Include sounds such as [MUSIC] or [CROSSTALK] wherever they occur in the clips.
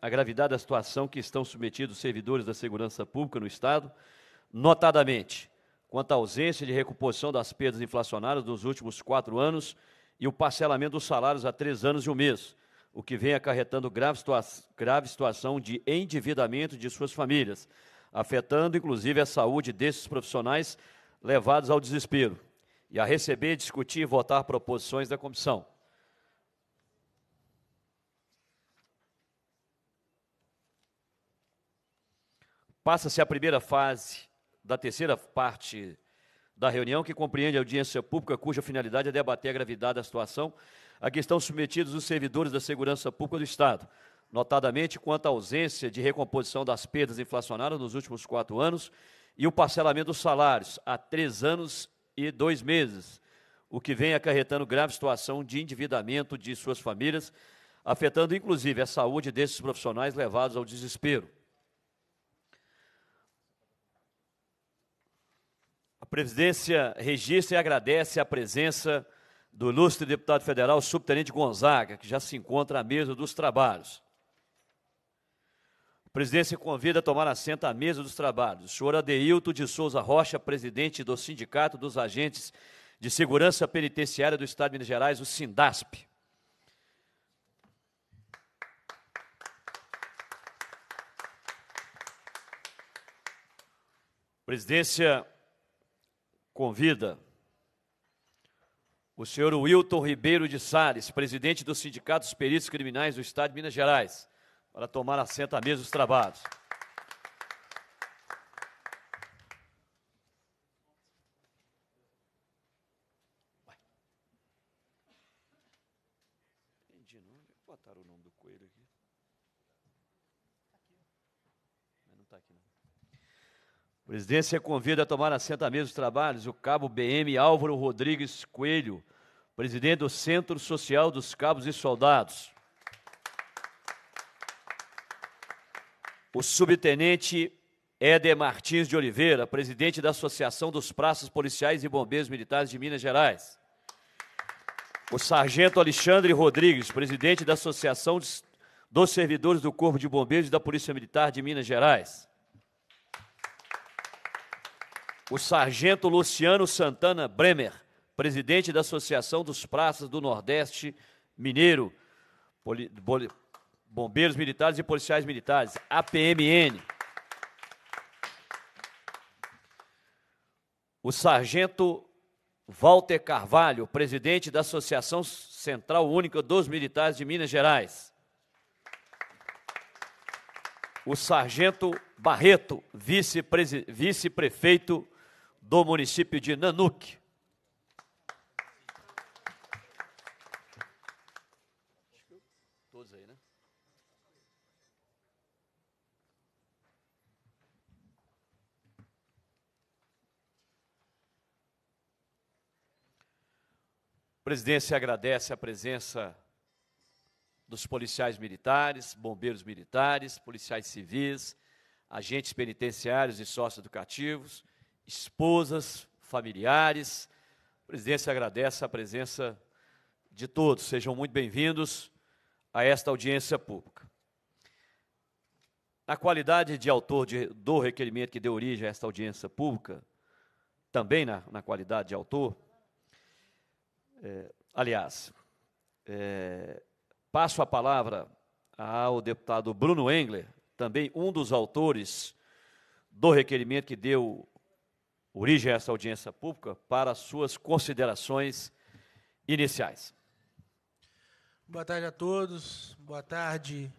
a gravidade da situação que estão submetidos os servidores da segurança pública no Estado, notadamente quanto à ausência de recomposição das perdas inflacionárias dos últimos quatro anos e o parcelamento dos salários a três anos e um mês, o que vem acarretando grave, situa grave situação de endividamento de suas famílias, afetando inclusive a saúde desses profissionais levados ao desespero, e a receber, discutir e votar proposições da comissão. Passa-se a primeira fase da terceira parte da reunião, que compreende a audiência pública, cuja finalidade é debater a gravidade da situação a que estão submetidos os servidores da segurança pública do Estado, notadamente quanto à ausência de recomposição das perdas inflacionárias nos últimos quatro anos e o parcelamento dos salários há três anos e dois meses, o que vem acarretando grave situação de endividamento de suas famílias, afetando inclusive a saúde desses profissionais levados ao desespero. presidência registra e agradece a presença do ilustre deputado federal subtenente Gonzaga, que já se encontra à mesa dos trabalhos. A presidência convida a tomar assento à mesa dos trabalhos o senhor Adeilto de Souza Rocha, presidente do Sindicato dos Agentes de Segurança Penitenciária do Estado de Minas Gerais, o SINDASP. Presidência convida o senhor Wilton Ribeiro de Sales, presidente do Sindicato dos Peritos Criminais do Estado de Minas Gerais, para tomar assento à mesa dos trabalhos. Presidência convida a tomar assento à mesa dos trabalhos o cabo BM Álvaro Rodrigues Coelho, presidente do Centro Social dos Cabos e Soldados. O subtenente Éder Martins de Oliveira, presidente da Associação dos Praças Policiais e Bombeiros Militares de Minas Gerais. O sargento Alexandre Rodrigues, presidente da Associação dos Servidores do Corpo de Bombeiros e da Polícia Militar de Minas Gerais o sargento Luciano Santana Bremer, presidente da Associação dos Praças do Nordeste Mineiro, Poli, Boli, Bombeiros Militares e Policiais Militares, APMN. O sargento Walter Carvalho, presidente da Associação Central Única dos Militares de Minas Gerais. O sargento Barreto, vice-prefeito do município de Nanuque. A né? presidência agradece a presença dos policiais militares, bombeiros militares, policiais civis, agentes penitenciários e sócios educativos esposas, familiares. A presidência agradece a presença de todos. Sejam muito bem-vindos a esta audiência pública. Na qualidade de autor de, do requerimento que deu origem a esta audiência pública, também na, na qualidade de autor, é, aliás, é, passo a palavra ao deputado Bruno Engler, também um dos autores do requerimento que deu origem a essa audiência pública para suas considerações iniciais. Boa tarde a todos. Boa tarde,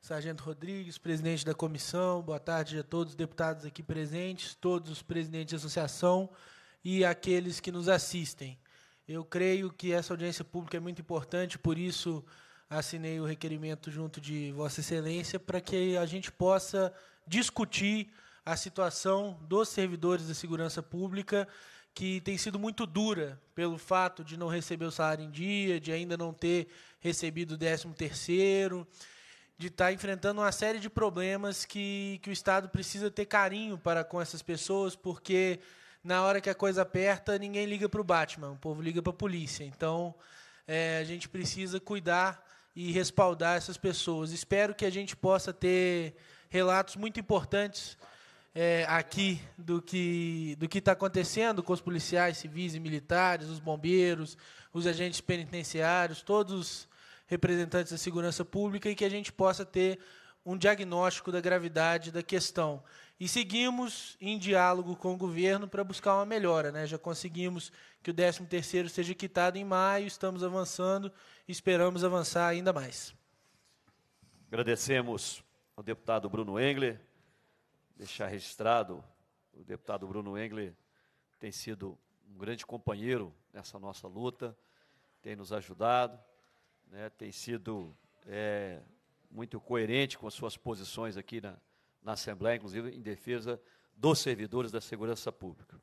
Sargento Rodrigues, presidente da comissão. Boa tarde a todos os deputados aqui presentes, todos os presidentes da associação e aqueles que nos assistem. Eu creio que essa audiência pública é muito importante, por isso assinei o requerimento junto de Vossa Excelência para que a gente possa discutir a situação dos servidores da segurança pública, que tem sido muito dura pelo fato de não receber o salário em dia, de ainda não ter recebido o 13º, de estar tá enfrentando uma série de problemas que, que o Estado precisa ter carinho para com essas pessoas, porque na hora que a coisa aperta, ninguém liga para o Batman, o povo liga para a polícia. Então, é, a gente precisa cuidar e respaldar essas pessoas. Espero que a gente possa ter relatos muito importantes é, aqui do que do que está acontecendo com os policiais civis e militares, os bombeiros, os agentes penitenciários, todos os representantes da segurança pública e que a gente possa ter um diagnóstico da gravidade da questão. E seguimos em diálogo com o governo para buscar uma melhora. Né? Já conseguimos que o 13º seja quitado em maio, estamos avançando e esperamos avançar ainda mais. Agradecemos ao deputado Bruno Engler, deixar registrado, o deputado Bruno Engler tem sido um grande companheiro nessa nossa luta, tem nos ajudado, né, tem sido é, muito coerente com as suas posições aqui na, na Assembleia, inclusive em defesa dos servidores da segurança pública.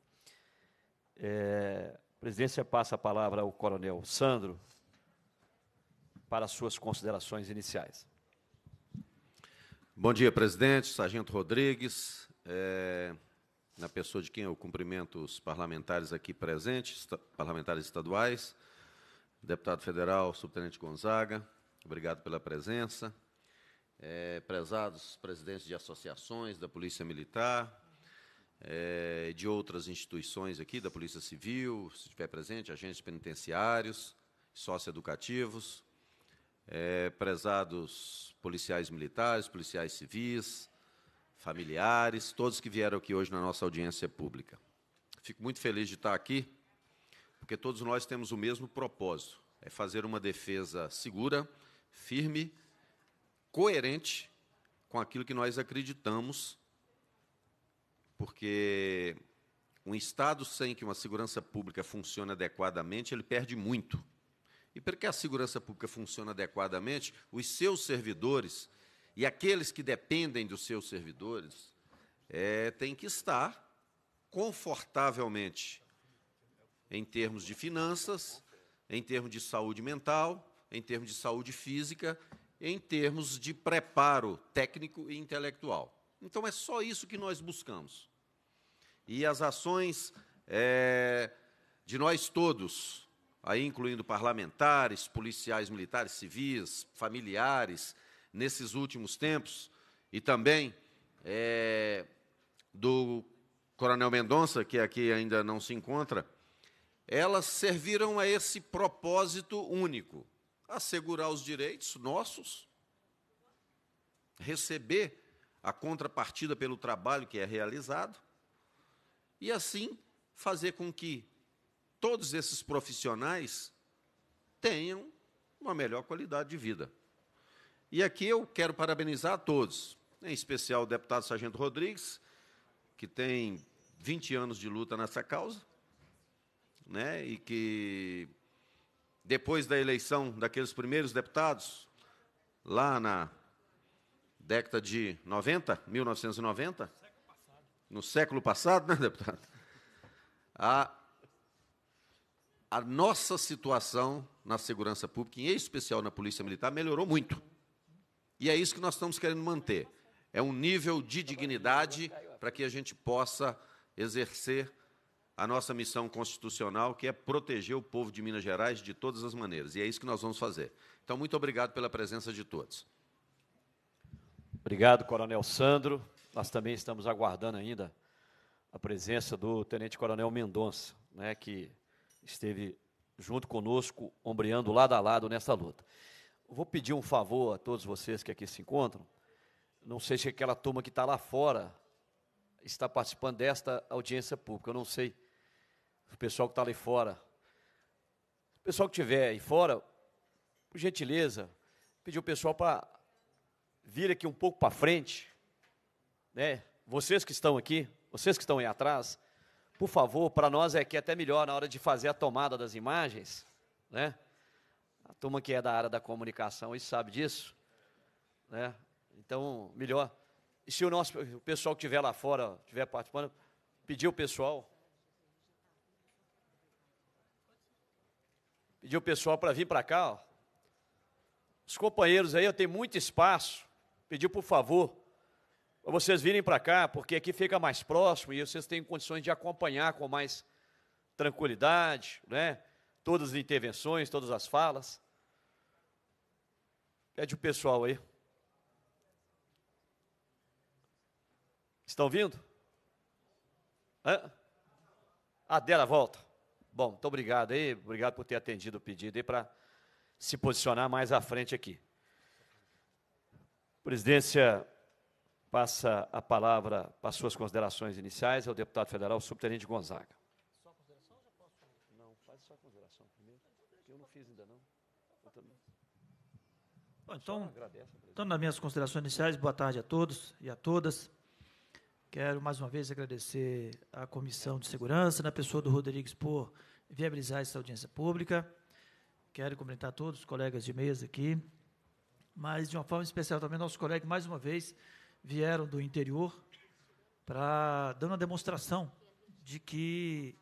É, a presidência passa a palavra ao coronel Sandro para suas considerações iniciais. Bom dia, presidente, Sargento Rodrigues, é, na pessoa de quem eu cumprimento os parlamentares aqui presentes, parlamentares estaduais, deputado federal, subtenente Gonzaga, obrigado pela presença, é, prezados presidentes de associações da Polícia Militar, é, de outras instituições aqui, da Polícia Civil, se estiver presente, agentes penitenciários, educativos é, prezados policiais militares, policiais civis, familiares, todos que vieram aqui hoje na nossa audiência pública. Fico muito feliz de estar aqui, porque todos nós temos o mesmo propósito: é fazer uma defesa segura, firme, coerente com aquilo que nós acreditamos, porque um Estado sem que uma segurança pública funcione adequadamente, ele perde muito. E para que a segurança pública funcione adequadamente, os seus servidores e aqueles que dependem dos seus servidores é, têm que estar confortavelmente em termos de finanças, em termos de saúde mental, em termos de saúde física, em termos de preparo técnico e intelectual. Então, é só isso que nós buscamos. E as ações é, de nós todos, aí incluindo parlamentares, policiais militares civis, familiares, nesses últimos tempos, e também é, do Coronel Mendonça, que aqui ainda não se encontra, elas serviram a esse propósito único: assegurar os direitos nossos, receber a contrapartida pelo trabalho que é realizado, e assim fazer com que todos esses profissionais tenham uma melhor qualidade de vida. E aqui eu quero parabenizar a todos, em especial o deputado Sargento Rodrigues, que tem 20 anos de luta nessa causa, né, e que, depois da eleição daqueles primeiros deputados, lá na década de 90, 1990, no século passado, [LAUGHS] né, deputado? A a nossa situação na segurança pública, em especial na Polícia Militar, melhorou muito. E é isso que nós estamos querendo manter. É um nível de dignidade para que a gente possa exercer a nossa missão constitucional, que é proteger o povo de Minas Gerais de todas as maneiras. E é isso que nós vamos fazer. Então, muito obrigado pela presença de todos. Obrigado, Coronel Sandro. Nós também estamos aguardando ainda a presença do Tenente Coronel Mendonça, né, que esteve junto conosco, ombreando lado a lado nessa luta. Vou pedir um favor a todos vocês que aqui se encontram. Não sei se aquela turma que está lá fora está participando desta audiência pública. Eu não sei. O pessoal que está ali fora. O pessoal que estiver aí fora, por gentileza, pedir o pessoal para vir aqui um pouco para frente. Né? Vocês que estão aqui, vocês que estão aí atrás, por favor, para nós é que é até melhor na hora de fazer a tomada das imagens, né? A turma que é da área da comunicação e sabe disso, né? Então, melhor. E se o nosso o pessoal que estiver lá fora, estiver participando, pedir o pessoal. Pedir o pessoal para vir para cá, ó. Os companheiros aí, eu tenho muito espaço. Pedir por favor, para vocês virem para cá, porque aqui fica mais próximo e vocês têm condições de acompanhar com mais tranquilidade, né? Todas as intervenções, todas as falas. Pede o pessoal aí. Estão vindo? Hã? A dela volta. Bom, muito obrigado aí, obrigado por ter atendido o pedido aí para se posicionar mais à frente aqui. Presidência Passa a palavra para as suas considerações iniciais ao deputado federal Subtenente Gonzaga. Só consideração ou já posso? Não, faz só consideração primeiro, eu não fiz ainda não. Bom, então, então, nas minhas considerações iniciais, boa tarde a todos e a todas. Quero mais uma vez agradecer à Comissão de Segurança, na pessoa do Rodrigues, por viabilizar essa audiência pública. Quero cumprimentar todos os colegas de mesa aqui, mas de uma forma especial também nosso colega, mais uma vez, vieram do interior para dar uma demonstração de que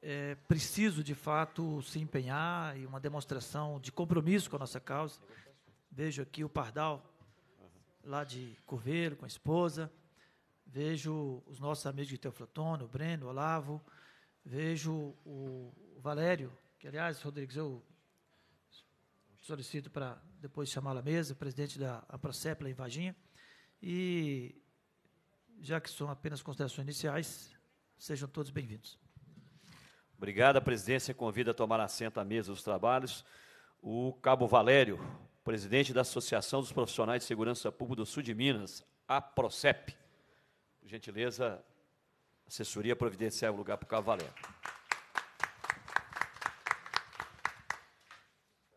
é preciso de fato se empenhar e uma demonstração de compromisso com a nossa causa. Vejo aqui o Pardal lá de Curveiro com a esposa. Vejo os nossos amigos de Teoflotone, o Breno, o Olavo. Vejo o Valério, que aliás, Rodrigues, eu solicito para depois chamá-lo à mesa, presidente da Procepla em Varginha. E já que são apenas considerações iniciais, sejam todos bem-vindos. Obrigado. A presidência convida a tomar assento à mesa dos trabalhos o Cabo Valério, presidente da Associação dos Profissionais de Segurança Pública do Sul de Minas, a PROCEP. Por gentileza, assessoria providenciar o lugar para o Cabo Valério.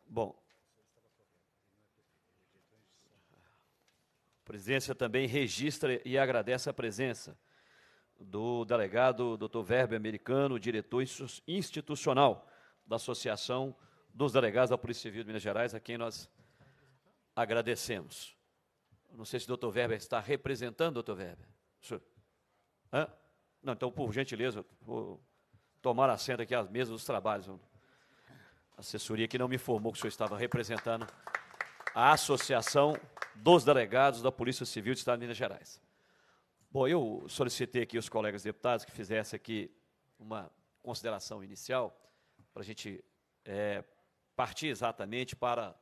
Bom, A presidência também registra e agradece a presença do delegado Dr. Verbe Americano, diretor institucional da Associação dos Delegados da Polícia Civil de Minas Gerais, a quem nós agradecemos. Não sei se o doutor Verbe está representando, doutor Verbe Senhor? Hã? Não, então, por gentileza, vou tomar assento aqui às mesas dos trabalhos. A assessoria que não me informou que o senhor estava representando a associação dos delegados da Polícia Civil do Estado de Minas Gerais. Bom, eu solicitei aqui os colegas deputados que fizessem aqui uma consideração inicial para a gente é, partir exatamente para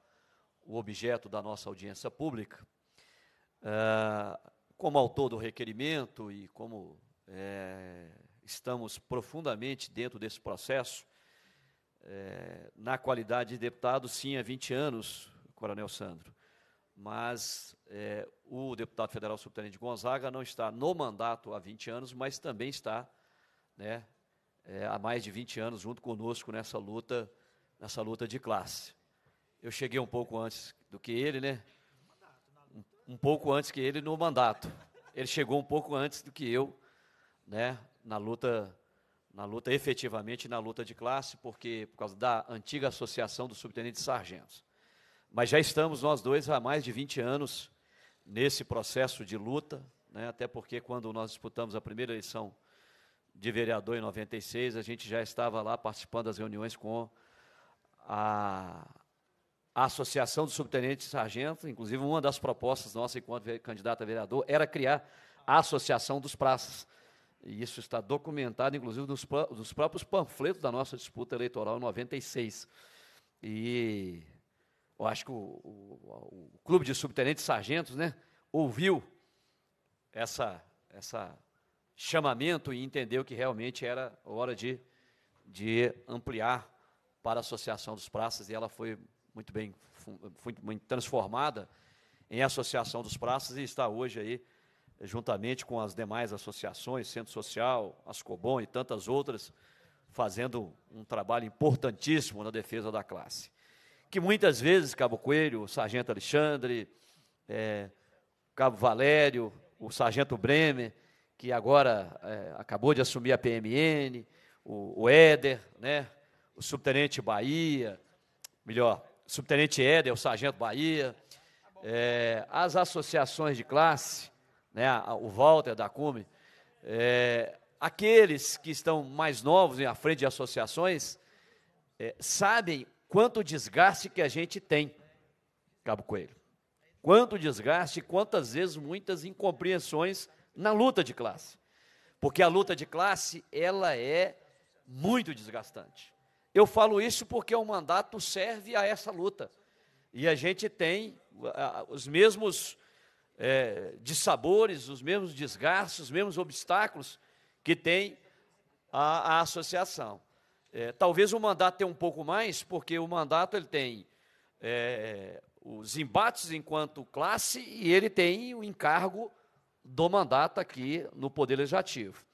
o objeto da nossa audiência pública. É, como autor do requerimento e como é, estamos profundamente dentro desse processo, é, na qualidade de deputado, sim, há 20 anos, Coronel Sandro mas é, o deputado federal subtenente Gonzaga não está no mandato há 20 anos, mas também está né, é, há mais de 20 anos junto conosco nessa luta, nessa luta de classe. Eu cheguei um pouco antes do que ele, né? Um, um pouco antes que ele no mandato. Ele chegou um pouco antes do que eu, né? Na luta, na luta efetivamente na luta de classe, porque por causa da antiga associação dos subtenentes sargentos. Mas já estamos nós dois há mais de 20 anos nesse processo de luta, né? até porque quando nós disputamos a primeira eleição de vereador em 96, a gente já estava lá participando das reuniões com a, a Associação dos Subtenentes Sargentos, inclusive uma das propostas nossa enquanto candidato a vereador era criar a Associação dos Praças. E isso está documentado, inclusive, nos, nos próprios panfletos da nossa disputa eleitoral em 96. E eu acho que o, o, o clube de subtenentes sargentos, né, ouviu essa, essa chamamento e entendeu que realmente era hora de, de ampliar para a Associação dos Praças, e ela foi muito bem foi muito transformada em Associação dos Praças e está hoje aí, juntamente com as demais associações, Centro Social, Ascobon e tantas outras, fazendo um trabalho importantíssimo na defesa da classe que muitas vezes Cabo Coelho, o Sargento Alexandre, é, Cabo Valério, o Sargento Bremer, que agora é, acabou de assumir a PMN, o, o Éder, né, o Subtenente Bahia, melhor, Subtenente Éder, o Sargento Bahia, é, as associações de classe, né, o Walter da Cume, é, aqueles que estão mais novos em à frente de associações, é, sabem quanto desgaste que a gente tem, Cabo Coelho. Quanto desgaste, quantas vezes muitas incompreensões na luta de classe. Porque a luta de classe, ela é muito desgastante. Eu falo isso porque o mandato serve a essa luta. E a gente tem os mesmos é, dissabores, os mesmos desgastes, os mesmos obstáculos que tem a, a associação. É, talvez o mandato tenha um pouco mais, porque o mandato ele tem é, os embates enquanto classe e ele tem o encargo do mandato aqui no Poder Legislativo.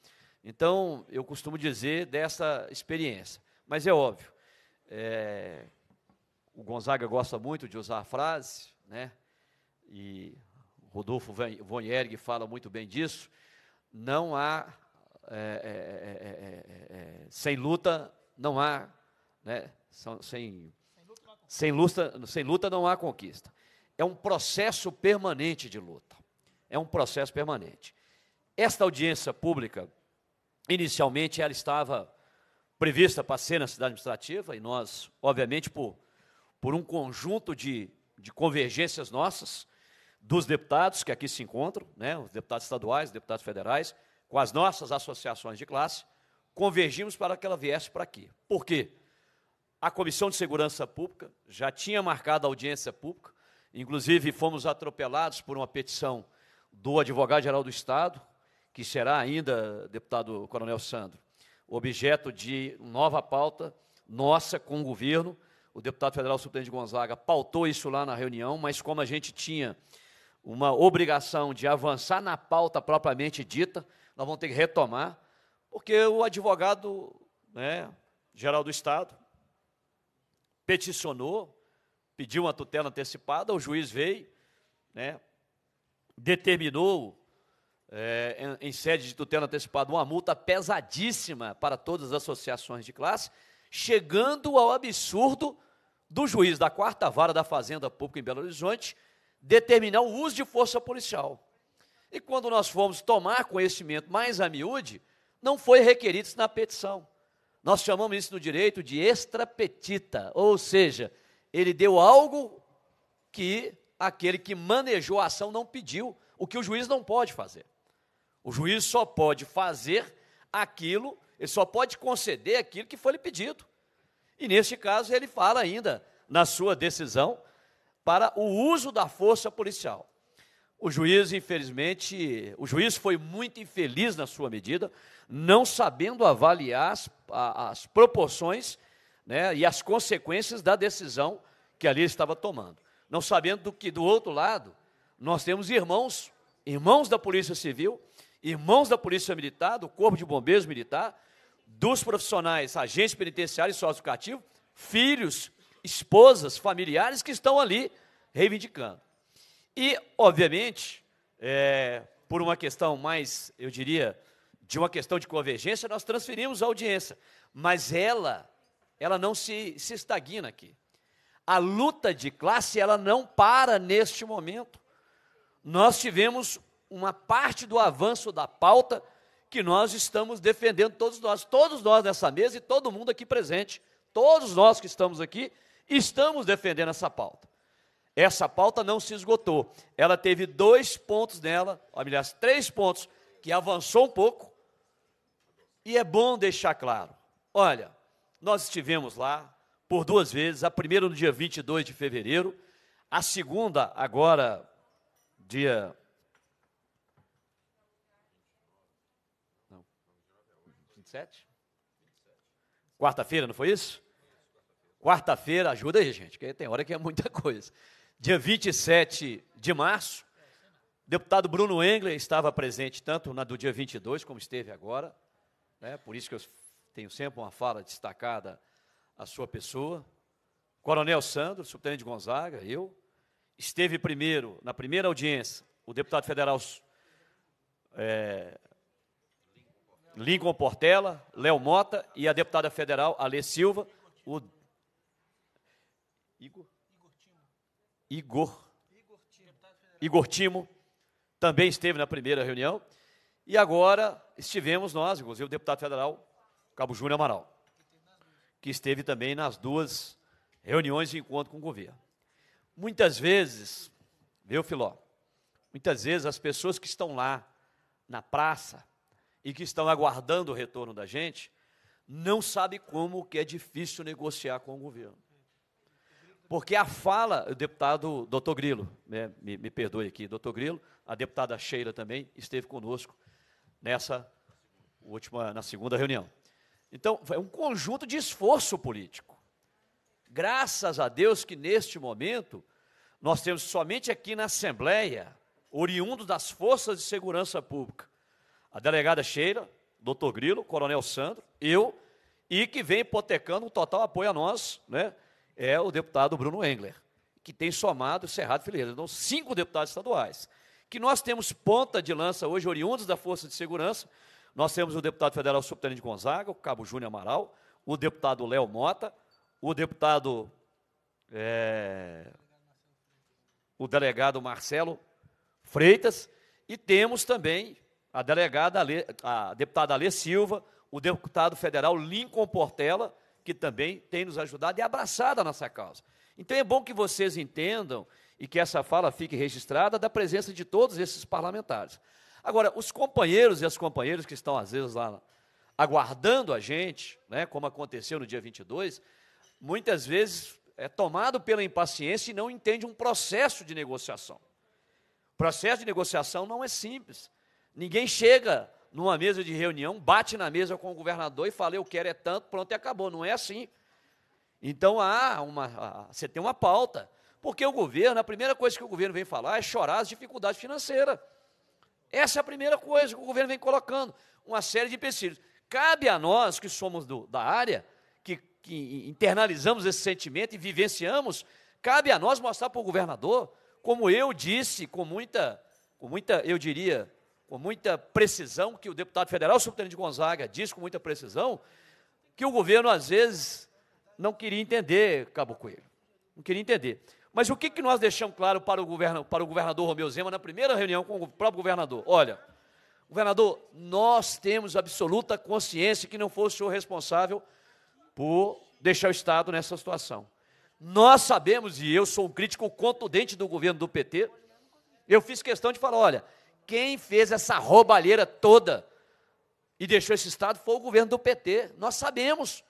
Então, eu costumo dizer dessa experiência. Mas é óbvio, é, o Gonzaga gosta muito de usar a frase, né? e Rodolfo Von Erg fala muito bem disso, não há, é, é, sem luta, não há, né, sem, sem, luta, sem luta não há conquista. É um processo permanente de luta. É um processo permanente. Esta audiência pública, inicialmente, ela estava prevista para ser na cidade administrativa, e nós, obviamente, por, por um conjunto de, de convergências nossas, dos deputados que aqui se encontram, né, os deputados estaduais, os deputados federais, com as nossas associações de classe, convergimos para que ela viesse para aqui. Por quê? A Comissão de Segurança Pública já tinha marcado a audiência pública, inclusive fomos atropelados por uma petição do advogado-geral do Estado, que será ainda, deputado Coronel Sandro, objeto de nova pauta nossa com o governo. O deputado federal de Gonzaga pautou isso lá na reunião, mas como a gente tinha uma obrigação de avançar na pauta propriamente dita, nós vamos ter que retomar porque o advogado né, geral do Estado peticionou, pediu uma tutela antecipada, o juiz veio, né, determinou é, em, em sede de tutela antecipada uma multa pesadíssima para todas as associações de classe, chegando ao absurdo do juiz da quarta vara da Fazenda Pública em Belo Horizonte determinar o uso de força policial. E quando nós fomos tomar conhecimento mais a miúde, não foi requerido na petição. Nós chamamos isso no direito de extrapetita, ou seja, ele deu algo que aquele que manejou a ação não pediu, o que o juiz não pode fazer. O juiz só pode fazer aquilo, ele só pode conceder aquilo que foi lhe pedido. E neste caso, ele fala ainda na sua decisão para o uso da força policial. O juiz, infelizmente, o juiz foi muito infeliz na sua medida, não sabendo avaliar as, as proporções né, e as consequências da decisão que ali estava tomando. Não sabendo do que do outro lado, nós temos irmãos, irmãos da Polícia Civil, irmãos da Polícia Militar, do Corpo de Bombeiros Militar, dos profissionais, agentes penitenciários e socioeducativos, filhos, esposas, familiares que estão ali reivindicando. E, obviamente, é, por uma questão mais, eu diria, de uma questão de convergência, nós transferimos a audiência, mas ela, ela não se, se estagna aqui. A luta de classe, ela não para neste momento. Nós tivemos uma parte do avanço da pauta que nós estamos defendendo todos nós, todos nós nessa mesa e todo mundo aqui presente, todos nós que estamos aqui, estamos defendendo essa pauta. Essa pauta não se esgotou. Ela teve dois pontos nela, aliás, três pontos que avançou um pouco, e é bom deixar claro: olha, nós estivemos lá por duas vezes, a primeira no dia 22 de fevereiro, a segunda agora, dia. Não. 27? Quarta-feira, não foi isso? Quarta-feira, ajuda aí, gente, que tem hora que é muita coisa. Dia 27 de março, o deputado Bruno Engler estava presente tanto na do dia 22 como esteve agora né? por isso que eu tenho sempre uma fala destacada à sua pessoa. Coronel Sandro, subtenente Gonzaga, eu, esteve primeiro, na primeira audiência, o deputado federal é, Lincoln Portela, Léo Mota e a deputada federal Alê Silva, o Igor Igor Igor Timo também esteve na primeira reunião e agora estivemos nós, inclusive o deputado federal Cabo Júnior Amaral, que esteve também nas duas reuniões de encontro com o governo. Muitas vezes, viu, Filó? Muitas vezes as pessoas que estão lá na praça e que estão aguardando o retorno da gente não sabem como que é difícil negociar com o governo. Porque a fala, o deputado doutor Grilo, né, me, me perdoe aqui, doutor Grilo, a deputada Sheila também esteve conosco nessa última, na segunda reunião. Então, é um conjunto de esforço político. Graças a Deus que neste momento nós temos somente aqui na Assembleia, oriundos das forças de segurança pública, a delegada Sheila, doutor Grilo, coronel Sandro, eu, e que vem hipotecando um total apoio a nós, né, é o deputado Bruno Engler, que tem somado o Cerrado Filheiro, Então, cinco deputados estaduais que nós temos ponta de lança hoje, oriundos da Força de Segurança. Nós temos o deputado federal Subtenente Gonzaga, o cabo Júnior Amaral, o deputado Léo Mota, o deputado. É, o delegado Marcelo Freitas, e temos também a delegada, Ale, a deputada Alê Silva, o deputado federal Lincoln Portela, que também tem nos ajudado e abraçado a nossa causa. Então é bom que vocês entendam e que essa fala fique registrada da presença de todos esses parlamentares. Agora, os companheiros e as companheiras que estão, às vezes, lá aguardando a gente, né, como aconteceu no dia 22, muitas vezes é tomado pela impaciência e não entende um processo de negociação. O processo de negociação não é simples. Ninguém chega numa mesa de reunião, bate na mesa com o governador e fala, eu quero é tanto, pronto e acabou. Não é assim. Então, há uma, você tem uma pauta. Porque o governo, a primeira coisa que o governo vem falar é chorar as dificuldades financeiras. Essa é a primeira coisa que o governo vem colocando, uma série de empecilhos. Cabe a nós que somos do, da área, que, que internalizamos esse sentimento e vivenciamos, cabe a nós mostrar para o governador, como eu disse, com muita, com muita, eu diria, com muita precisão, que o deputado federal, o subtenente Gonzaga, disse com muita precisão, que o governo, às vezes, não queria entender Cabo Coelho. Não queria entender. Mas o que, que nós deixamos claro para o, governo, para o governador Romeu Zema na primeira reunião com o próprio governador? Olha, governador, nós temos absoluta consciência que não fosse o senhor responsável por deixar o Estado nessa situação. Nós sabemos, e eu sou um crítico contundente do governo do PT, eu fiz questão de falar: olha, quem fez essa roubalheira toda e deixou esse Estado foi o governo do PT, nós sabemos.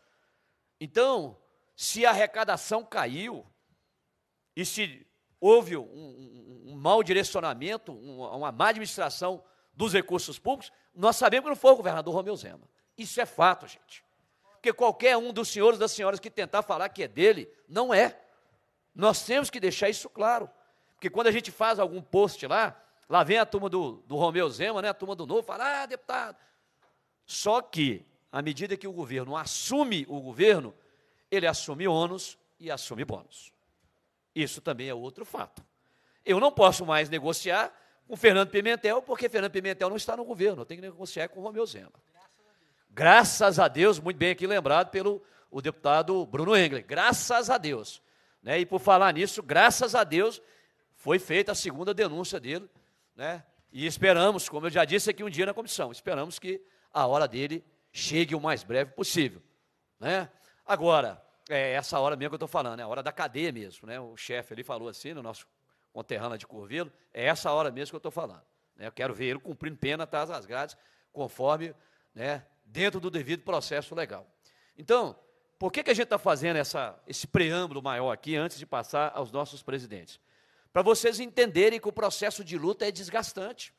Então, se a arrecadação caiu, e se houve um, um, um mau direcionamento, uma, uma má administração dos recursos públicos, nós sabemos que não foi o governador Romeu Zema. Isso é fato, gente. Porque qualquer um dos senhores das senhoras que tentar falar que é dele, não é. Nós temos que deixar isso claro. Porque quando a gente faz algum post lá, lá vem a turma do, do Romeu Zema, né, a turma do Novo, fala, ah, deputado. Só que, à medida que o governo assume o governo, ele assume ônus e assume bônus. Isso também é outro fato. Eu não posso mais negociar com Fernando Pimentel, porque Fernando Pimentel não está no governo, eu tenho que negociar com o Romeu Zema. Graças a Deus, muito bem aqui lembrado pelo o deputado Bruno Engler. Graças a Deus. Né? E por falar nisso, graças a Deus, foi feita a segunda denúncia dele. Né? E esperamos, como eu já disse aqui um dia na comissão, esperamos que a hora dele chegue o mais breve possível. Né? Agora, é, é essa hora mesmo que eu estou falando, é a hora da cadeia mesmo, né? O chefe ali falou assim, no nosso conterrâneo de Corvelo, é essa hora mesmo que eu estou falando. Né? Eu quero ver ele cumprindo pena atrás das grades, conforme, né, dentro do devido processo legal. Então, por que, que a gente está fazendo essa, esse preâmbulo maior aqui antes de passar aos nossos presidentes? Para vocês entenderem que o processo de luta é desgastante.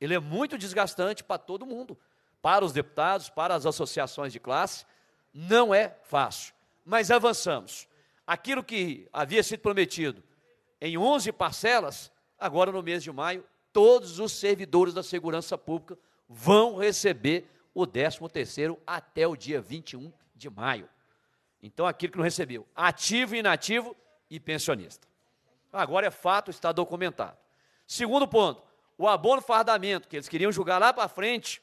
Ele é muito desgastante para todo mundo, para os deputados, para as associações de classe. Não é fácil mas avançamos. Aquilo que havia sido prometido em 11 parcelas, agora no mês de maio, todos os servidores da segurança pública vão receber o 13º até o dia 21 de maio. Então, aquilo que não recebeu, ativo, inativo e pensionista. Agora é fato, está documentado. Segundo ponto, o abono fardamento, que eles queriam julgar lá para frente,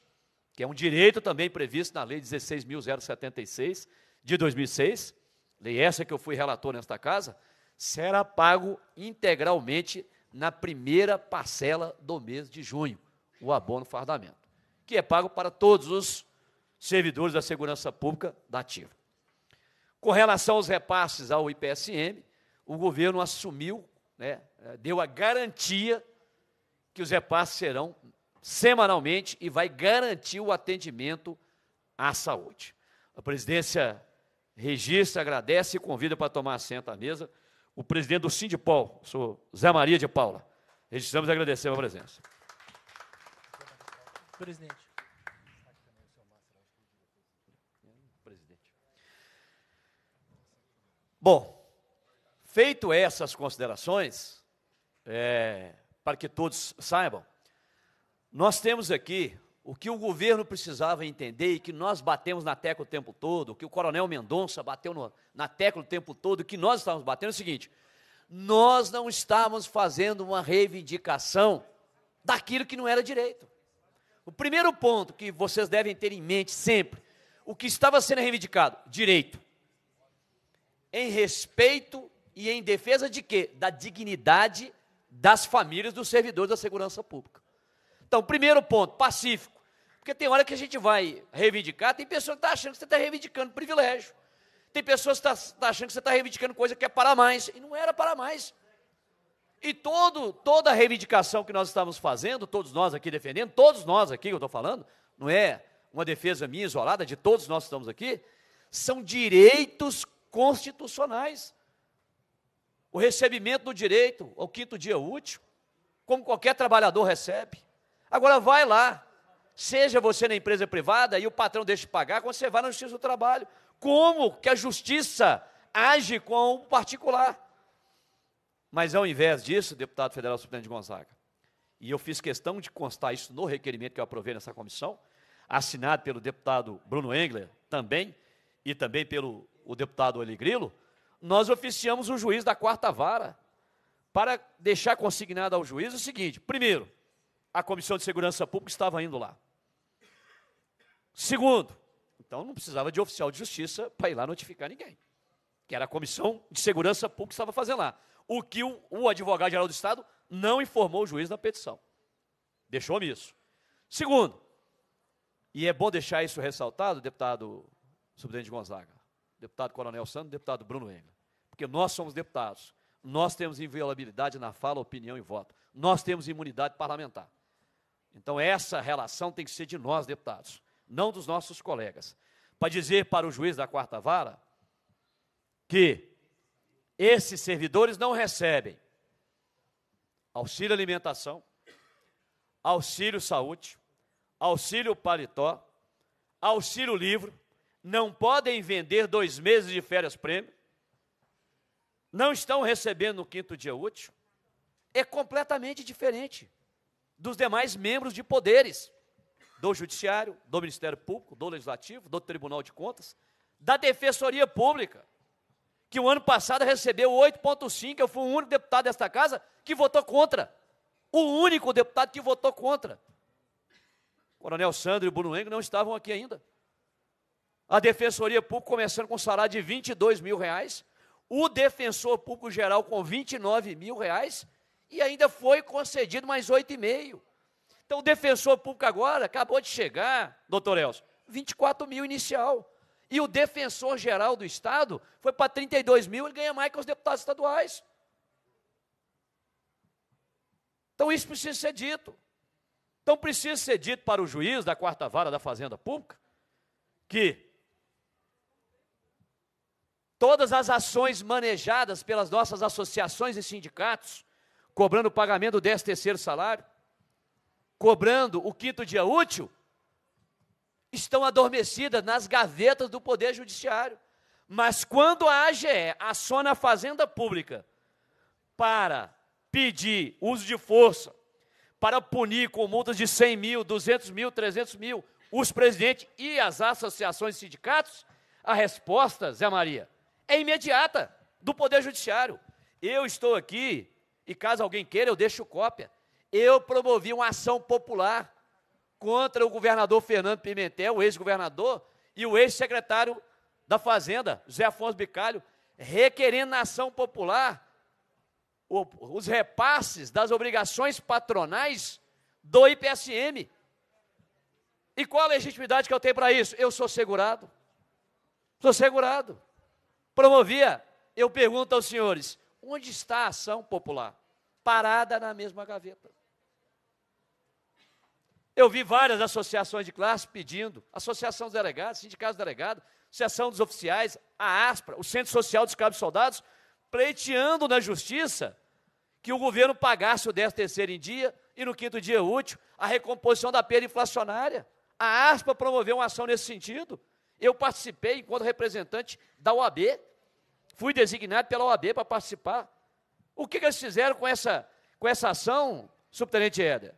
que é um direito também previsto na Lei 16.076 de 2006, lei essa que eu fui relator nesta casa, será pago integralmente na primeira parcela do mês de junho, o abono fardamento, que é pago para todos os servidores da segurança pública da ativa. Com relação aos repasses ao IPSM, o governo assumiu, né, eh, deu a garantia que os repasses serão semanalmente e vai garantir o atendimento à saúde. A presidência registra, agradece e convida para tomar assento à mesa o presidente do Sindipol, o Zé Maria de Paula. Registramos e agradecemos a presença. Presidente. Bom, feito essas considerações, é, para que todos saibam, nós temos aqui o que o governo precisava entender e que nós batemos na tecla o tempo todo, o que o coronel Mendonça bateu no, na tecla o tempo todo, o que nós estávamos batendo é o seguinte: nós não estávamos fazendo uma reivindicação daquilo que não era direito. O primeiro ponto que vocês devem ter em mente sempre, o que estava sendo reivindicado? Direito. Em respeito e em defesa de quê? Da dignidade das famílias dos servidores da segurança pública. Então, primeiro ponto, pacífico. Porque tem hora que a gente vai reivindicar, tem pessoa que está achando que você está reivindicando privilégio. Tem pessoas que estão tá, tá achando que você está reivindicando coisa que é para mais. E não era para mais. E todo, toda a reivindicação que nós estamos fazendo, todos nós aqui defendendo, todos nós aqui que eu estou falando, não é uma defesa minha isolada, de todos nós que estamos aqui, são direitos constitucionais. O recebimento do direito ao quinto dia útil, como qualquer trabalhador recebe. Agora vai lá, seja você na empresa privada e o patrão deixa de pagar quando você vai na justiça do trabalho. Como que a justiça age com o particular? Mas ao invés disso, deputado federal Superintendente Gonzaga, e eu fiz questão de constar isso no requerimento que eu aprovei nessa comissão, assinado pelo deputado Bruno Engler também, e também pelo o deputado Oligrilo, nós oficiamos o juiz da quarta vara para deixar consignado ao juiz o seguinte: primeiro, a Comissão de Segurança Pública estava indo lá. Segundo, então não precisava de oficial de justiça para ir lá notificar ninguém, que era a comissão de segurança pública que estava fazendo lá. O que o, o advogado-geral do Estado não informou o juiz da petição. Deixou-me isso. Segundo, e é bom deixar isso ressaltado, deputado subtenente Gonzaga, deputado Coronel Santos, deputado Bruno Engel, porque nós somos deputados, nós temos inviolabilidade na fala, opinião e voto, nós temos imunidade parlamentar. Então, essa relação tem que ser de nós, deputados não dos nossos colegas, para dizer para o juiz da quarta vara que esses servidores não recebem auxílio alimentação, auxílio saúde, auxílio paletó, auxílio livro, não podem vender dois meses de férias prêmio, não estão recebendo no quinto dia útil, é completamente diferente dos demais membros de poderes do Judiciário, do Ministério Público, do Legislativo, do Tribunal de Contas, da Defensoria Pública, que o ano passado recebeu 8,5. Eu fui o único deputado desta casa que votou contra. O único deputado que votou contra. Coronel Sandro e Bruno Bunuengo não estavam aqui ainda. A Defensoria Pública começando com um salário de 22 mil reais, o Defensor Público Geral com 29 mil reais, e ainda foi concedido mais 8,5. Então, o defensor público agora acabou de chegar, doutor Elcio, 24 mil inicial. E o defensor geral do Estado foi para 32 mil, ele ganha mais que os deputados estaduais. Então, isso precisa ser dito. Então, precisa ser dito para o juiz da quarta vara da Fazenda Pública que todas as ações manejadas pelas nossas associações e sindicatos, cobrando o pagamento do 10 terceiro salário, cobrando o quinto dia útil, estão adormecidas nas gavetas do Poder Judiciário. Mas quando a AGE aciona a Fazenda Pública para pedir uso de força, para punir com multas de 100 mil, 200 mil, 300 mil os presidentes e as associações e sindicatos, a resposta, Zé Maria, é imediata do Poder Judiciário. Eu estou aqui, e caso alguém queira, eu deixo cópia eu promovi uma ação popular contra o governador Fernando Pimentel, o ex-governador, e o ex-secretário da Fazenda, José Afonso Bicalho, requerendo na ação popular os repasses das obrigações patronais do IPSM. E qual a legitimidade que eu tenho para isso? Eu sou segurado. Sou segurado. Promovia. Eu pergunto aos senhores: onde está a ação popular? parada na mesma gaveta. Eu vi várias associações de classe pedindo, Associação dos Delegados, Sindicato dos Delegados, Associação dos Oficiais, a ASPRA, o Centro Social dos Cabos Soldados, pleiteando na Justiça que o governo pagasse o décimo terceiro em dia e no quinto dia útil a recomposição da perda inflacionária. A ASPA promoveu uma ação nesse sentido. Eu participei enquanto representante da OAB, fui designado pela OAB para participar o que, que eles fizeram com essa, com essa ação, subtenente Éder?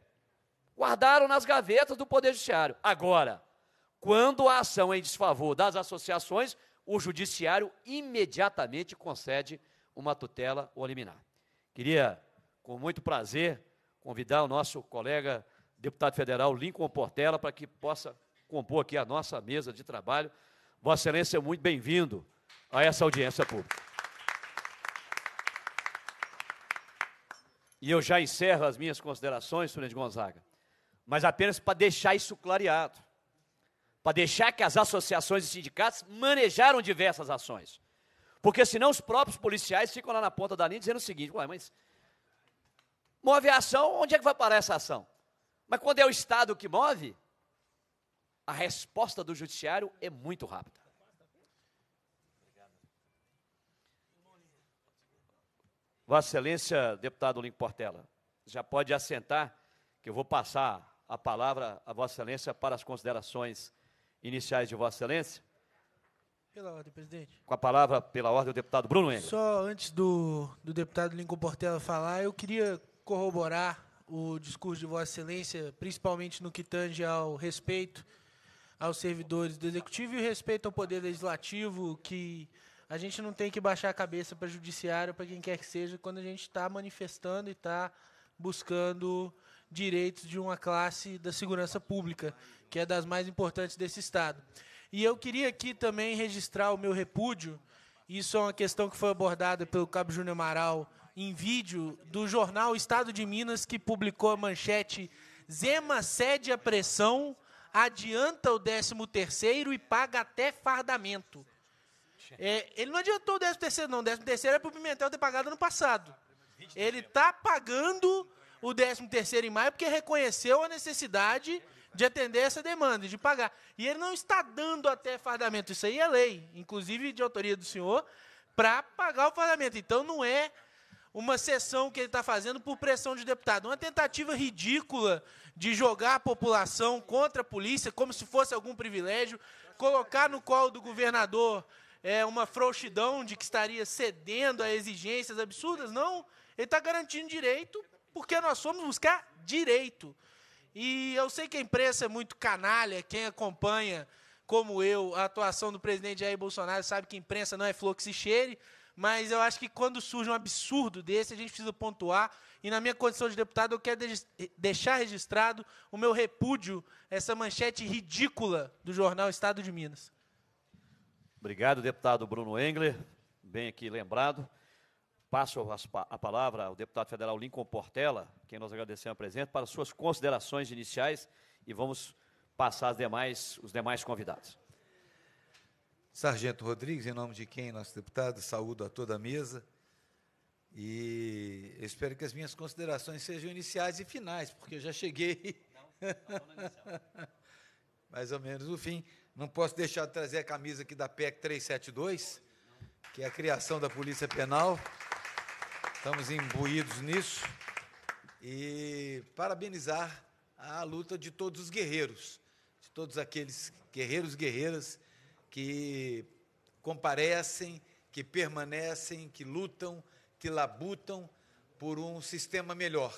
Guardaram nas gavetas do Poder Judiciário. Agora, quando a ação é em desfavor das associações, o Judiciário imediatamente concede uma tutela ou liminar. Queria, com muito prazer, convidar o nosso colega deputado federal Lincoln Portela para que possa compor aqui a nossa mesa de trabalho. Vossa Excelência, muito bem-vindo a essa audiência pública. E eu já encerro as minhas considerações, de Gonzaga, mas apenas para deixar isso clareado, para deixar que as associações e sindicatos manejaram diversas ações. Porque senão os próprios policiais ficam lá na ponta da linha dizendo o seguinte, ué, mas move a ação, onde é que vai parar essa ação? Mas quando é o Estado que move, a resposta do judiciário é muito rápida. Vossa Excelência, deputado Lincoln Portela, já pode assentar que eu vou passar a palavra a Vossa Excelência para as considerações iniciais de Vossa Excelência. Pela ordem, presidente. Com a palavra, pela ordem, o deputado Bruno Engel. Só antes do, do deputado Lincoln Portela falar, eu queria corroborar o discurso de Vossa Excelência, principalmente no que tange ao respeito aos servidores do Executivo e o respeito ao Poder Legislativo, que a gente não tem que baixar a cabeça para judiciário, para quem quer que seja, quando a gente está manifestando e está buscando direitos de uma classe da segurança pública, que é das mais importantes desse Estado. E eu queria aqui também registrar o meu repúdio, isso é uma questão que foi abordada pelo Cabo Júnior Amaral em vídeo, do jornal Estado de Minas, que publicou a manchete Zema cede a pressão, adianta o 13º e paga até fardamento. É, ele não adiantou o 13 terceiro, não. O 13 terceiro é para o Pimentel ter pagado ano passado. Ele está pagando o 13 terceiro em maio porque reconheceu a necessidade de atender essa demanda, de pagar. E ele não está dando até fardamento. Isso aí é lei, inclusive de autoria do senhor, para pagar o fardamento. Então não é uma sessão que ele está fazendo por pressão de deputado. Uma tentativa ridícula de jogar a população contra a polícia, como se fosse algum privilégio, colocar no colo do governador é, uma frouxidão de que estaria cedendo a exigências absurdas. Não, ele está garantindo direito porque nós fomos buscar direito. E eu sei que a imprensa é muito canalha, quem acompanha, como eu, a atuação do presidente Jair Bolsonaro sabe que a imprensa não é flor que se cheire, mas eu acho que quando surge um absurdo desse, a gente precisa pontuar. E na minha condição de deputado, eu quero deixar registrado o meu repúdio a essa manchete ridícula do jornal Estado de Minas. Obrigado, deputado Bruno Engler, bem aqui lembrado. Passo a palavra ao deputado federal Lincoln Portela, quem nós agradecemos a presença, para suas considerações iniciais e vamos passar demais, os demais convidados. Sargento Rodrigues, em nome de quem, nosso deputado, saúdo a toda a mesa e espero que as minhas considerações sejam iniciais e finais, porque eu já cheguei. Não, não, tá não, [LAUGHS] mais ou menos no fim. Não posso deixar de trazer a camisa aqui da PEC 372, que é a criação da Polícia Penal. Estamos imbuídos nisso. E parabenizar a luta de todos os guerreiros, de todos aqueles guerreiros e guerreiras que comparecem, que permanecem, que lutam, que labutam por um sistema melhor,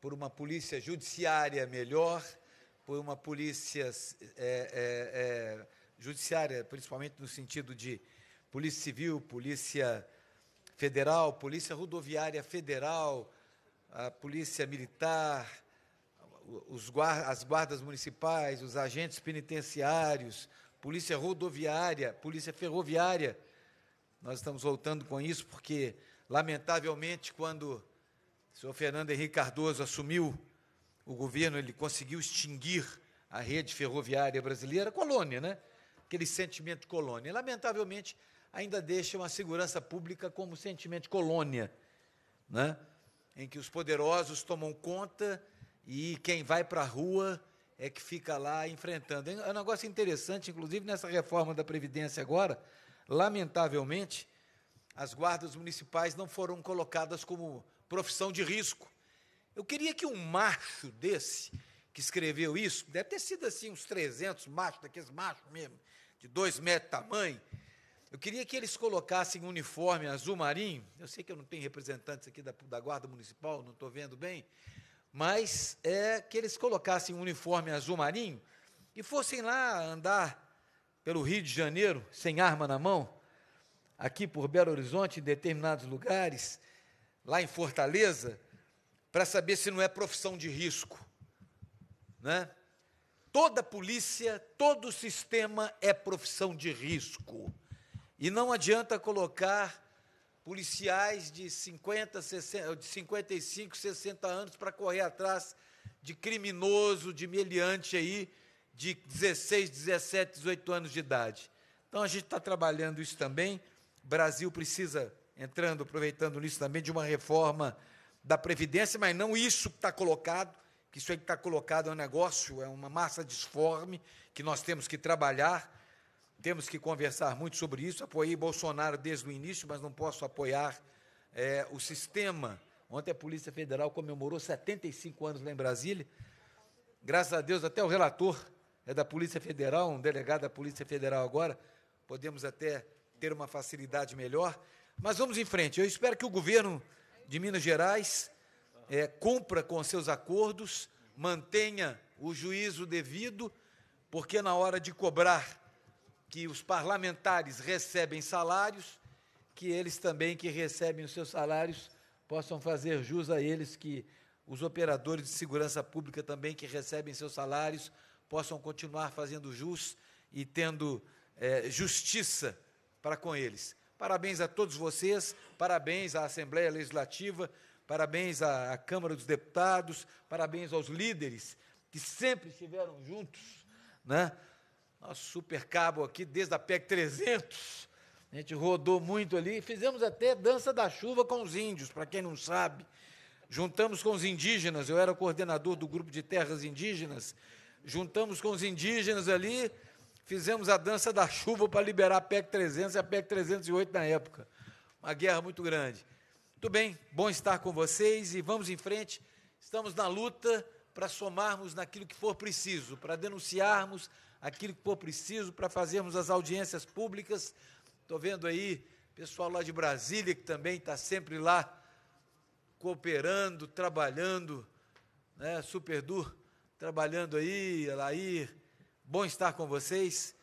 por uma polícia judiciária melhor por uma polícia é, é, é, judiciária, principalmente no sentido de polícia civil, polícia federal, polícia rodoviária federal, a polícia militar, os as guardas municipais, os agentes penitenciários, polícia rodoviária, polícia ferroviária. Nós estamos voltando com isso porque, lamentavelmente, quando o senhor Fernando Henrique Cardoso assumiu o governo ele conseguiu extinguir a rede ferroviária brasileira, colônia, né? Aquele sentimento de colônia. Lamentavelmente, ainda deixa uma segurança pública como sentimento de colônia, né? Em que os poderosos tomam conta e quem vai para a rua é que fica lá enfrentando. É um negócio interessante, inclusive nessa reforma da Previdência agora, lamentavelmente, as guardas municipais não foram colocadas como profissão de risco. Eu queria que um macho desse, que escreveu isso, deve ter sido assim uns 300 machos, daqueles machos mesmo, de dois metros de tamanho, eu queria que eles colocassem um uniforme azul marinho. Eu sei que eu não tenho representantes aqui da, da Guarda Municipal, não estou vendo bem, mas é que eles colocassem um uniforme azul marinho e fossem lá andar pelo Rio de Janeiro sem arma na mão, aqui por Belo Horizonte, em determinados lugares, lá em Fortaleza, para saber se não é profissão de risco. Né? Toda polícia, todo sistema é profissão de risco. E não adianta colocar policiais de 50, 60, de 55, 60 anos para correr atrás de criminoso, de meliante aí, de 16, 17, 18 anos de idade. Então a gente está trabalhando isso também. O Brasil precisa, entrando, aproveitando isso também, de uma reforma da Previdência, mas não isso que está colocado, que isso aí que está colocado é um negócio, é uma massa disforme que nós temos que trabalhar, temos que conversar muito sobre isso. Apoiei Bolsonaro desde o início, mas não posso apoiar é, o sistema. Ontem a Polícia Federal comemorou 75 anos lá em Brasília. Graças a Deus, até o relator é da Polícia Federal, um delegado da Polícia Federal agora. Podemos até ter uma facilidade melhor. Mas vamos em frente. Eu espero que o governo de Minas Gerais, é, cumpra com seus acordos, mantenha o juízo devido, porque na hora de cobrar que os parlamentares recebem salários, que eles também que recebem os seus salários possam fazer jus a eles, que os operadores de segurança pública também que recebem seus salários possam continuar fazendo jus e tendo é, justiça para com eles. Parabéns a todos vocês, parabéns à Assembleia Legislativa, parabéns à, à Câmara dos Deputados, parabéns aos líderes que sempre estiveram juntos, né? Nosso cabo aqui, desde a PEC 300, a gente rodou muito ali, fizemos até dança da chuva com os índios, para quem não sabe. Juntamos com os indígenas, eu era coordenador do grupo de terras indígenas, juntamos com os indígenas ali, Fizemos a dança da chuva para liberar a PEC 300 e a PEC 308 na época. Uma guerra muito grande. Muito bem, bom estar com vocês e vamos em frente. Estamos na luta para somarmos naquilo que for preciso, para denunciarmos aquilo que for preciso, para fazermos as audiências públicas. Estou vendo aí pessoal lá de Brasília que também está sempre lá cooperando, trabalhando, né? Superdur trabalhando aí, Elair, Bom estar com vocês.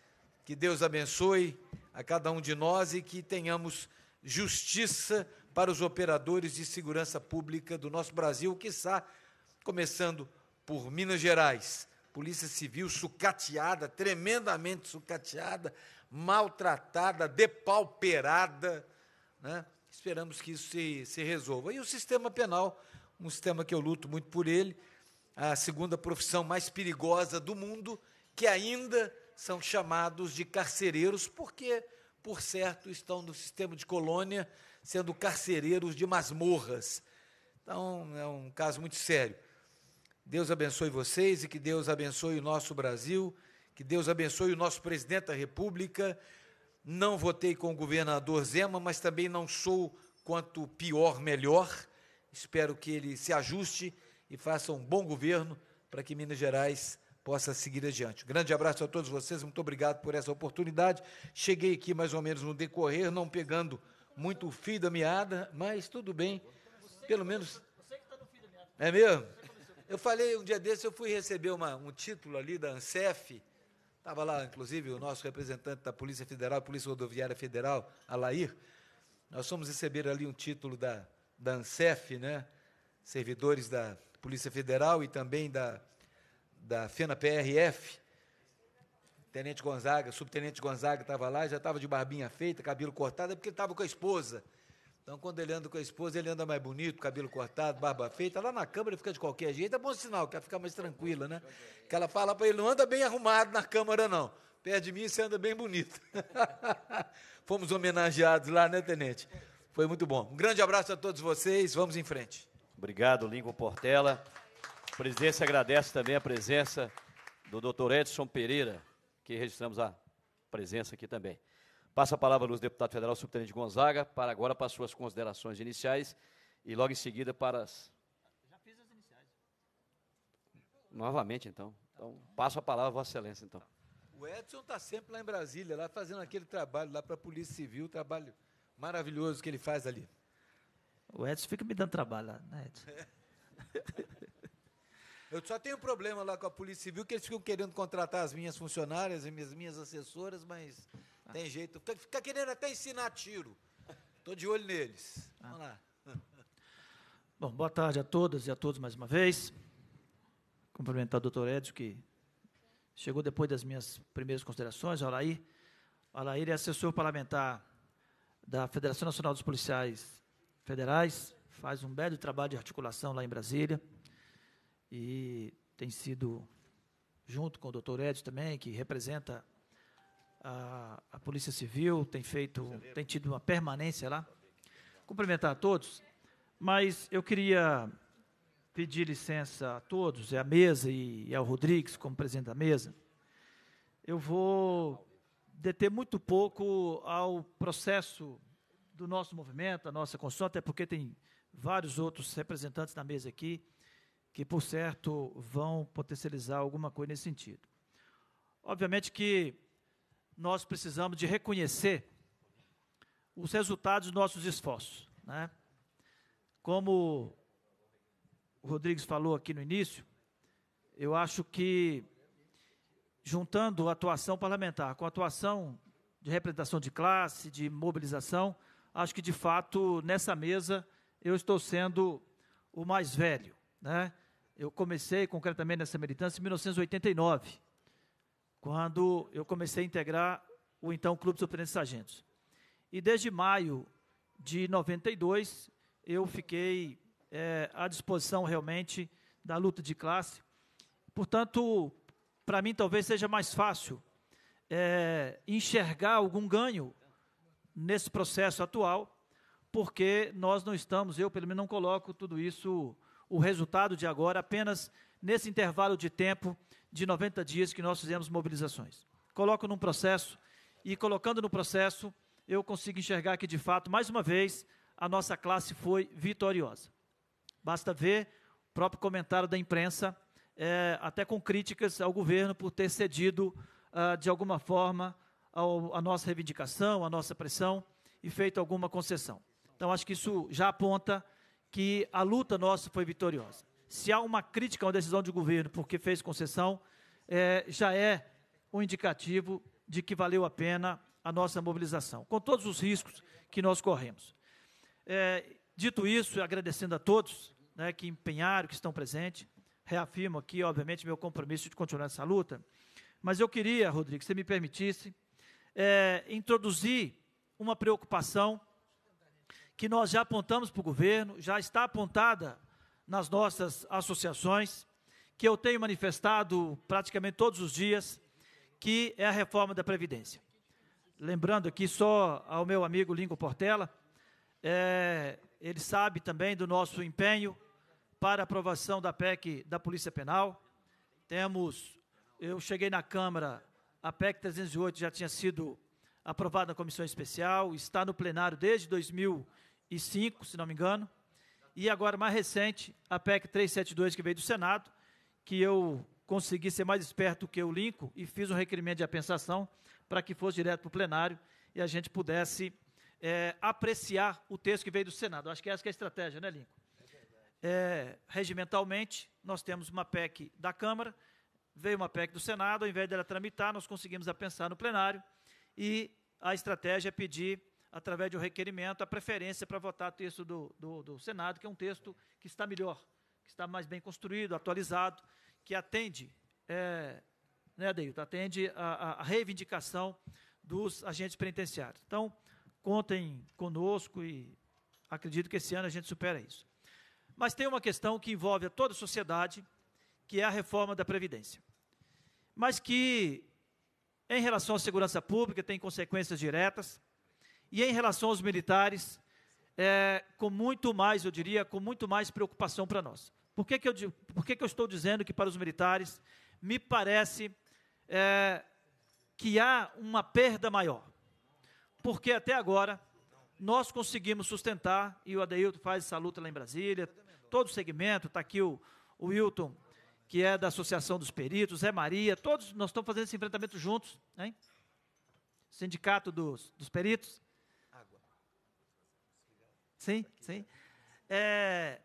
Que Deus abençoe a cada um de nós e que tenhamos justiça para os operadores de segurança pública do nosso Brasil, que está começando por Minas Gerais. Polícia Civil sucateada, tremendamente sucateada, maltratada, depauperada. Né? Esperamos que isso se, se resolva. E o sistema penal, um sistema que eu luto muito por ele, a segunda profissão mais perigosa do mundo, que ainda são chamados de carcereiros, porque, por certo, estão no sistema de colônia sendo carcereiros de masmorras. Então, é um caso muito sério. Deus abençoe vocês e que Deus abençoe o nosso Brasil, que Deus abençoe o nosso presidente da República. Não votei com o governador Zema, mas também não sou quanto pior, melhor. Espero que ele se ajuste e faça um bom governo para que Minas Gerais possa seguir adiante. Grande abraço a todos vocês, muito obrigado por essa oportunidade. Cheguei aqui mais ou menos no decorrer, não pegando muito o fio da meada, mas tudo bem. Pelo menos. É mesmo? Eu falei um dia desse, eu fui receber uma, um título ali da ANSEF. Estava lá, inclusive, o nosso representante da Polícia Federal, Polícia Rodoviária Federal, Alair. Nós fomos receber ali um título da, da ANSEF, né? servidores da Polícia Federal e também da da FENA-PRF, Tenente Gonzaga, subtenente Gonzaga estava lá, já estava de barbinha feita, cabelo cortado, é porque ele estava com a esposa. Então, quando ele anda com a esposa, ele anda mais bonito, cabelo cortado, barba feita. Lá na Câmara ele fica de qualquer jeito, é bom sinal, quer ficar mais tranquila, né? Que ela fala para ele, não anda bem arrumado na Câmara, não. Perto de mim você anda bem bonito. [LAUGHS] Fomos homenageados lá, né, Tenente? Foi muito bom. Um grande abraço a todos vocês, vamos em frente. Obrigado, Língua Portela. A presidência agradece também a presença do doutor Edson Pereira, que registramos a presença aqui também. Passa a palavra ao deputado federal subtenente Gonzaga, para agora para suas considerações iniciais e logo em seguida para as... Já fiz as iniciais. Novamente, então. Então, passo a palavra à Vossa Excelência, então. O Edson está sempre lá em Brasília, lá fazendo aquele trabalho lá para a Polícia Civil, trabalho maravilhoso que ele faz ali. O Edson fica me dando trabalho lá, né, Edson? É. [LAUGHS] Eu só tenho problema lá com a Polícia Civil, que eles ficam querendo contratar as minhas funcionárias e minhas, minhas assessoras, mas ah. tem jeito. Fica, fica, querendo até ensinar tiro. Estou de olho neles. Ah. Vamos lá. Bom, boa tarde a todas e a todos mais uma vez. Cumprimentar o doutor Edson, que chegou depois das minhas primeiras considerações. Alair, Alair é assessor parlamentar da Federação Nacional dos Policiais Federais, faz um belo trabalho de articulação lá em Brasília e tem sido, junto com o doutor Edson também, que representa a, a Polícia Civil, tem feito, tem tido uma permanência lá. Cumprimentar a todos, mas eu queria pedir licença a todos, à mesa e ao Rodrigues, como presidente da mesa. Eu vou deter muito pouco ao processo do nosso movimento, a nossa consulta, até porque tem vários outros representantes da mesa aqui que, por certo, vão potencializar alguma coisa nesse sentido. Obviamente que nós precisamos de reconhecer os resultados dos nossos esforços. Né? Como o Rodrigues falou aqui no início, eu acho que juntando a atuação parlamentar com a atuação de representação de classe, de mobilização, acho que de fato nessa mesa eu estou sendo o mais velho, né? eu comecei concretamente nessa militância em 1989, quando eu comecei a integrar o então Clube Surpreendentes Sargentos. E desde maio de 92, eu fiquei é, à disposição realmente da luta de classe. Portanto, para mim talvez seja mais fácil é, enxergar algum ganho nesse processo atual, porque nós não estamos, eu pelo menos não coloco tudo isso o resultado de agora, apenas nesse intervalo de tempo de 90 dias que nós fizemos mobilizações. Coloco num processo e colocando no processo, eu consigo enxergar que de fato, mais uma vez, a nossa classe foi vitoriosa. Basta ver o próprio comentário da imprensa, é, até com críticas ao governo por ter cedido, ah, de alguma forma, ao, a nossa reivindicação, a nossa pressão e feito alguma concessão. Então, acho que isso já aponta que a luta nossa foi vitoriosa. Se há uma crítica a uma decisão de governo porque fez concessão, é, já é um indicativo de que valeu a pena a nossa mobilização, com todos os riscos que nós corremos. É, dito isso, agradecendo a todos né, que empenharam, que estão presentes, reafirmo aqui, obviamente, meu compromisso de continuar essa luta, mas eu queria, Rodrigo, se me permitisse, é, introduzir uma preocupação que nós já apontamos para o governo, já está apontada nas nossas associações, que eu tenho manifestado praticamente todos os dias, que é a reforma da Previdência. Lembrando aqui só ao meu amigo Lingo Portela, é, ele sabe também do nosso empenho para aprovação da PEC da Polícia Penal. Temos, eu cheguei na Câmara, a PEC 308 já tinha sido aprovada na comissão especial, está no plenário desde 2000 5, se não me engano. E agora, mais recente, a PEC 372, que veio do Senado, que eu consegui ser mais esperto que o Lincoln e fiz um requerimento de apensação para que fosse direto para o plenário e a gente pudesse é, apreciar o texto que veio do Senado. Acho que essa que é a estratégia, né, Lincoln? É, regimentalmente, nós temos uma PEC da Câmara, veio uma PEC do Senado, ao invés dela tramitar, nós conseguimos apensar no plenário e a estratégia é pedir através de um requerimento, a preferência para votar o texto do, do, do Senado, que é um texto que está melhor, que está mais bem construído, atualizado, que atende, é, né, Deilton, atende a, a, reivindicação dos agentes penitenciários. Então, contem conosco e acredito que esse ano a gente supera isso. Mas tem uma questão que envolve a toda a sociedade, que é a reforma da Previdência. Mas que, em relação à segurança pública, tem consequências diretas, e em relação aos militares, é, com muito mais, eu diria, com muito mais preocupação para nós. Por, que, que, eu, por que, que eu estou dizendo que para os militares me parece é, que há uma perda maior? Porque até agora nós conseguimos sustentar, e o Adeilton faz essa luta lá em Brasília, todo o segmento, está aqui o, o Wilton, que é da Associação dos Peritos, Zé Maria, todos nós estamos fazendo esse enfrentamento juntos, hein? Sindicato dos, dos Peritos. Sim, sim. Né? É,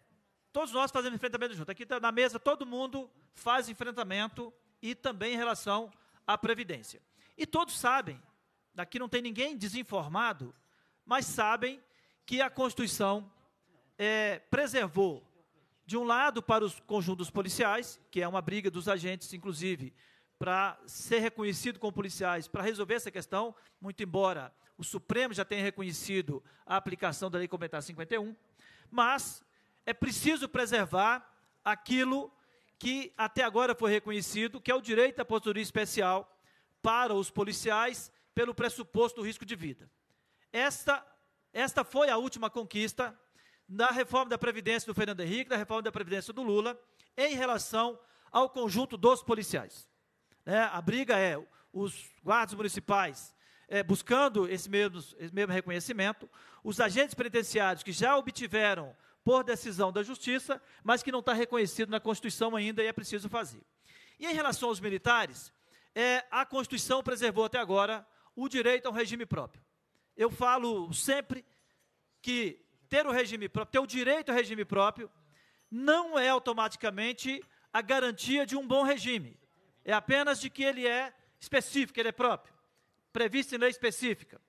todos nós fazemos enfrentamento junto. Aqui tá na mesa, todo mundo faz enfrentamento e também em relação à Previdência. E todos sabem, aqui não tem ninguém desinformado, mas sabem que a Constituição é, preservou, de um lado, para os conjuntos policiais, que é uma briga dos agentes, inclusive, para ser reconhecido como policiais, para resolver essa questão, muito embora o Supremo já tem reconhecido a aplicação da Lei Complementar 51, mas é preciso preservar aquilo que até agora foi reconhecido, que é o direito à aposentadoria especial para os policiais pelo pressuposto do risco de vida. Esta, esta foi a última conquista na reforma da Previdência do Fernando Henrique, na reforma da Previdência do Lula, em relação ao conjunto dos policiais. Né? A briga é os guardas municipais é, buscando esse mesmo, esse mesmo reconhecimento, os agentes penitenciários que já obtiveram por decisão da Justiça, mas que não está reconhecido na Constituição ainda e é preciso fazer. E em relação aos militares, é, a Constituição preservou até agora o direito a um regime próprio. Eu falo sempre que ter o regime próprio, ter o direito ao regime próprio, não é automaticamente a garantia de um bom regime. É apenas de que ele é específico, ele é próprio prevista em lei é específica.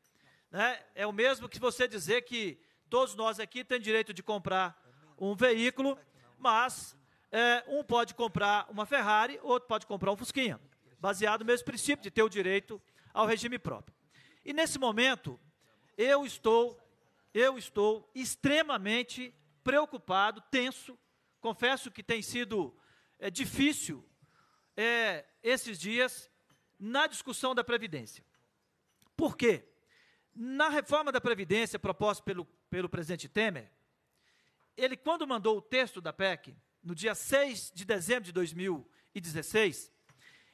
Né? É o mesmo que você dizer que todos nós aqui temos direito de comprar um veículo, mas é, um pode comprar uma Ferrari, outro pode comprar um Fusquinha, baseado no mesmo princípio de ter o direito ao regime próprio. E nesse momento, eu estou, eu estou extremamente preocupado, tenso. Confesso que tem sido é, difícil é, esses dias na discussão da previdência. Por quê? Na reforma da Previdência proposta pelo, pelo presidente Temer, ele, quando mandou o texto da PEC, no dia 6 de dezembro de 2016,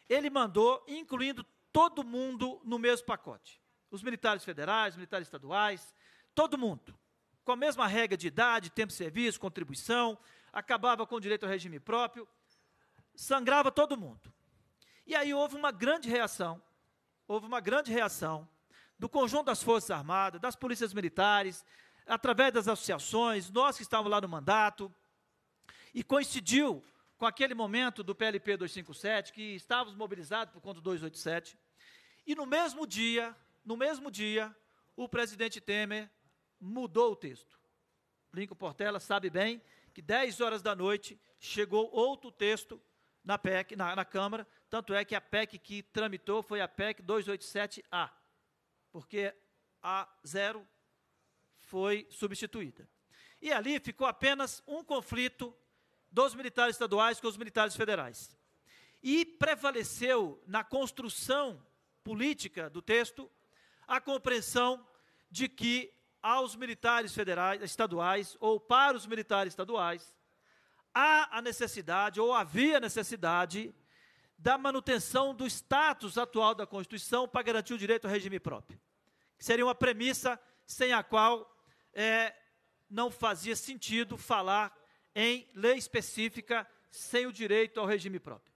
ele mandou incluindo todo mundo no mesmo pacote. Os militares federais, militares estaduais, todo mundo. Com a mesma regra de idade, tempo de serviço, contribuição, acabava com o direito ao regime próprio, sangrava todo mundo. E aí houve uma grande reação houve uma grande reação do conjunto das Forças Armadas, das polícias militares, através das associações, nós que estávamos lá no mandato, e coincidiu com aquele momento do PLP 257, que estávamos mobilizados por conta do 287, e no mesmo dia, no mesmo dia, o presidente Temer mudou o texto. Lincoln Portela sabe bem que 10 horas da noite chegou outro texto na PEC, na, na Câmara, tanto é que a PEC que tramitou foi a PEC 287A, porque a zero foi substituída. E ali ficou apenas um conflito dos militares estaduais com os militares federais. E prevaleceu na construção política do texto a compreensão de que aos militares federais estaduais ou para os militares estaduais há a necessidade, ou havia necessidade, da manutenção do status atual da Constituição para garantir o direito ao regime próprio. Que seria uma premissa sem a qual é, não fazia sentido falar em lei específica sem o direito ao regime próprio.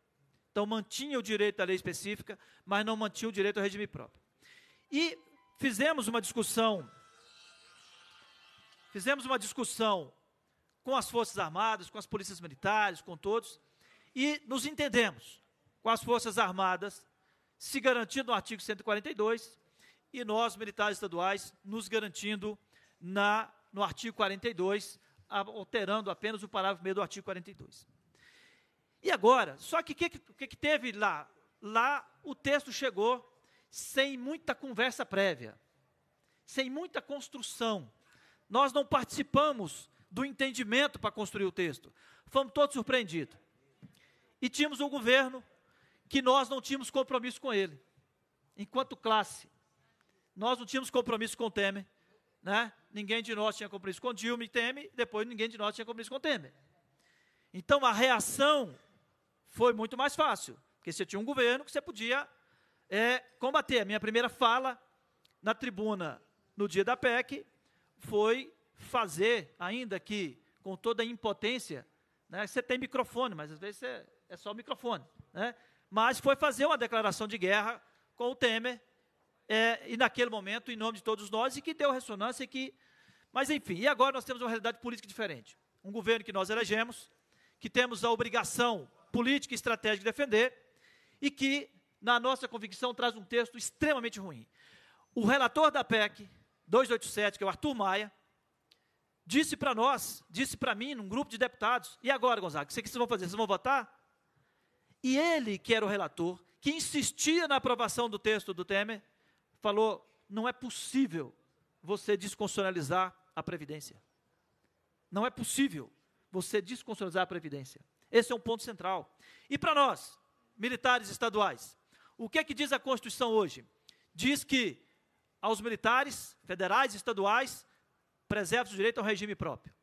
Então, mantinha o direito à lei específica, mas não mantinha o direito ao regime próprio. E fizemos uma discussão, fizemos uma discussão com as Forças Armadas, com as Polícias Militares, com todos, e nos entendemos com as Forças Armadas, se garantindo no artigo 142, e nós, militares estaduais, nos garantindo na, no artigo 42, alterando apenas o parágrafo meio do artigo 42. E agora, só que o que, que, que teve lá? Lá o texto chegou sem muita conversa prévia, sem muita construção. Nós não participamos do entendimento para construir o texto. Fomos todos surpreendidos. E tínhamos um governo que nós não tínhamos compromisso com ele. Enquanto classe, nós não tínhamos compromisso com o Temer. Né? Ninguém de nós tinha compromisso com Dilma e Temer, depois ninguém de nós tinha compromisso com Temer. Então a reação foi muito mais fácil, porque você tinha um governo que você podia é, combater. A minha primeira fala na tribuna no dia da PEC foi fazer, ainda que com toda a impotência, né? você tem microfone, mas às vezes é, é só o microfone, né? mas foi fazer uma declaração de guerra com o Temer, é, e naquele momento, em nome de todos nós, e que deu ressonância, e que... mas enfim, e agora nós temos uma realidade política diferente. Um governo que nós elegemos, que temos a obrigação política e estratégica de defender, e que, na nossa convicção, traz um texto extremamente ruim. O relator da PEC 287, que é o Arthur Maia, disse para nós, disse para mim, num grupo de deputados, e agora, Gonzaga, o que vocês vão fazer? Vocês vão votar? E ele, que era o relator, que insistia na aprovação do texto do Temer, falou: não é possível você desconstitucionalizar a Previdência. Não é possível você desconstitucionalizar a Previdência. Esse é um ponto central. E para nós, militares estaduais, o que é que diz a Constituição hoje? Diz que aos militares federais e estaduais preserva o direito ao regime próprio.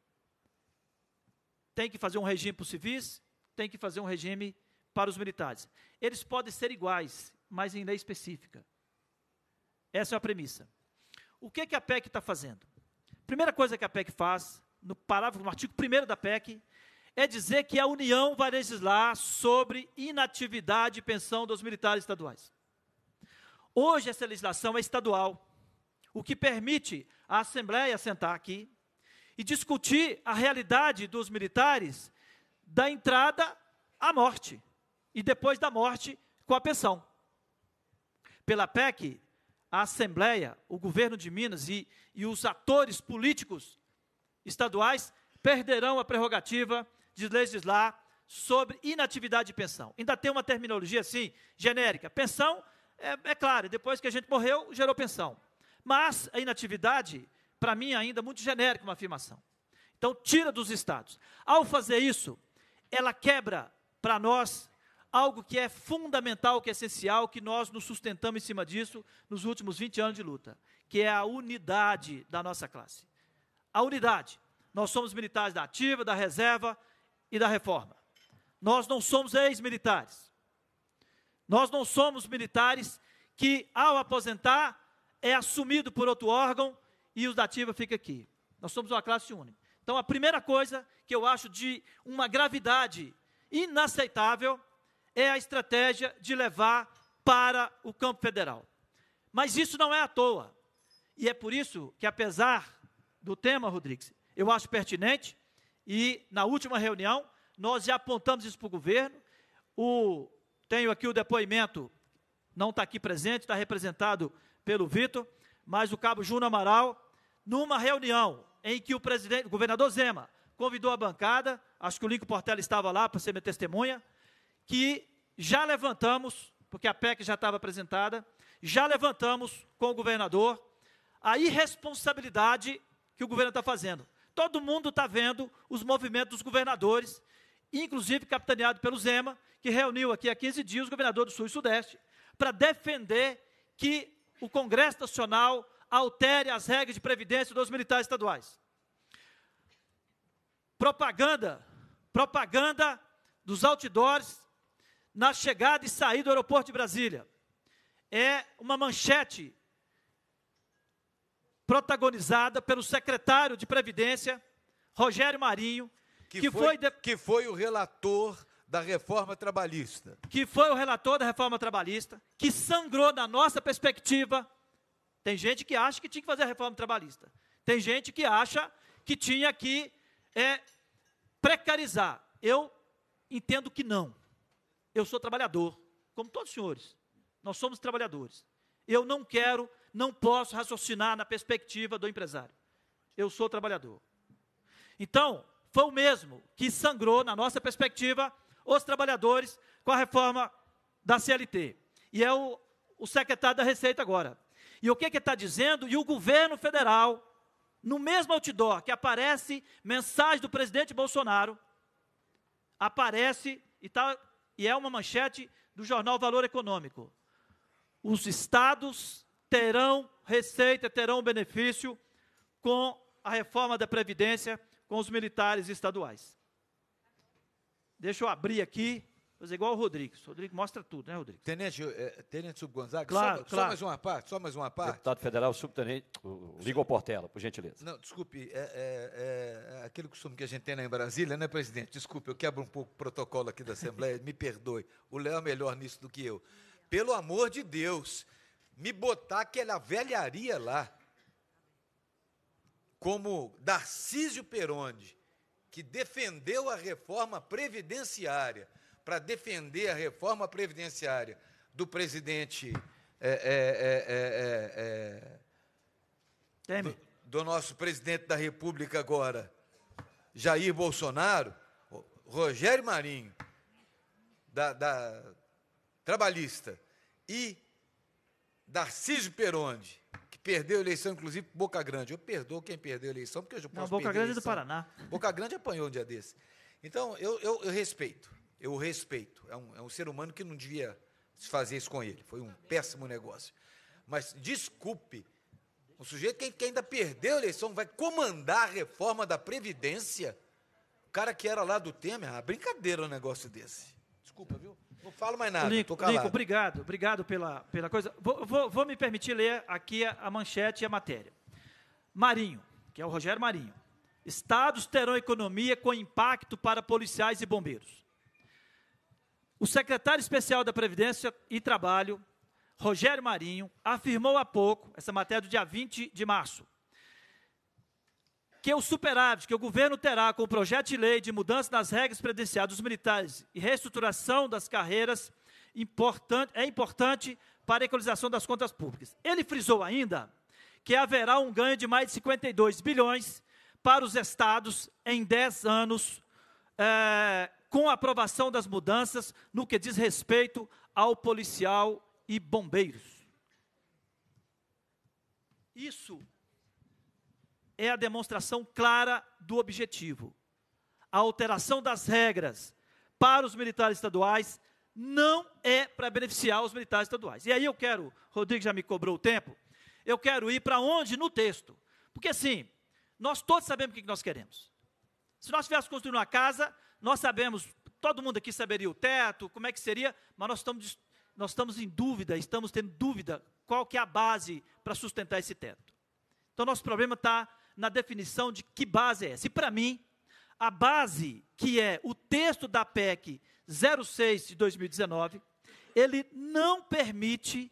Tem que fazer um regime para os civis, tem que fazer um regime para os militares. Eles podem ser iguais, mas em lei específica. Essa é a premissa. O que, é que a PEC está fazendo? Primeira coisa que a PEC faz, no parágrafo, no artigo 1 da PEC, é dizer que a União vai legislar sobre inatividade e pensão dos militares estaduais. Hoje essa legislação é estadual o que permite a Assembleia sentar aqui e discutir a realidade dos militares da entrada à morte e depois da morte com a pensão. Pela PEC, a Assembleia, o governo de Minas e, e os atores políticos estaduais perderão a prerrogativa de legislar sobre inatividade de pensão. Ainda tem uma terminologia assim, genérica. Pensão, é, é claro, depois que a gente morreu, gerou pensão. Mas a inatividade, para mim, é ainda é muito genérica uma afirmação. Então, tira dos estados. Ao fazer isso, ela quebra para nós algo que é fundamental, que é essencial, que nós nos sustentamos em cima disso nos últimos 20 anos de luta, que é a unidade da nossa classe. A unidade. Nós somos militares da ativa, da reserva e da reforma. Nós não somos ex-militares. Nós não somos militares que, ao aposentar, é assumido por outro órgão e os da ativa fica aqui. Nós somos uma classe única. Então, a primeira coisa que eu acho de uma gravidade inaceitável é a estratégia de levar para o campo federal. Mas isso não é à toa. E é por isso que, apesar do tema, Rodrigues, eu acho pertinente, e na última reunião nós já apontamos isso para o governo. tenho aqui o depoimento, não está aqui presente, está representado pelo Vitor, mas o cabo Júnior Amaral, numa reunião em que o, o governador Zema convidou a bancada, acho que o Lico Portela estava lá para ser minha testemunha, que já levantamos, porque a PEC já estava apresentada, já levantamos com o governador a irresponsabilidade que o governo está fazendo. Todo mundo está vendo os movimentos dos governadores, inclusive capitaneado pelo Zema, que reuniu aqui há 15 dias o governador do Sul e Sudeste, para defender que o Congresso Nacional altere as regras de previdência dos militares estaduais. Propaganda, propaganda dos outdoors na chegada e saída do aeroporto de Brasília. É uma manchete protagonizada pelo secretário de Previdência, Rogério Marinho, que, que foi, foi de... que foi o relator da reforma trabalhista. Que foi o relator da reforma trabalhista, que sangrou da nossa perspectiva. Tem gente que acha que tinha que fazer a reforma trabalhista. Tem gente que acha que tinha que é, precarizar. Eu entendo que não. Eu sou trabalhador, como todos os senhores. Nós somos trabalhadores. Eu não quero, não posso raciocinar na perspectiva do empresário. Eu sou trabalhador. Então, foi o mesmo que sangrou, na nossa perspectiva, os trabalhadores com a reforma da CLT. E é o, o secretário da Receita agora. E o que está dizendo? E o governo federal, no mesmo outdoor que aparece mensagem do presidente Bolsonaro, aparece e, tá, e é uma manchete do jornal Valor Econômico. Os estados terão receita, terão benefício com a reforma da Previdência, com os militares estaduais. Deixa eu abrir aqui. Fazer igual o Rodrigues. O Rodrigues mostra tudo, né, Rodrigues? Tenente, eh, tenente Subgonzaga, claro, só, claro. só mais uma parte, só mais uma parte. Deputado federal, subtenente, o Igor Portela, por gentileza. Não, desculpe, é, é, é, é, aquele costume que a gente tem lá em Brasília, né, presidente? Desculpe, eu quebro um pouco o protocolo aqui da Assembleia, me perdoe. O Léo é melhor nisso do que eu. Pelo amor de Deus, me botar aquela velharia lá, como Darcísio Peronde, que defendeu a reforma previdenciária, para defender a reforma previdenciária do presidente é, é, é, do, do nosso presidente da República agora, Jair Bolsonaro, Rogério Marinho, da, da Trabalhista, e Darciso Peronde, Perdeu a eleição, inclusive, Boca Grande. Eu perdoo quem perdeu a eleição, porque eu já posso Não, Boca Grande é do Paraná. Boca Grande apanhou um dia desse. Então, eu, eu, eu respeito. Eu respeito. É um, é um ser humano que não devia se fazer isso com ele. Foi um péssimo negócio. Mas desculpe, um sujeito que, que ainda perdeu a eleição vai comandar a reforma da Previdência? O cara que era lá do Temer, ah, brincadeira um negócio desse. Desculpa, viu? Não falo mais nada. Lincoln, Lincoln obrigado, obrigado pela, pela coisa. Vou, vou, vou me permitir ler aqui a, a manchete e a matéria. Marinho, que é o Rogério Marinho. Estados terão economia com impacto para policiais e bombeiros. O secretário especial da Previdência e Trabalho, Rogério Marinho, afirmou há pouco, essa matéria é do dia 20 de março, que é o superávit que o governo terá com o projeto de lei de mudança nas regras previdenciárias dos militares e reestruturação das carreiras importante, é importante para a equalização das contas públicas. Ele frisou ainda que haverá um ganho de mais de 52 bilhões para os estados em 10 anos, é, com a aprovação das mudanças no que diz respeito ao policial e bombeiros. Isso é a demonstração clara do objetivo. A alteração das regras para os militares estaduais não é para beneficiar os militares estaduais. E aí eu quero, Rodrigo já me cobrou o tempo, eu quero ir para onde? No texto. Porque assim, nós todos sabemos o que nós queremos. Se nós tivéssemos construído uma casa, nós sabemos, todo mundo aqui saberia o teto, como é que seria, mas nós estamos, nós estamos em dúvida, estamos tendo dúvida qual que é a base para sustentar esse teto. Então, nosso problema está na definição de que base é essa. E para mim, a base que é o texto da PEC 06 de 2019, ele não permite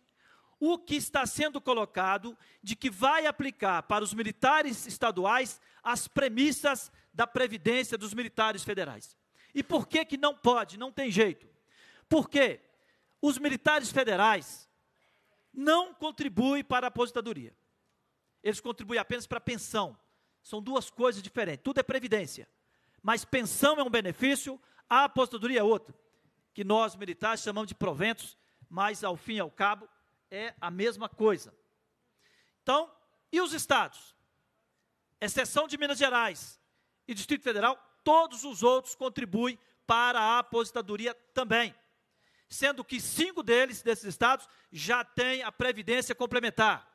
o que está sendo colocado de que vai aplicar para os militares estaduais as premissas da previdência dos militares federais. E por que que não pode? Não tem jeito. Porque os militares federais não contribuem para a aposentadoria. Eles contribuem apenas para a pensão. São duas coisas diferentes. Tudo é previdência. Mas pensão é um benefício, a aposentadoria é outro. Que nós militares chamamos de proventos, mas ao fim e ao cabo é a mesma coisa. Então, e os estados? Exceção de Minas Gerais e Distrito Federal, todos os outros contribuem para a aposentadoria também. Sendo que cinco deles, desses estados, já têm a previdência complementar.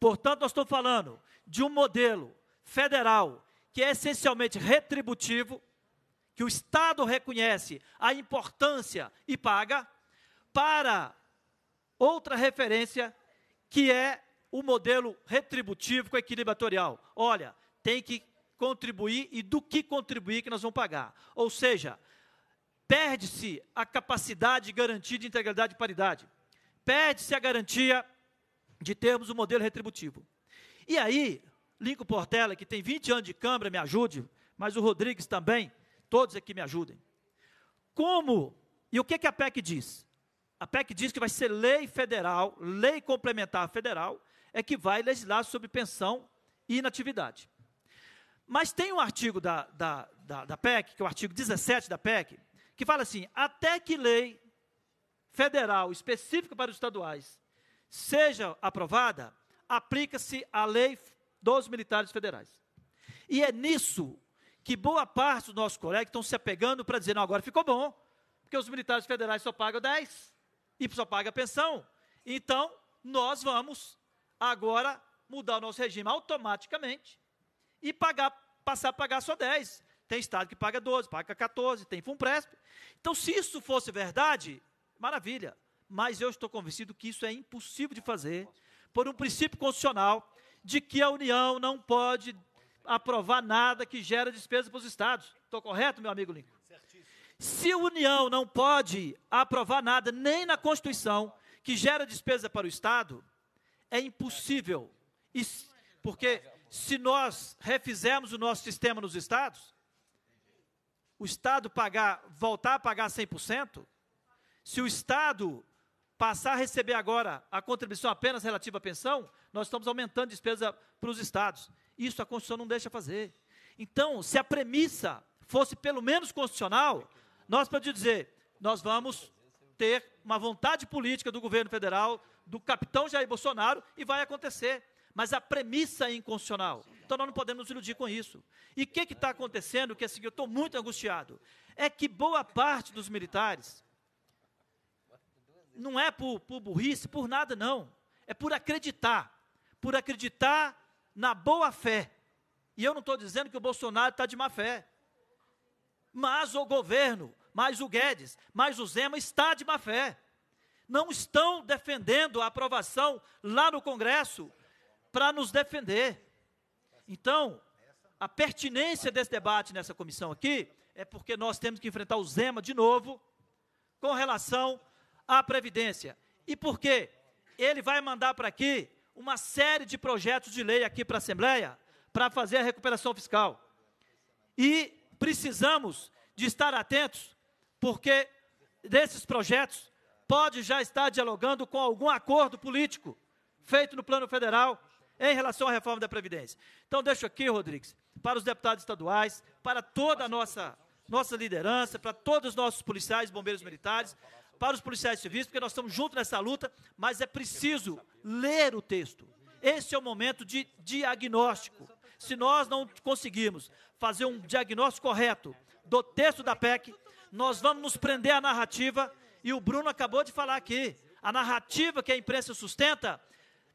Portanto, eu estou falando de um modelo federal que é essencialmente retributivo, que o Estado reconhece a importância e paga, para outra referência, que é o modelo retributivo com equilibratorial. Olha, tem que contribuir e do que contribuir que nós vamos pagar. Ou seja, perde-se a capacidade de garantir de integridade e paridade. Perde-se a garantia de termos o um modelo retributivo. E aí, Lincoln Portela, que tem 20 anos de Câmara, me ajude, mas o Rodrigues também, todos aqui me ajudem. Como e o que, que a PEC diz? A PEC diz que vai ser lei federal, lei complementar federal, é que vai legislar sobre pensão e inatividade. Mas tem um artigo da, da, da, da PEC, que é o artigo 17 da PEC, que fala assim: até que lei federal específica para os estaduais seja aprovada, aplica-se a lei dos militares federais. E é nisso que boa parte dos nossos colegas estão se apegando para dizer, não, agora ficou bom, porque os militares federais só pagam 10 e só pagam a pensão. Então, nós vamos agora mudar o nosso regime automaticamente e pagar, passar a pagar só 10. Tem estado que paga 12, paga 14, tem FUNPRESP. Então, se isso fosse verdade, maravilha mas eu estou convencido que isso é impossível de fazer, por um princípio constitucional de que a União não pode aprovar nada que gera despesa para os Estados. Estou correto, meu amigo Lincoln? Se a União não pode aprovar nada, nem na Constituição, que gera despesa para o Estado, é impossível. porque se nós refizermos o nosso sistema nos Estados, o Estado pagar, voltar a pagar 100%, se o Estado passar a receber agora a contribuição apenas relativa à pensão, nós estamos aumentando a despesa para os estados. Isso a Constituição não deixa fazer. Então, se a premissa fosse pelo menos constitucional, nós podemos dizer, nós vamos ter uma vontade política do governo federal, do capitão Jair Bolsonaro, e vai acontecer. Mas a premissa é inconstitucional. Então nós não podemos nos iludir com isso. E o que está acontecendo? Que é assim, eu estou muito angustiado. É que boa parte dos militares não é por, por burrice, por nada, não. É por acreditar. Por acreditar na boa fé. E eu não estou dizendo que o Bolsonaro está de má fé. Mas o governo, mais o Guedes, mais o Zema está de má fé. Não estão defendendo a aprovação lá no Congresso para nos defender. Então, a pertinência desse debate nessa comissão aqui é porque nós temos que enfrentar o Zema de novo com relação à Previdência. E por quê? Ele vai mandar para aqui uma série de projetos de lei aqui para a Assembleia para fazer a recuperação fiscal. E precisamos de estar atentos, porque desses projetos pode já estar dialogando com algum acordo político feito no plano federal em relação à reforma da Previdência. Então, deixo aqui, Rodrigues, para os deputados estaduais, para toda a nossa, nossa liderança, para todos os nossos policiais, bombeiros militares, para os policiais civis, porque nós estamos juntos nessa luta, mas é preciso ler o texto. Esse é o momento de diagnóstico. Se nós não conseguirmos fazer um diagnóstico correto do texto da PEC, nós vamos nos prender à narrativa, e o Bruno acabou de falar aqui, a narrativa que a imprensa sustenta,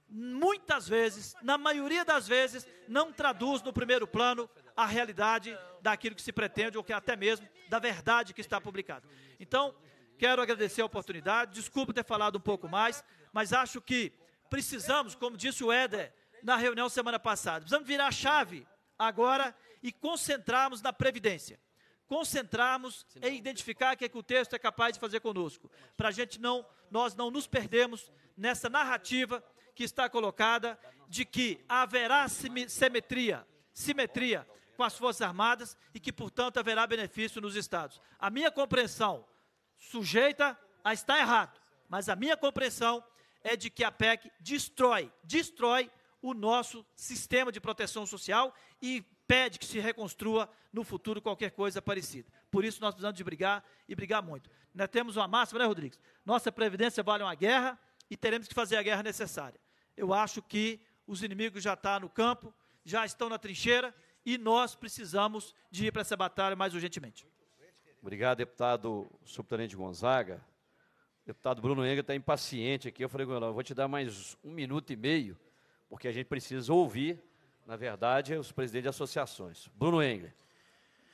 muitas vezes, na maioria das vezes, não traduz no primeiro plano a realidade daquilo que se pretende, ou que é até mesmo da verdade que está publicada. Então, Quero agradecer a oportunidade. Desculpa ter falado um pouco mais, mas acho que precisamos, como disse o Éder na reunião semana passada, precisamos virar a chave agora e concentrarmos na previdência. Concentrarmos em identificar o que, é que o texto é capaz de fazer conosco, para a gente não, nós não nos perdemos nessa narrativa que está colocada de que haverá simetria, simetria com as Forças Armadas e que, portanto, haverá benefício nos estados. A minha compreensão sujeita a estar errado, mas a minha compreensão é de que a PEC destrói, destrói o nosso sistema de proteção social e pede que se reconstrua no futuro qualquer coisa parecida. Por isso nós precisamos de brigar e brigar muito. Nós temos uma máxima, né, Rodrigues? Nossa previdência vale uma guerra e teremos que fazer a guerra necessária. Eu acho que os inimigos já estão tá no campo, já estão na trincheira e nós precisamos de ir para essa batalha mais urgentemente. Obrigado, deputado subtenente Gonzaga. Deputado Bruno Enga está impaciente aqui. Eu falei, eu vou te dar mais um minuto e meio, porque a gente precisa ouvir, na verdade, os presidentes de associações. Bruno Enga,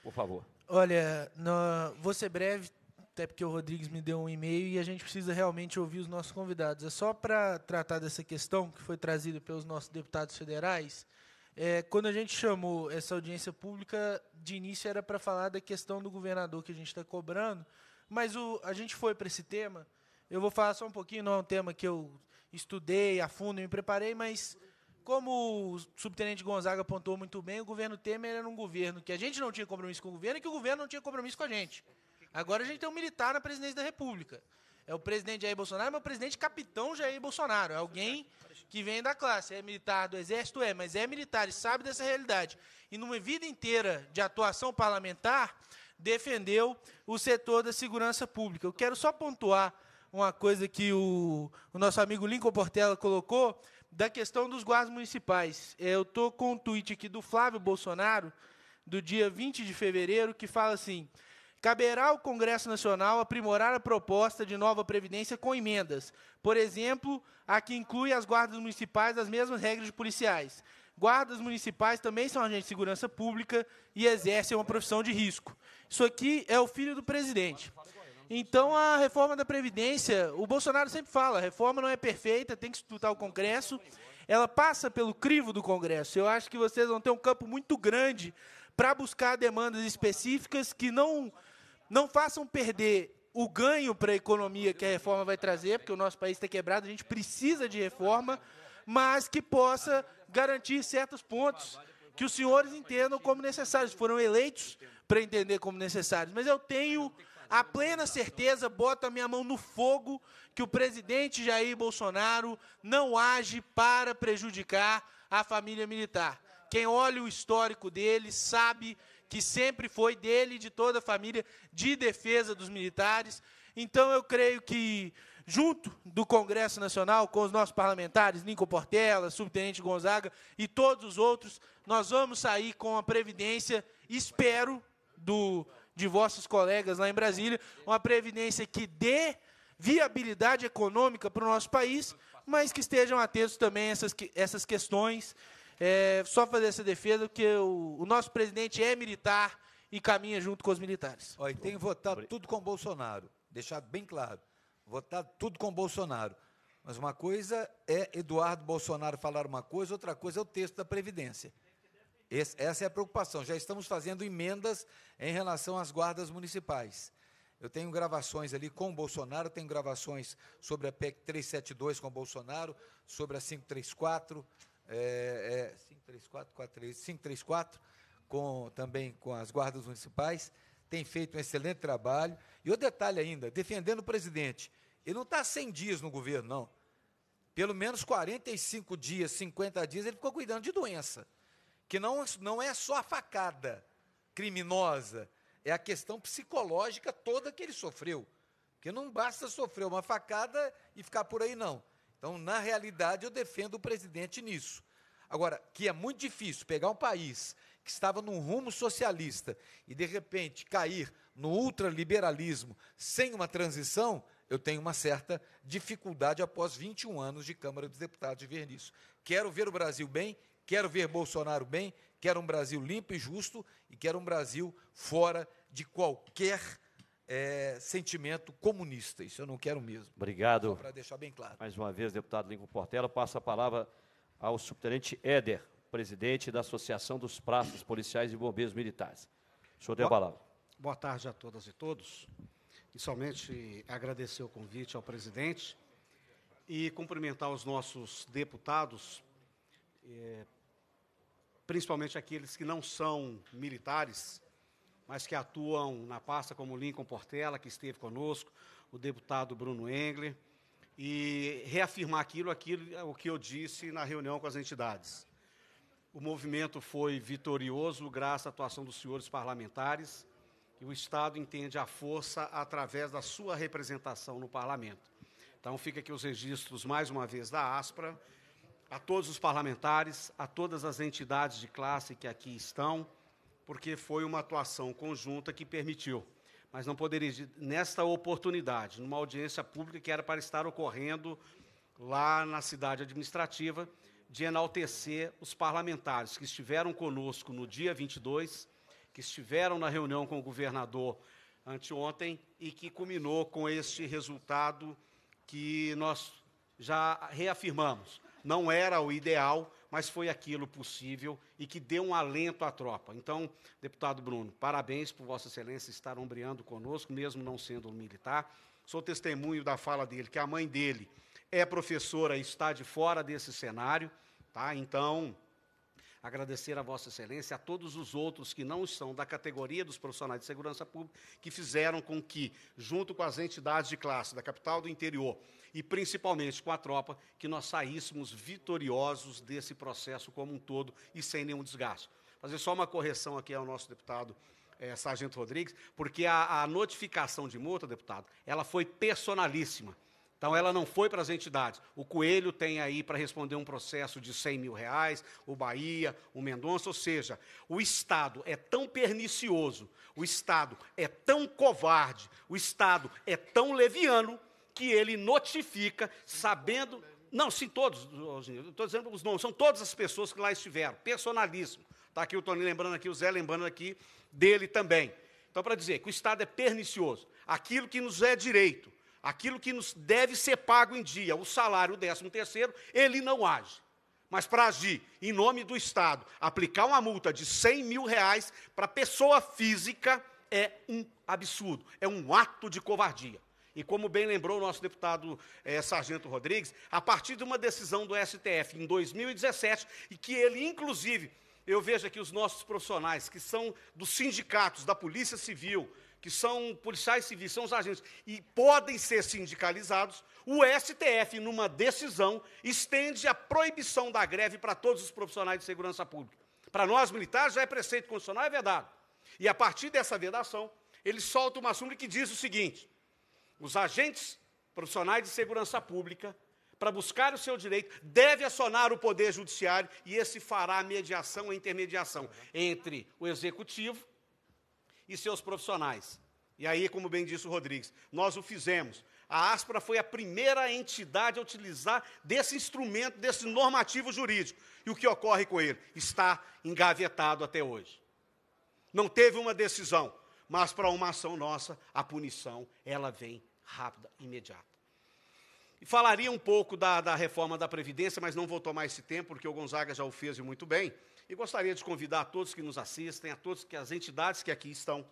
por favor. Olha, no, vou ser breve, até porque o Rodrigues me deu um e-mail e a gente precisa realmente ouvir os nossos convidados. É só para tratar dessa questão que foi trazida pelos nossos deputados federais. É, quando a gente chamou essa audiência pública, de início era para falar da questão do governador que a gente está cobrando, mas o, a gente foi para esse tema. Eu vou falar só um pouquinho, não é um tema que eu estudei a fundo e me preparei, mas como o subtenente Gonzaga apontou muito bem, o governo Temer era um governo que a gente não tinha compromisso com o governo e que o governo não tinha compromisso com a gente. Agora a gente tem um militar na presidência da República. É o presidente Jair Bolsonaro, mas é o presidente capitão Jair Bolsonaro. É alguém que vem da classe, é militar do Exército, é, mas é militar e sabe dessa realidade. E numa vida inteira de atuação parlamentar, defendeu o setor da segurança pública. Eu quero só pontuar uma coisa que o, o nosso amigo Lincoln Portela colocou da questão dos guardas municipais. É, eu estou com um tweet aqui do Flávio Bolsonaro, do dia 20 de fevereiro, que fala assim: Caberá ao Congresso Nacional aprimorar a proposta de nova previdência com emendas, por exemplo, a que inclui as guardas municipais das mesmas regras de policiais. Guardas municipais também são agentes de segurança pública e exercem uma profissão de risco. Isso aqui é o filho do presidente. Então, a reforma da Previdência, o Bolsonaro sempre fala, a reforma não é perfeita, tem que estudar o Congresso. Ela passa pelo crivo do Congresso. Eu acho que vocês vão ter um campo muito grande para buscar demandas específicas que não não façam perder o ganho para a economia que a reforma vai trazer, porque o nosso país está quebrado, a gente precisa de reforma, mas que possa garantir certos pontos que os senhores entendam como necessários. Foram eleitos para entender como necessários. Mas eu tenho a plena certeza, boto a minha mão no fogo, que o presidente Jair Bolsonaro não age para prejudicar a família militar. Quem olha o histórico dele sabe que sempre foi dele e de toda a família de defesa dos militares. Então eu creio que junto do Congresso Nacional, com os nossos parlamentares, Nico Portela, Subtenente Gonzaga e todos os outros, nós vamos sair com a previdência, espero, do, de vossos colegas lá em Brasília, uma previdência que dê viabilidade econômica para o nosso país, mas que estejam atentos também a essas, essas questões é, só fazer essa defesa, porque o, o, nosso presidente é militar e caminha junto com os militares. Olha, tem votado tudo com Bolsonaro, deixado bem claro. Votado tudo com Bolsonaro. Mas uma coisa é Eduardo Bolsonaro falar uma coisa, outra coisa é o texto da Previdência. Esse, essa é a preocupação. Já estamos fazendo emendas em relação às guardas municipais. Eu tenho gravações ali com o Bolsonaro, tenho gravações sobre a PEC 372 com o Bolsonaro, sobre a 534 é, é 534, com, também com as guardas municipais, tem feito um excelente trabalho. E o detalhe ainda, defendendo o presidente, ele não está 100 dias no governo, não. Pelo menos 45 dias, 50 dias, ele ficou cuidando de doença, que não, não é só a facada criminosa, é a questão psicológica toda que ele sofreu. Porque não basta sofrer uma facada e ficar por aí, não. Então, na realidade, eu defendo o presidente nisso. Agora, que é muito difícil pegar um país que estava num rumo socialista e, de repente, cair no ultraliberalismo sem uma transição, eu tenho uma certa dificuldade após 21 anos de Câmara dos Deputados de ver nisso. Quero ver o Brasil bem, quero ver Bolsonaro bem, quero um Brasil limpo e justo e quero um Brasil fora de qualquer é, sentimento comunista. Isso eu não quero mesmo. Obrigado. Para deixar bem claro. Mais uma vez, deputado Lincoln Portela, passa a palavra ao subtenente Éder, presidente da Associação dos Praças Policiais e Bombeiros Militares. O senhor tem a palavra. Boa tarde a todas e todos. E somente agradecer o convite ao presidente e cumprimentar os nossos deputados, eh, principalmente aqueles que não são militares, mas que atuam na pasta, como Lincoln Portela, que esteve conosco, o deputado Bruno Engler, e reafirmar aquilo, aquilo o que eu disse na reunião com as entidades. O movimento foi vitorioso graças à atuação dos senhores parlamentares e o Estado entende a força através da sua representação no parlamento. Então, fica aqui os registros, mais uma vez, da ASPRA, a todos os parlamentares, a todas as entidades de classe que aqui estão porque foi uma atuação conjunta que permitiu. Mas não poderia, nesta oportunidade, numa audiência pública que era para estar ocorrendo lá na cidade administrativa, de enaltecer os parlamentares que estiveram conosco no dia 22, que estiveram na reunião com o governador anteontem e que culminou com este resultado que nós já reafirmamos. Não era o ideal, mas foi aquilo possível e que deu um alento à tropa. Então, deputado Bruno, parabéns por Vossa Excelência estar ombreando conosco, mesmo não sendo um militar. Sou testemunho da fala dele, que a mãe dele é professora e está de fora desse cenário, tá? Então, agradecer a Vossa Excelência, a todos os outros que não são da categoria dos profissionais de segurança pública, que fizeram com que, junto com as entidades de classe da capital do interior e principalmente com a tropa, que nós saíssemos vitoriosos desse processo como um todo e sem nenhum desgaste. Fazer só uma correção aqui ao nosso deputado é, Sargento Rodrigues, porque a, a notificação de multa, deputado, ela foi personalíssima. Então, ela não foi para as entidades. O Coelho tem aí para responder um processo de 100 mil reais, o Bahia, o Mendonça, ou seja, o Estado é tão pernicioso, o Estado é tão covarde, o Estado é tão leviano, que ele notifica, sabendo... Não, sim, todos, estou dizendo os nomes, são todas as pessoas que lá estiveram, Personalismo. Está aqui o Tony lembrando aqui, o Zé lembrando aqui dele também. Então, para dizer que o Estado é pernicioso, aquilo que nos é direito, aquilo que nos deve ser pago em dia, o salário, o décimo terceiro, ele não age. Mas para agir em nome do Estado, aplicar uma multa de 100 mil reais para pessoa física é um absurdo, é um ato de covardia. E como bem lembrou o nosso deputado eh, Sargento Rodrigues, a partir de uma decisão do STF em 2017, e que ele, inclusive, eu vejo aqui os nossos profissionais que são dos sindicatos da Polícia Civil, que são policiais civis, são os agentes, e podem ser sindicalizados, o STF, numa decisão, estende a proibição da greve para todos os profissionais de segurança pública. Para nós, militares, já é preceito constitucional, é vedado. E a partir dessa vedação, ele solta uma súmula que diz o seguinte: os agentes profissionais de segurança pública, para buscar o seu direito, deve acionar o Poder Judiciário e esse fará a mediação, a intermediação uhum. entre o Executivo e seus profissionais. E aí, como bem disse o Rodrigues, nós o fizemos. A ASPRA foi a primeira entidade a utilizar desse instrumento, desse normativo jurídico. E o que ocorre com ele? Está engavetado até hoje. Não teve uma decisão, mas para uma ação nossa, a punição, ela vem rápida, imediata. E falaria um pouco da, da reforma da Previdência, mas não vou tomar esse tempo, porque o Gonzaga já o fez e muito bem. E gostaria de convidar a todos que nos assistem, a todos que as entidades que aqui estão,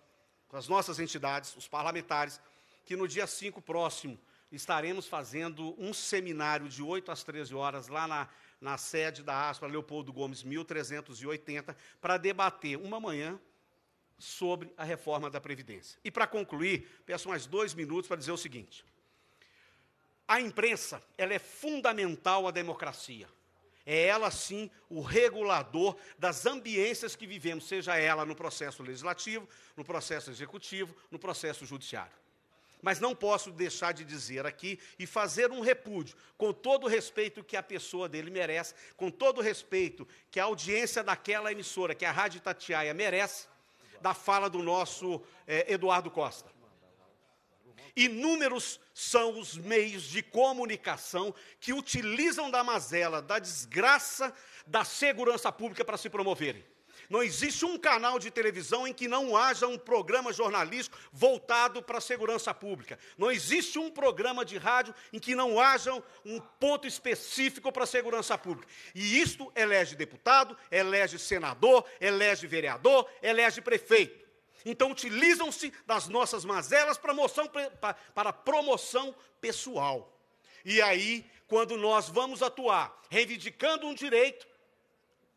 as nossas entidades, os parlamentares, que no dia 5 próximo estaremos fazendo um seminário de 8 às 13 horas lá na, na sede da ASPRA Leopoldo Gomes 1380 para debater uma manhã sobre a reforma da Previdência. E para concluir, peço mais dois minutos para dizer o seguinte. A imprensa ela é fundamental à democracia. É ela sim o regulador das ambiências que vivemos, seja ela no processo legislativo, no processo executivo, no processo judiciário. Mas não posso deixar de dizer aqui e fazer um repúdio, com todo o respeito que a pessoa dele merece, com todo o respeito que a audiência daquela emissora, que é a Rádio Tatiaia merece, da fala do nosso é, Eduardo Costa. Inúmeros são os meios de comunicação que utilizam da mazela, da desgraça, da segurança pública para se promoverem. Não existe um canal de televisão em que não haja um programa jornalístico voltado para a segurança pública. Não existe um programa de rádio em que não haja um ponto específico para a segurança pública. E isto elege deputado, elege senador, elege vereador, elege prefeito. Então utilizam-se das nossas mazelas para, moção, para, para promoção pessoal. E aí, quando nós vamos atuar reivindicando um direito,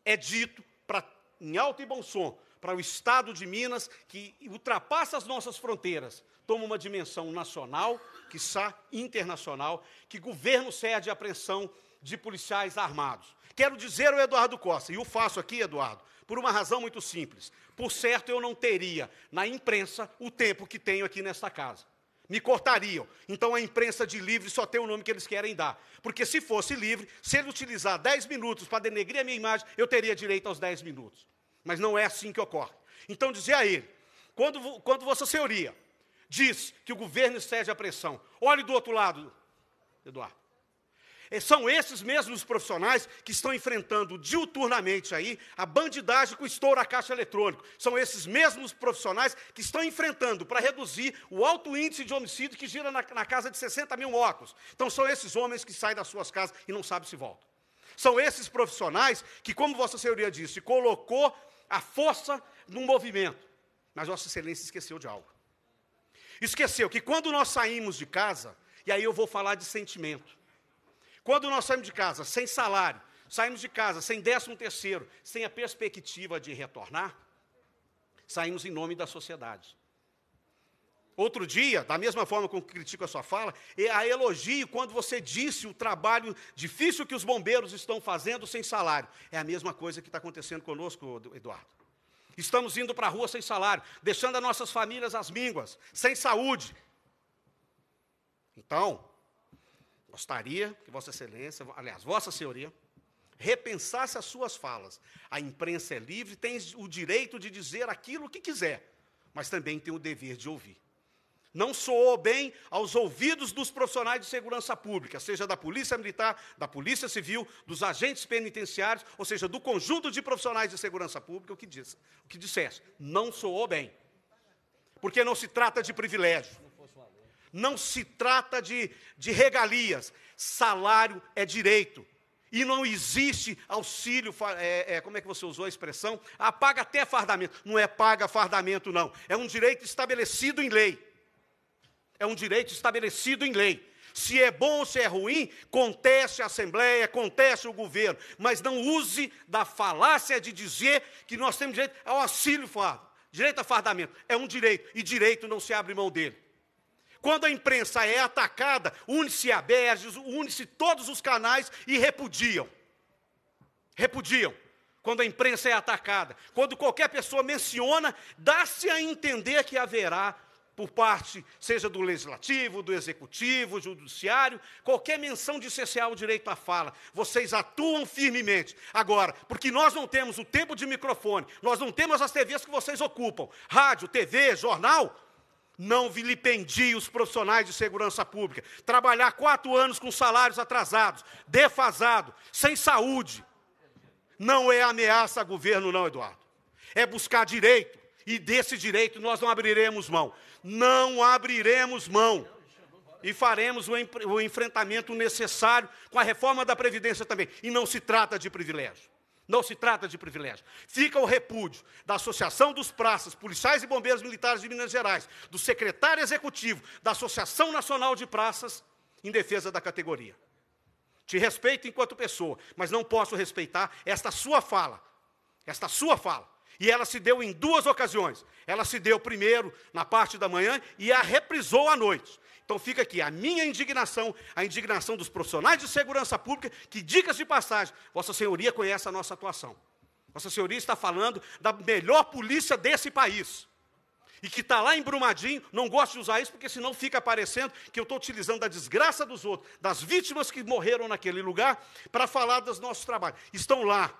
é dito para em alto e bom som para o estado de Minas, que ultrapassa as nossas fronteiras, toma uma dimensão nacional, que está internacional, que governo cede à apreensão de policiais armados. Quero dizer ao Eduardo Costa, e o faço aqui, Eduardo, por uma razão muito simples. Por certo, eu não teria na imprensa o tempo que tenho aqui nesta casa. Me cortariam. Então a imprensa de livre só tem o nome que eles querem dar. Porque se fosse livre, se ele utilizar 10 minutos para denegrir a minha imagem, eu teria direito aos 10 minutos. Mas não é assim que ocorre. Então dizer a ele, quando, quando Vossa Senhoria diz que o governo excede a pressão, olhe do outro lado, Eduardo. É, são esses mesmos profissionais que estão enfrentando diuturnamente aí a bandidagem com estouro a caixa eletrônico. São esses mesmos profissionais que estão enfrentando para reduzir o alto índice de homicídio que gira na, na casa de 60 mil mortos. Então são esses homens que saem das suas casas e não sabem se voltam. São esses profissionais que, como Vossa Senhoria disse, colocou a força num movimento. Mas Vossa Excelência esqueceu de algo. Esqueceu que quando nós saímos de casa, e aí eu vou falar de sentimento. Quando nós saímos de casa sem salário, saímos de casa sem décimo terceiro, sem a perspectiva de retornar, saímos em nome da sociedade. Outro dia, da mesma forma como critico a sua fala, é a elogio quando você disse o trabalho difícil que os bombeiros estão fazendo sem salário. É a mesma coisa que está acontecendo conosco, Eduardo. Estamos indo para a rua sem salário, deixando as nossas famílias às mínguas, sem saúde. Então, Gostaria que Vossa Excelência, aliás, Vossa Senhoria, repensasse as suas falas. A imprensa é livre, tem o direito de dizer aquilo que quiser, mas também tem o dever de ouvir. Não soou bem aos ouvidos dos profissionais de segurança pública, seja da Polícia Militar, da Polícia Civil, dos agentes penitenciários, ou seja, do conjunto de profissionais de segurança pública, o que, disse, o que dissesse. Não soou bem. Porque não se trata de privilégio não se trata de, de regalias, salário é direito. E não existe auxílio, é, é, como é que você usou a expressão? Ah, paga até fardamento. Não é paga fardamento, não. É um direito estabelecido em lei. É um direito estabelecido em lei. Se é bom ou se é ruim, conteste a Assembleia, conteste o governo, mas não use da falácia de dizer que nós temos direito ao auxílio fardo, direito a fardamento. É um direito, e direito não se abre mão dele. Quando a imprensa é atacada, une-se a Berges, une-se todos os canais e repudiam. Repudiam. Quando a imprensa é atacada, quando qualquer pessoa menciona, dá-se a entender que haverá por parte, seja do legislativo, do executivo, judiciário, qualquer menção de cessear o direito à fala. Vocês atuam firmemente. Agora, porque nós não temos o tempo de microfone, nós não temos as TVs que vocês ocupam, rádio, TV, jornal, não vilipendie os profissionais de segurança pública. Trabalhar quatro anos com salários atrasados, defasado, sem saúde. Não é ameaça a governo, não, Eduardo. É buscar direito. E desse direito nós não abriremos mão. Não abriremos mão. E faremos o, o enfrentamento necessário com a reforma da Previdência também. E não se trata de privilégio. Não se trata de privilégio. Fica o repúdio da Associação dos Praças, Policiais e Bombeiros Militares de Minas Gerais, do secretário executivo da Associação Nacional de Praças, em defesa da categoria. Te respeito enquanto pessoa, mas não posso respeitar esta sua fala. Esta sua fala. E ela se deu em duas ocasiões. Ela se deu primeiro na parte da manhã e a reprisou à noite. Então fica aqui a minha indignação, a indignação dos profissionais de segurança pública, que, dicas de passagem, Vossa Senhoria conhece a nossa atuação. Vossa Senhoria está falando da melhor polícia desse país. E que está lá em Brumadinho, não gosto de usar isso, porque senão fica parecendo que eu estou utilizando da desgraça dos outros, das vítimas que morreram naquele lugar, para falar dos nossos trabalhos. Estão lá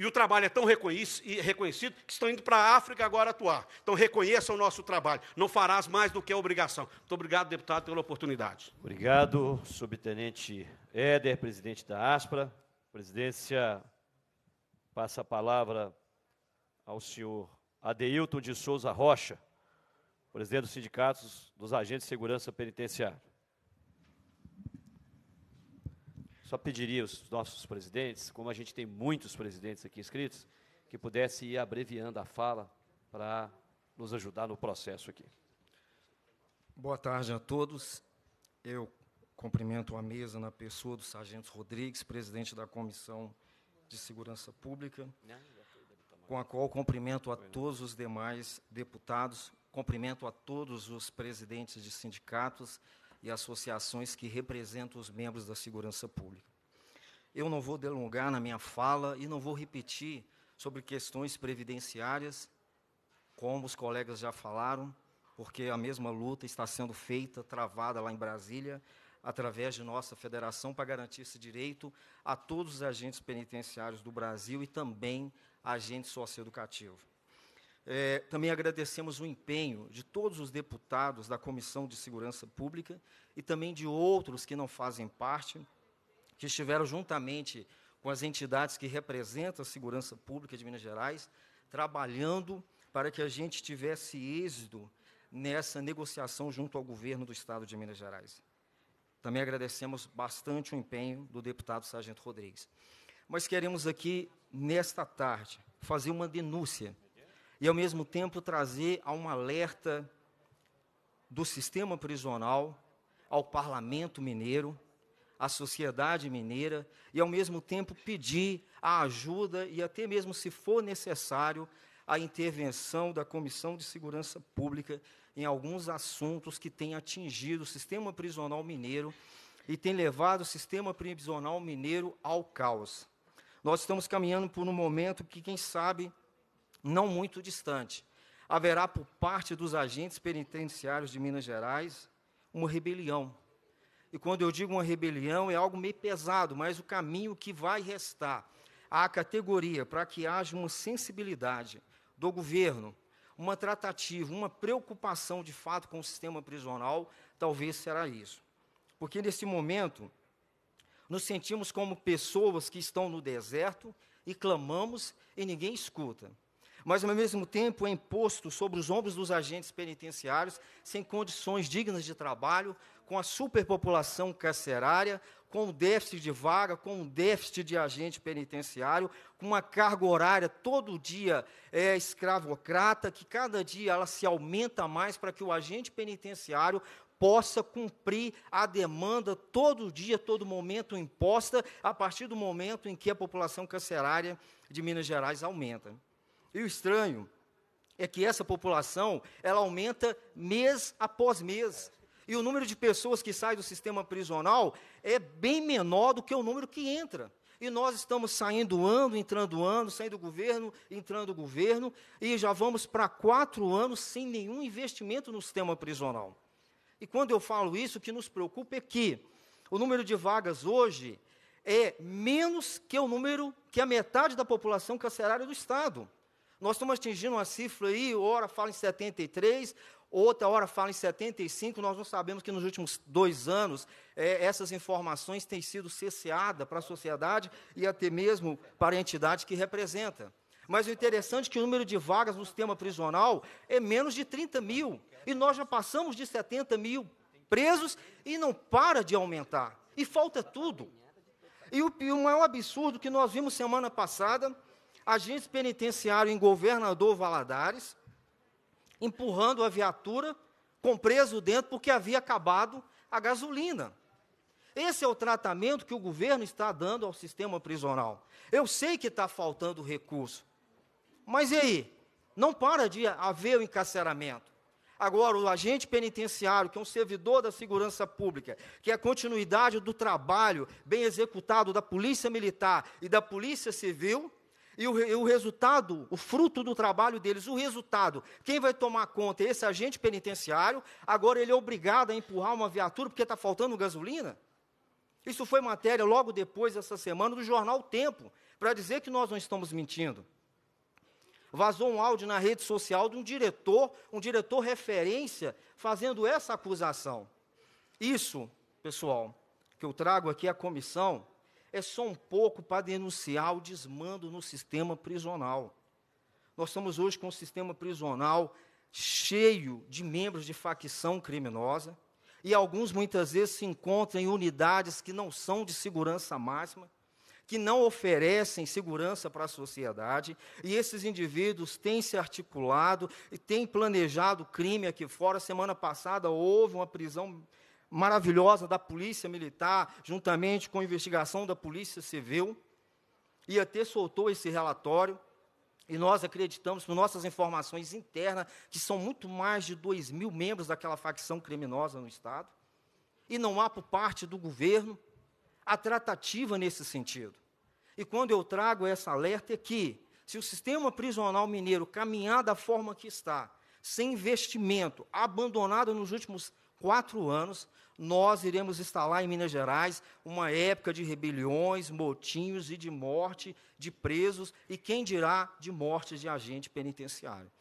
e o trabalho é tão reconhecido que estão indo para a África agora atuar. Então reconheça o nosso trabalho. Não farás mais do que a obrigação. Muito obrigado, deputado, pela oportunidade. Obrigado, subtenente Éder, presidente da Aspra. presidência passa a palavra ao senhor Adeilton de Souza Rocha, presidente dos sindicatos dos agentes de segurança penitenciária. Só pediria aos nossos presidentes, como a gente tem muitos presidentes aqui inscritos, que pudesse ir abreviando a fala para nos ajudar no processo aqui. Boa tarde a todos. Eu cumprimento a mesa na pessoa do Sargento Rodrigues, presidente da Comissão de Segurança Pública, com a qual cumprimento a todos os demais deputados, cumprimento a todos os presidentes de sindicatos e associações que representam os membros da segurança pública. Eu não vou delongar na minha fala e não vou repetir sobre questões previdenciárias, como os colegas já falaram, porque a mesma luta está sendo feita, travada lá em Brasília, através de nossa federação, para garantir esse direito a todos os agentes penitenciários do Brasil e também agente socioeducativo. É, também agradecemos o empenho de todos os deputados da Comissão de Segurança Pública e também de outros que não fazem parte, que estiveram juntamente com as entidades que representam a segurança pública de Minas Gerais, trabalhando para que a gente tivesse êxito nessa negociação junto ao governo do Estado de Minas Gerais. Também agradecemos bastante o empenho do deputado Sargento Rodrigues. Mas queremos aqui, nesta tarde, fazer uma denúncia e, ao mesmo tempo, trazer a um alerta do sistema prisional, ao parlamento mineiro, à sociedade mineira, e, ao mesmo tempo, pedir a ajuda e, até mesmo se for necessário, a intervenção da Comissão de Segurança Pública em alguns assuntos que têm atingido o sistema prisional mineiro e tem levado o sistema prisional mineiro ao caos. Nós estamos caminhando por um momento que, quem sabe, não muito distante. Haverá por parte dos agentes penitenciários de Minas Gerais uma rebelião. E quando eu digo uma rebelião, é algo meio pesado, mas o caminho que vai restar à categoria para que haja uma sensibilidade do governo, uma tratativa, uma preocupação de fato com o sistema prisional, talvez será isso. Porque nesse momento, nos sentimos como pessoas que estão no deserto e clamamos e ninguém escuta mas ao mesmo tempo é imposto sobre os ombros dos agentes penitenciários, sem condições dignas de trabalho, com a superpopulação carcerária, com o déficit de vaga, com o déficit de agente penitenciário, com uma carga horária todo dia é, escravocrata, que cada dia ela se aumenta mais para que o agente penitenciário possa cumprir a demanda todo dia, todo momento imposta, a partir do momento em que a população carcerária de Minas Gerais aumenta. E o estranho é que essa população, ela aumenta mês após mês. E o número de pessoas que saem do sistema prisional é bem menor do que o número que entra. E nós estamos saindo ano, entrando ano, saindo governo, entrando governo, e já vamos para quatro anos sem nenhum investimento no sistema prisional. E quando eu falo isso, o que nos preocupa é que o número de vagas hoje é menos que o número que a metade da população carcerária do Estado. Nós estamos atingindo uma cifra aí, hora fala em 73, outra hora fala em 75. Nós não sabemos que nos últimos dois anos é, essas informações têm sido cesseadas para a sociedade e até mesmo para a entidade que representa. Mas o interessante é que o número de vagas no sistema prisional é menos de 30 mil. E nós já passamos de 70 mil presos e não para de aumentar. E falta tudo. E o, e o maior absurdo que nós vimos semana passada agente penitenciário em Governador Valadares, empurrando a viatura com preso dentro porque havia acabado a gasolina. Esse é o tratamento que o governo está dando ao sistema prisional. Eu sei que está faltando recurso, mas e aí? Não para de haver o encarceramento. Agora, o agente penitenciário, que é um servidor da segurança pública, que é a continuidade do trabalho bem executado da polícia militar e da polícia civil, e o, e o, resultado, o fruto do trabalho deles, o resultado, quem vai tomar conta é esse agente penitenciário. Agora ele é obrigado a empurrar uma viatura porque está faltando gasolina. Isso foi matéria logo depois dessa semana do jornal Tempo, para dizer que nós não estamos mentindo. Vazou um áudio na rede social de um diretor, um diretor referência, fazendo essa acusação. Isso, pessoal, que eu trago aqui à comissão é só um pouco para denunciar o desmando no sistema prisional. Nós estamos hoje com um sistema prisional cheio de membros de facção criminosa, e alguns muitas vezes se encontram em unidades que não são de segurança máxima, que não oferecem segurança para a sociedade, e esses indivíduos têm se articulado e têm planejado crime aqui fora. Semana passada houve uma prisão maravilhosa da Polícia Militar, juntamente com a investigação da Polícia Civil. até soltou esse relatório e nós acreditamos, por nossas informações internas, que são muito mais de 2 mil membros daquela facção criminosa no Estado. E não há, por parte do governo, a tratativa nesse sentido. E quando eu trago essa alerta é que, se o sistema prisional mineiro caminhar da forma que está, sem investimento, abandonado nos últimos quatro anos, nós iremos estar lá em Minas Gerais, uma época de rebeliões, motinhos e de morte de presos, e quem dirá de mortes de agente penitenciário.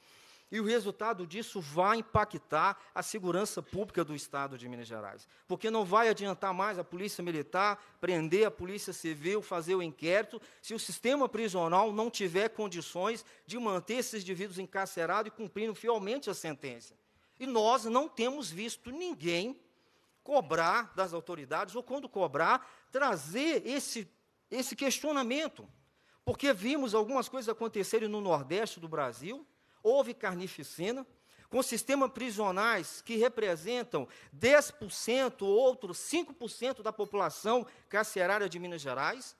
E o resultado disso vai impactar a segurança pública do Estado de Minas Gerais. Porque não vai adiantar mais a polícia militar prender a polícia civil, fazer o inquérito, se o sistema prisional não tiver condições de manter esses indivíduos encarcerados e cumprindo fielmente a sentença. E nós não temos visto ninguém cobrar das autoridades, ou quando cobrar, trazer esse, esse questionamento. Porque vimos algumas coisas acontecerem no Nordeste do Brasil, houve carnificina, com sistemas prisionais que representam 10%, outros 5% da população carcerária de Minas Gerais,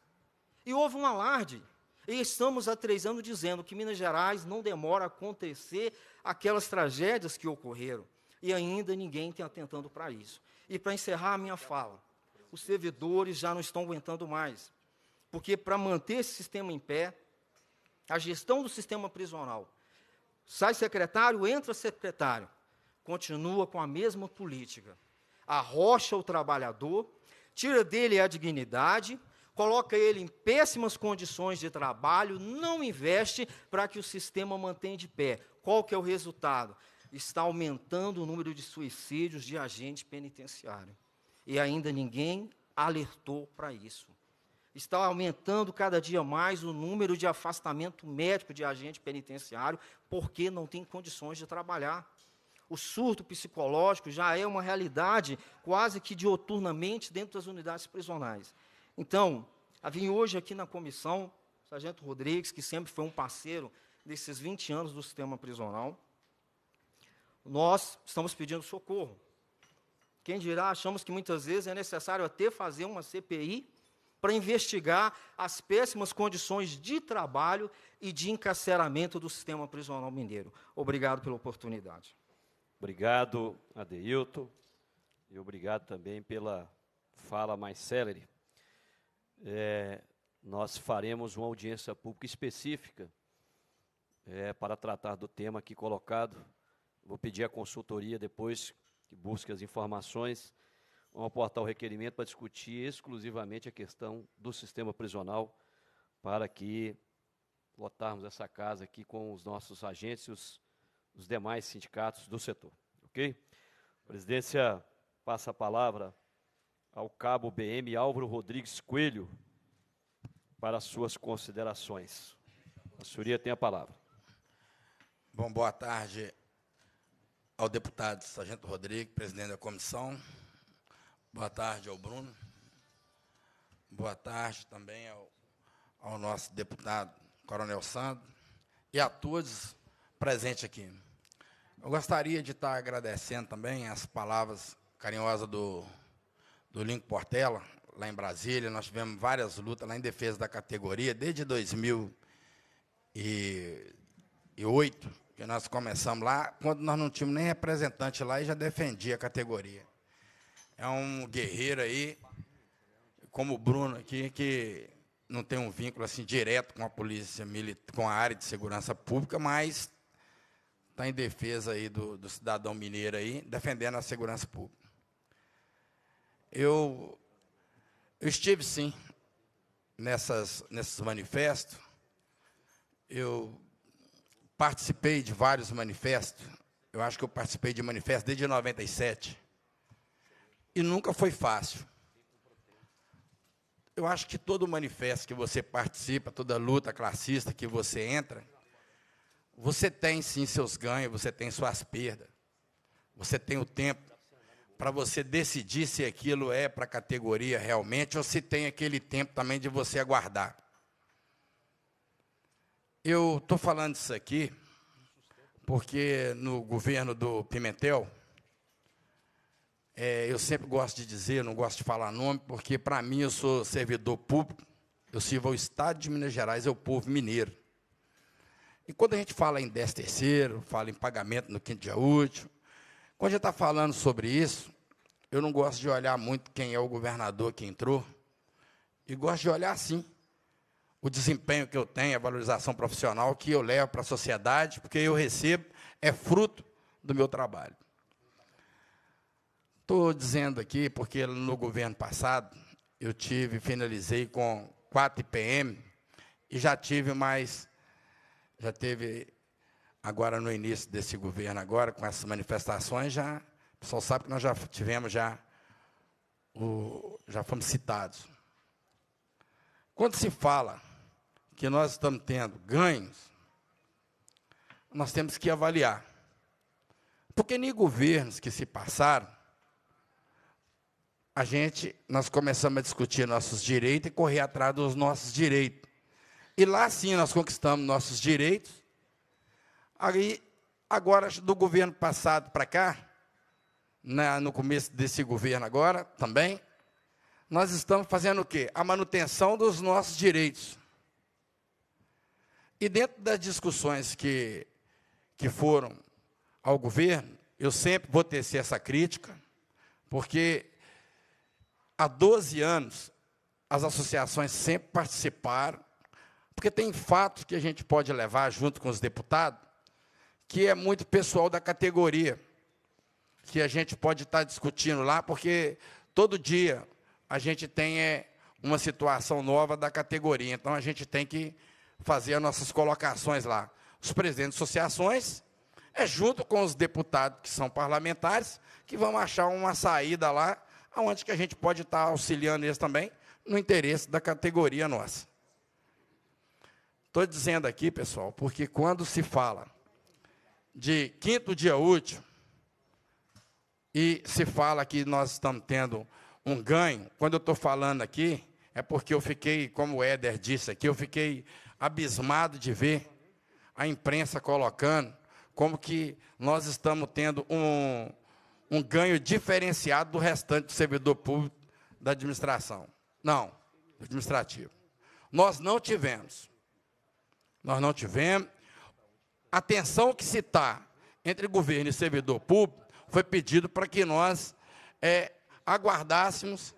e houve um alarde. E estamos há três anos dizendo que Minas Gerais não demora a acontecer aquelas tragédias que ocorreram. E ainda ninguém tem atentando para isso. E para encerrar a minha fala, os servidores já não estão aguentando mais, porque para manter esse sistema em pé, a gestão do sistema prisional, sai secretário, entra secretário, continua com a mesma política. Arrocha o trabalhador, tira dele a dignidade, coloca ele em péssimas condições de trabalho, não investe para que o sistema mantenha de pé. Qual que é o resultado? está aumentando o número de suicídios de agente penitenciário. E ainda ninguém alertou para isso. Está aumentando cada dia mais o número de afastamento médico de agente penitenciário, porque não tem condições de trabalhar. O surto psicológico já é uma realidade quase que dioturnamente dentro das unidades prisionais. Então, vim hoje aqui na comissão, o sargento Rodrigues, que sempre foi um parceiro desses 20 anos do sistema prisional, nós estamos pedindo socorro. Quem dirá, achamos que muitas vezes é necessário até fazer uma CPI para investigar as péssimas condições de trabalho e de encarceramento do sistema prisional mineiro. Obrigado pela oportunidade. Obrigado, Adeilton, e obrigado também pela fala mais célere. É, nós faremos uma audiência pública específica é, para tratar do tema aqui colocado Vou pedir à consultoria depois que busque as informações, vamos aportar o requerimento para discutir exclusivamente a questão do sistema prisional para que lotarmos essa casa aqui com os nossos agentes e os, os demais sindicatos do setor. Ok? presidência passa a palavra ao cabo BM Álvaro Rodrigues Coelho para suas considerações. A tem a palavra. Bom, boa tarde ao deputado Sargento Rodrigues, presidente da comissão. Boa tarde ao Bruno. Boa tarde também ao, ao nosso deputado Coronel Sando e a todos presentes aqui. Eu gostaria de estar agradecendo também as palavras carinhosas do, do Lincoln Portela, lá em Brasília. Nós tivemos várias lutas lá em defesa da categoria desde 2008 que nós começamos lá, quando nós não tínhamos nem representante lá e já defendia a categoria. É um guerreiro aí, como o Bruno aqui, que não tem um vínculo assim direto com a polícia militar, com a área de segurança pública, mas está em defesa aí do, do cidadão mineiro aí, defendendo a segurança pública. Eu, eu estive sim nessas nesses manifestos. Eu Participei de vários manifestos. Eu acho que eu participei de manifesto desde 97. E nunca foi fácil. Eu acho que todo manifesto que você participa, toda luta classista que você entra, você tem sim seus ganhos, você tem suas perdas. Você tem o tempo para você decidir se aquilo é para a categoria realmente ou se tem aquele tempo também de você aguardar. Eu estou falando isso aqui porque no governo do Pimentel, é, eu sempre gosto de dizer, não gosto de falar nome, porque para mim eu sou servidor público, eu sirvo ao Estado de Minas Gerais, é o povo mineiro. E quando a gente fala em 10 terceiro, fala em pagamento no quinto dia útil, quando a gente está falando sobre isso, eu não gosto de olhar muito quem é o governador que entrou, e gosto de olhar sim o desempenho que eu tenho, a valorização profissional que eu levo para a sociedade, porque eu recebo, é fruto do meu trabalho. Estou dizendo aqui porque no governo passado eu tive, finalizei com 4 IPM e já tive mais, já teve agora no início desse governo agora, com essas manifestações, já, o pessoal sabe que nós já tivemos já, o, já fomos citados. Quando se fala que nós estamos tendo ganhos, nós temos que avaliar. Porque nem governos que se passaram, a gente, nós começamos a discutir nossos direitos e correr atrás dos nossos direitos. E lá sim nós conquistamos nossos direitos. Aí, agora, do governo passado para cá, né, no começo desse governo agora também, nós estamos fazendo o quê? A manutenção dos nossos direitos. E dentro das discussões que, que foram ao governo, eu sempre vou tecer essa crítica, porque há 12 anos as associações sempre participaram, porque tem fatos que a gente pode levar junto com os deputados, que é muito pessoal da categoria, que a gente pode estar discutindo lá, porque todo dia a gente tem é, uma situação nova da categoria, então a gente tem que fazia nossas colocações lá. Os presidentes de associações, é junto com os deputados que são parlamentares, que vão achar uma saída lá, onde que a gente pode estar auxiliando eles também, no interesse da categoria nossa. Estou dizendo aqui, pessoal, porque quando se fala de quinto dia útil, e se fala que nós estamos tendo um ganho, quando eu estou falando aqui, é porque eu fiquei, como o Éder disse aqui, eu fiquei abismado de ver a imprensa colocando como que nós estamos tendo um, um ganho diferenciado do restante do servidor público da administração. Não, administrativo. Nós não tivemos. Nós não tivemos. A tensão que se está entre governo e servidor público foi pedido para que nós é, aguardássemos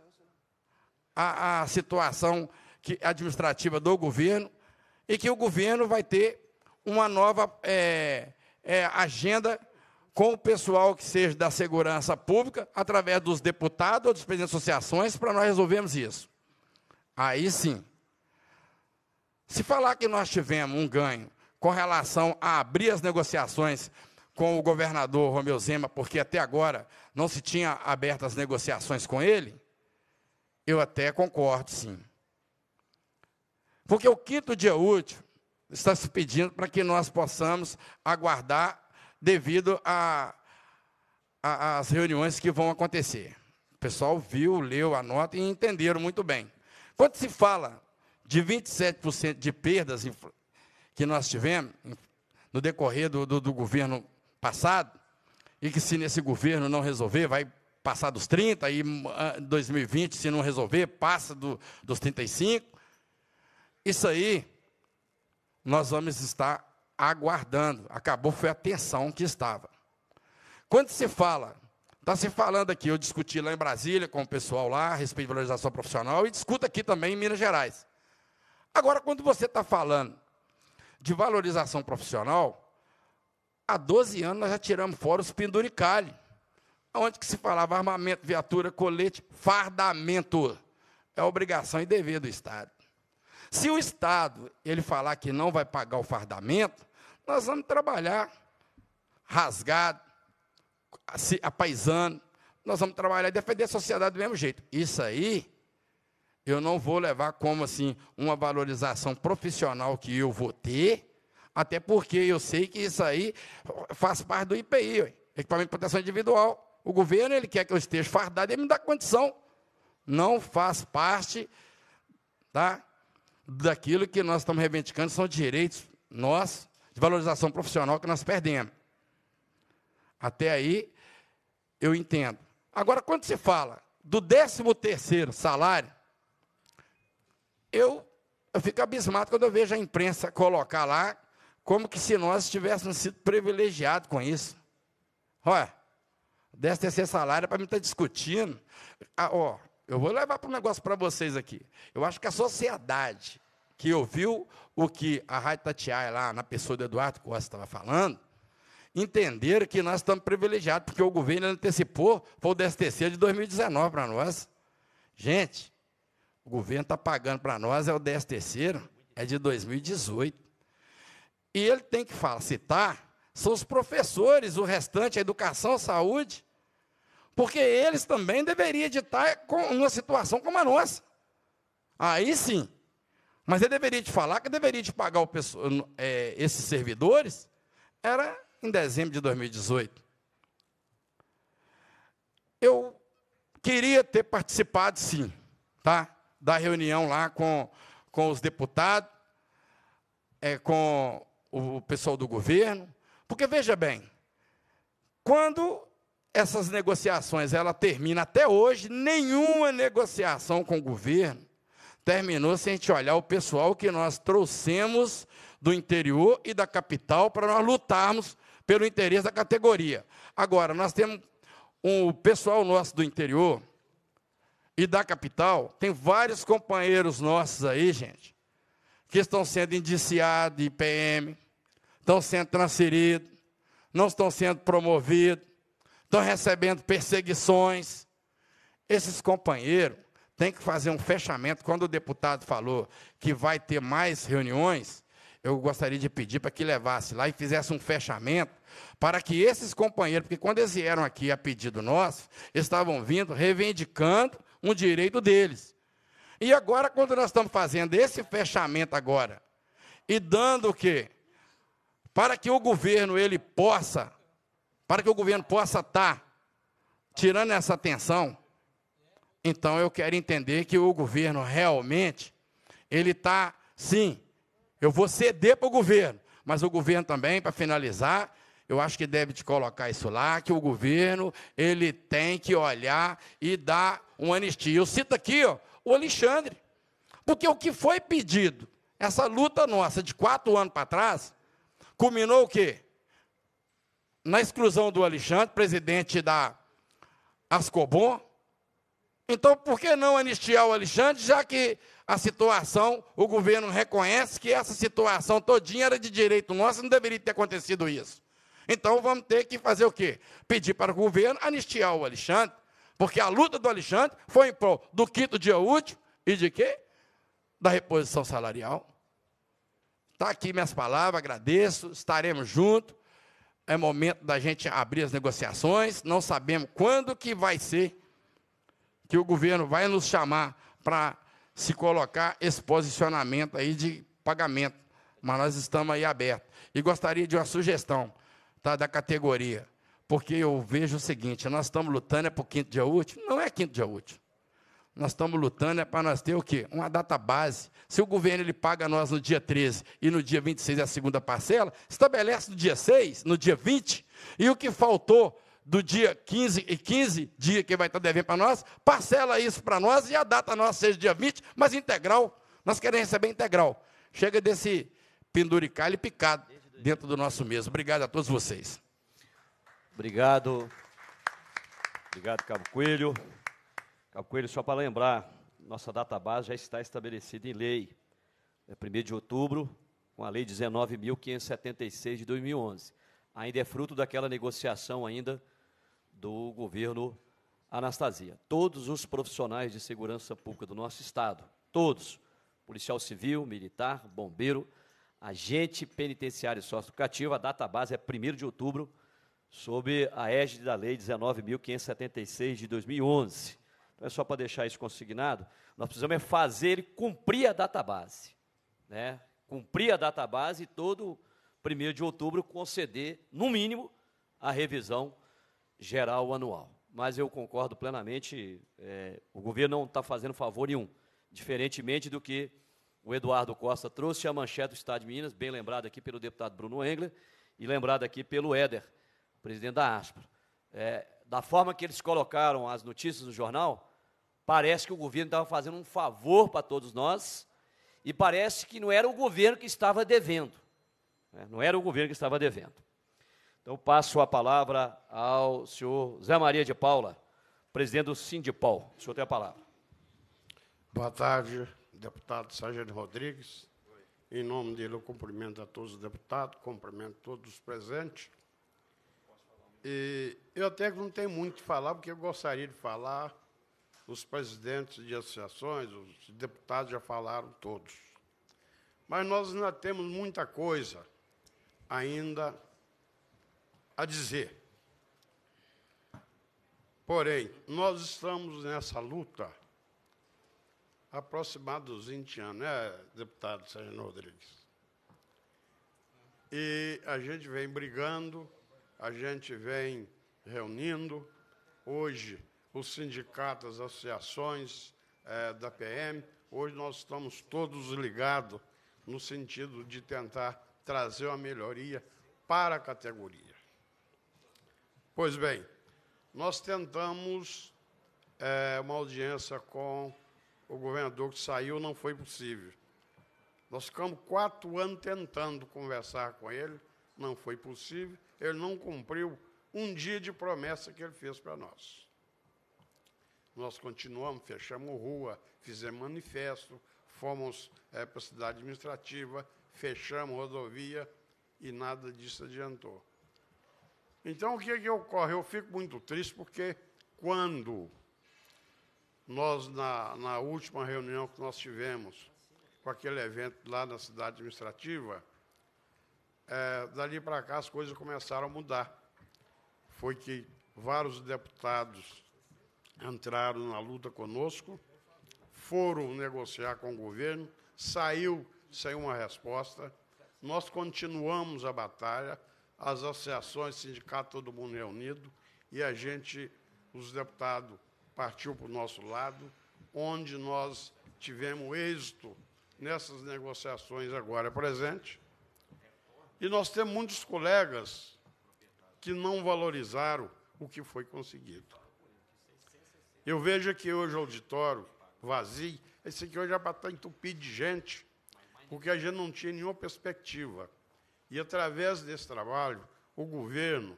a, a situação que, administrativa do governo e que o governo vai ter uma nova é, é, agenda com o pessoal que seja da segurança pública, através dos deputados ou dos presidentes de associações, para nós resolvermos isso. Aí sim. Se falar que nós tivemos um ganho com relação a abrir as negociações com o governador Romeu Zema, porque até agora não se tinha aberto as negociações com ele, eu até concordo, sim. Porque o quinto dia útil está se pedindo para que nós possamos aguardar devido às reuniões que vão acontecer. O pessoal viu, leu a nota e entenderam muito bem. Quando se fala de 27% de perdas que nós tivemos no decorrer do, do, do, governo passado, e que se nesse governo não resolver, vai passar dos 30, e 2020, ah, se não resolver, passa do, dos 35, isso aí, nós vamos estar aguardando. Acabou, foi a tensão que estava. Quando se fala, está se falando aqui, eu discuti lá em Brasília com o pessoal lá, a respeito de valorização profissional, e discuto aqui também em Minas Gerais. Agora, quando você está falando de valorização profissional, há 12 anos nós já tiramos fora os penduricalhos. Onde que se falava armamento, viatura, colete, fardamento. É obrigação e dever do Estado. Se o Estado ele falar que não vai pagar o fardamento, nós vamos trabalhar rasgado, apaisando, nós vamos trabalhar e defender a sociedade do mesmo jeito. Isso aí eu não vou levar como assim uma valorização profissional que eu vou ter, até porque eu sei que isso aí faz parte do IPI, equipamento de proteção individual. O governo ele quer que eu esteja fardado, ele me dá condição. Não faz parte tá, daquilo que nós estamos reivindicando são direitos nós de valorização profissional que nós perdemos. Até aí eu entendo. Agora quando se fala do 13º salário, eu, eu fico abismado quando eu vejo a imprensa colocar lá como que se nós tivéssemos sido privilegiados com isso. Olha, 13 terceiro salário é para mim está discutindo. Ah, ó, eu vou levar para um negócio para vocês aqui. Eu acho que a sociedade que ouviu o que a Rádio Tatiai lá na pessoa do Eduardo Costa estava falando, entenderam que nós estamos privilegiados, porque o governo antecipou, foi o DSTC de 2019 para nós. Gente, o governo está pagando para nós, é o DSTC é de 2018. E ele tem que falar, citar, são os professores, o restante, a educação, a saúde. Porque eles também deveriam estar com uma situação como a nossa. Aí sim. Mas eu deveria te falar que eu deveria te pagar pessoal, é, esses servidores era em dezembro de 2018. Eu queria ter participado, sim, tá? da reunião lá com, com os deputados, é, com o pessoal do governo. Porque, veja bem, quando essas negociações, ela termina até hoje, nenhuma negociação com o governo terminou sem a gente olhar o pessoal que nós trouxemos do interior e da capital para nós lutarmos pelo interesse da categoria. Agora, nós temos o pessoal nosso do interior e da capital, tem vários companheiros nossos aí, gente, que estão sendo indiciados de IPM, estão sendo transferidos, não estão sendo promovidos, estão recebendo perseguições. Esses companheiros têm que fazer um fechamento. Quando o deputado falou que vai ter mais reuniões, eu gostaria de pedir para que levasse lá e fizesse um fechamento para que esses companheiros, porque quando eles vieram aqui a pedido nosso, estavam vindo reivindicando um direito deles. E agora, quando nós estamos fazendo esse fechamento agora, e dando o quê? Para que o governo ele possa para que o governo possa estar tá tirando essa atenção, então eu quero entender que o governo realmente, ele está, sim, eu vou ceder para o governo, mas o governo também, para finalizar, eu acho que deve de colocar isso lá, que o governo ele tem que olhar e dar uma anistia. Eu cito aqui ó, o Alexandre, porque o que foi pedido, essa luta nossa de quatro anos para trás, culminou o quê? na exclusão do Alexandre, presidente da Ascobon. Então, por que não anistiar o Alexandre, já que a situação, o governo reconhece que essa situação todinha era de direito nosso, não deveria ter acontecido isso. Então, vamos ter que fazer o quê? Pedir para o governo anistiar o Alexandre, porque a luta do Alexandre foi em prol do quinto dia útil e de quê? Da reposição salarial. Está aqui minhas palavras, agradeço, estaremos juntos é momento da gente abrir as negociações, não sabemos quando que vai ser que o governo vai nos chamar para se colocar esse posicionamento aí de pagamento, mas nós estamos aí abertos. E gostaria de uma sugestão tá, da categoria, porque eu vejo o seguinte, nós estamos lutando é por quinto dia útil, não é quinto dia útil nós estamos lutando é para nós ter o quê? Uma data base. Se o governo ele paga nós no dia 13 e no dia 26 é a segunda parcela, estabelece no dia 6, no dia 20, e o que faltou do dia 15 e 15, dia que vai estar tá devendo para nós, parcela isso para nós e a data nossa seja dia 20, mas integral. Nós queremos receber integral. Chega desse penduricalho picado dentro do nosso mês. Obrigado a todos vocês. Obrigado. Obrigado, Cabo Coelho. Calcoelho, só para lembrar, nossa data base já está estabelecida em lei. É 1 de outubro, com a Lei 19.576 de 2011. Ainda é fruto daquela negociação ainda do governo Anastasia. Todos os profissionais de segurança pública do nosso Estado, todos, policial civil, militar, bombeiro, agente penitenciário e educativo, a data base é 1 de outubro, sob a égide da Lei 19.576 de 2011. Então é só para deixar isso consignado. Nós precisamos é fazer e cumprir a database. Né? Cumprir a database e todo 1 de outubro conceder, no mínimo, a revisão geral anual. Mas eu concordo plenamente, é, o governo não está fazendo favor nenhum, diferentemente do que o Eduardo Costa trouxe a manchete do Estado de Minas, bem lembrado aqui pelo deputado Bruno Engler e lembrado aqui pelo Éder, presidente da ASPRO. É, da forma que eles colocaram as notícias no jornal, Parece que o governo estava fazendo um favor para todos nós e parece que não era o governo que estava devendo. Né? Não era o governo que estava devendo. Então, passo a palavra ao senhor Zé Maria de Paula, presidente do Sindipol. O senhor tem a palavra. Boa tarde, deputado Sargento Rodrigues. Em nome dele, eu cumprimento a todos os deputados, cumprimento todos os presentes. E eu até não tenho muito o que falar, porque eu gostaria de falar os presidentes de associações, os deputados já falaram todos. Mas nós ainda temos muita coisa ainda a dizer. Porém, nós estamos nessa luta há aproximados 20 anos, né, deputado Sérgio Rodrigues? E a gente vem brigando, a gente vem reunindo. Hoje, os sindicatos, as associações eh, da PM. Hoje nós estamos todos ligados no sentido de tentar trazer uma melhoria para a categoria. Pois bem, nós tentamos eh, uma audiência com o governador que saiu, não foi possível. Nós ficamos quatro anos tentando conversar com ele, não foi possível. Ele não cumpriu um dia de promessa que ele fez para nós. Nós continuamos, fechamos rua, fizemos manifesto, fomos é, para a cidade administrativa, fechamos rodovia e nada disso adiantou. Então, o que, é que ocorre? Eu fico muito triste porque quando nós, na, na última reunião que nós tivemos com aquele evento lá na cidade administrativa, é, dali para cá as coisas começaram a mudar. Foi que vários deputados entraram na luta conosco, foram negociar com o governo, saiu sem uma resposta. Nós continuamos a batalha, as associações, sindicato, todo mundo reunido, e a gente, os deputados, partiu para o nosso lado, onde nós tivemos êxito nessas negociações agora presente. E nós temos muitos colegas que não valorizaram o que foi conseguido. Eu vejo aqui hoje o auditório vazio, esse aqui hoje já é tá estar entupido de gente, porque a gente não tinha nenhuma perspectiva. E através desse trabalho, o governo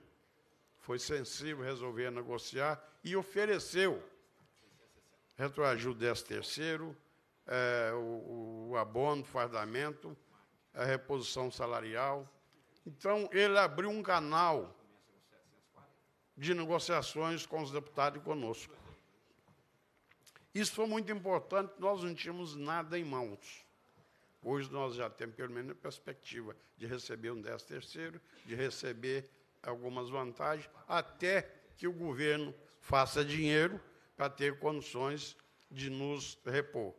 foi sensível, resolveu negociar e ofereceu retroagiu 10 terceiro, é, o, o abono, fardamento, a reposição salarial. Então, ele abriu um canal de negociações com os deputados e conosco. Isso foi muito importante, nós não tínhamos nada em mãos. Hoje nós já temos, pelo menos, a perspectiva de receber um 10 terceiro, de receber algumas vantagens, até que o governo faça dinheiro para ter condições de nos repor.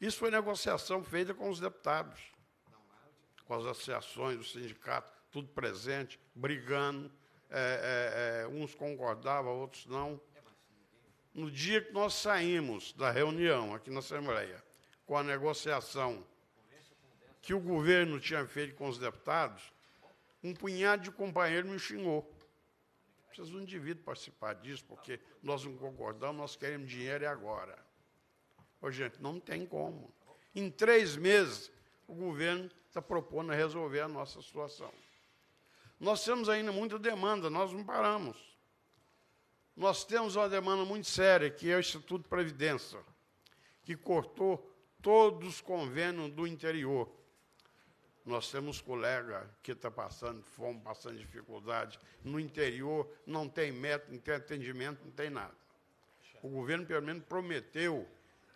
Isso foi negociação feita com os deputados, com as associações, os sindicatos, tudo presente, brigando. É, é, é, uns concordavam, outros não no dia que nós saímos da reunião aqui na Assembleia, com a negociação que o governo tinha feito com os deputados, um punhado de companheiro me xingou. Vocês não deviam participar disso, porque nós não concordamos, nós queremos dinheiro e agora. Ô, gente, não tem como. Em três meses, o governo está propondo resolver a nossa situação. Nós temos ainda muita demanda, nós não paramos. Nós temos uma demanda muito séria, que é o Instituto Previdência, que cortou todos os convênios do interior. Nós temos colega que está passando fome, passando dificuldade. No interior não tem método, não tem atendimento, não tem nada. O governo, pelo menos, prometeu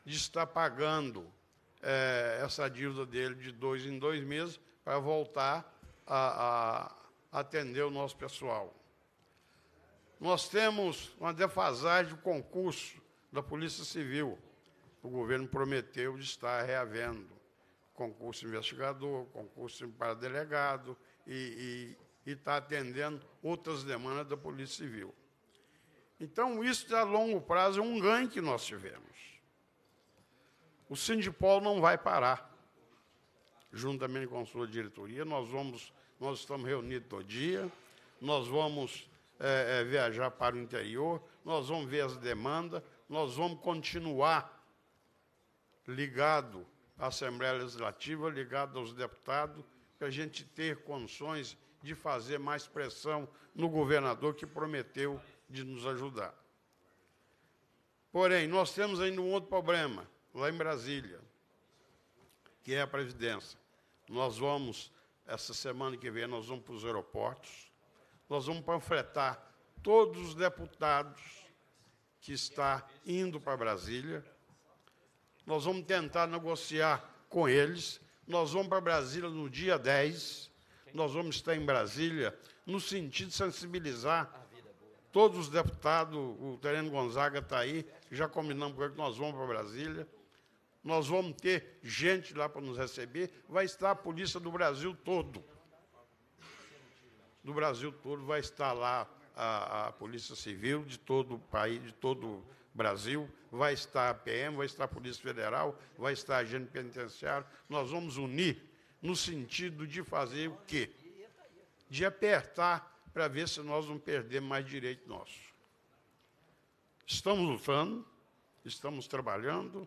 de estar pagando é, essa dívida dele de dois em dois meses para voltar a, a atender o nosso pessoal. Nós temos uma defasagem do concurso da Polícia Civil. O governo prometeu de estar reavendo concurso investigador, concurso para delegado e está atendendo outras demandas da Polícia Civil. Então, isso a longo prazo é um ganho que nós tivemos. O Sindipol não vai parar. Juntamente com a sua diretoria, nós vamos, nós estamos reunidos todo dia, nós vamos é, é, viajar para o interior, nós vamos ver as demandas, nós vamos continuar ligado à Assembleia Legislativa, ligado aos deputados, para a gente ter condições de fazer mais pressão no governador que prometeu de nos ajudar. Porém, nós temos ainda um outro problema lá em Brasília, que é a Previdência. Nós vamos, essa semana que vem, nós vamos para os aeroportos, nós vamos panfletar todos os deputados que está indo para Brasília. Nós vamos tentar negociar com eles. Nós vamos para Brasília no dia 10. Nós vamos estar em Brasília no sentido de sensibilizar todos os deputados. O Tereno Gonzaga está aí, já combinamos com ele que nós vamos para Brasília. Nós vamos ter gente lá para nos receber. Vai estar a polícia do Brasil todo do Brasil todo vai estar lá a, a Polícia Civil de todo o país, de todo o Brasil, vai estar a PM, vai estar a Polícia Federal, vai estar a agente penitenciário. Nós vamos unir no sentido de fazer o quê? De apertar para ver se nós não perdemos mais direito nosso. Estamos lutando, estamos trabalhando.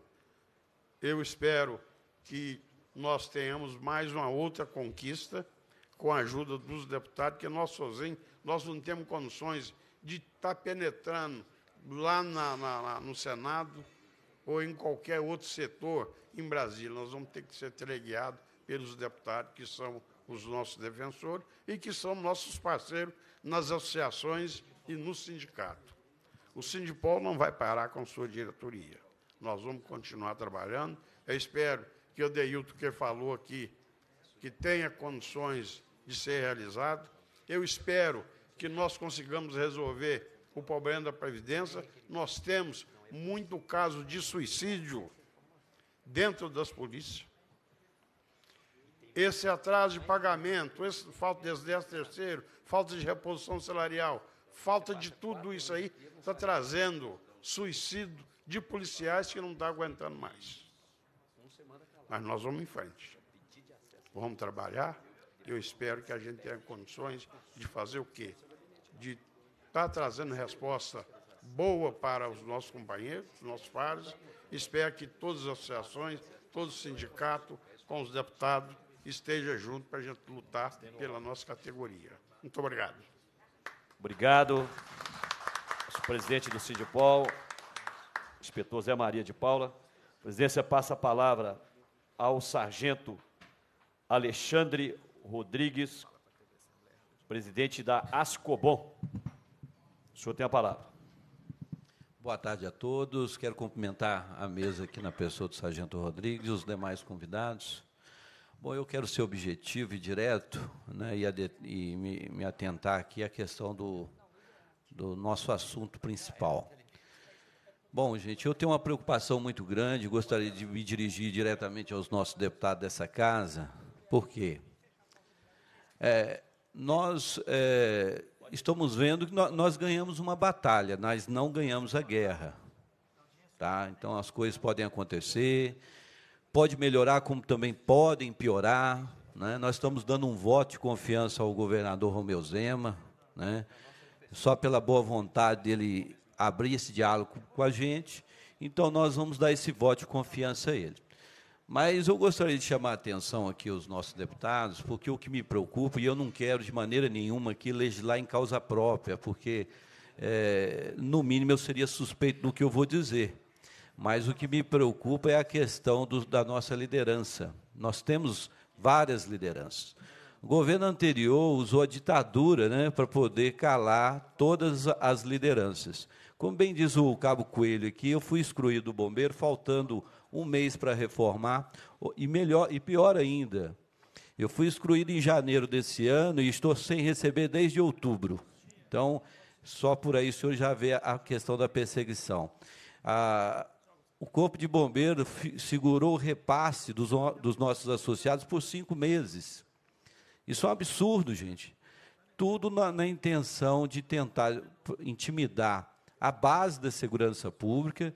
Eu espero que nós tenhamos mais uma outra conquista com a ajuda dos deputados, que nós sozinhos, nós não temos condições de estar tá penetrando lá na, na, no Senado ou em qualquer outro setor em Brasília. Nós vamos ter que ser treguiados pelos deputados, que são os nossos defensores e que são nossos parceiros nas associações e no sindicato. O Sindipol não vai parar com sua diretoria. Nós vamos continuar trabalhando. Eu espero que o Deilton que falou aqui, que tenha condições de ser realizado. Eu espero que nós consigamos resolver o problema da Previdência. Nós temos muito caso de suicídio dentro das polícias. Esse atraso de pagamento, esse, falta de exército terceiro, falta de reposição salarial, falta de tudo isso aí, está trazendo suicídio de policiais que não está aguentando mais. Mas nós vamos em frente. Vamos trabalhar, eu espero que a gente tenha condições de fazer o quê? De estar tá trazendo resposta boa para os nossos companheiros, os nossos pares. Espero que todas as associações, todo o sindicato, com os deputados, esteja junto para a gente lutar pela nossa categoria. Muito obrigado. Obrigado, presidente do Sindipol, inspetor Zé Maria de Paula. A presidência passa a palavra ao sargento Alexandre Rodrigues, presidente da Ascobom. O senhor tem a palavra. Boa tarde a todos. Quero cumprimentar a mesa aqui na pessoa do Sargento Rodrigues, e os demais convidados. Bom, eu quero ser objetivo e direto né, e, e me, me, atentar aqui à questão do, do nosso assunto principal. Bom, gente, eu tenho uma preocupação muito grande, gostaria de me dirigir diretamente aos nossos deputados dessa casa. Por quê? É, nós é, estamos vendo que nós ganhamos uma batalha, mas não ganhamos a guerra. Tá? Então as coisas podem acontecer, pode melhorar, como também podem piorar. Né? Nós estamos dando um voto de confiança ao governador Romeu Zema, né? só pela boa vontade dele abrir esse diálogo com a gente. Então nós vamos dar esse voto de confiança a ele. Mas eu gostaria de chamar a atenção aqui aos nossos deputados, porque o que me preocupa, e eu não quero de maneira nenhuma aqui legislar em causa própria, porque, é, no mínimo, eu seria suspeito do que eu vou dizer. Mas o que me preocupa é a questão do, da nossa liderança. Nós temos várias lideranças. O governo anterior usou a ditadura né, para poder calar todas as lideranças. Como bem diz o Cabo Coelho aqui, eu fui excluído do bombeiro faltando um mês para reformar, e melhor e pior ainda, eu fui excluído em janeiro desse ano e estou sem receber desde outubro. Então, só por aí o senhor já vê a questão da perseguição. Ah, o Corpo de Bombeiro segurou o repasse dos, dos nossos associados por cinco meses. Isso é um absurdo, gente. Tudo na, na intenção de tentar intimidar a base da segurança pública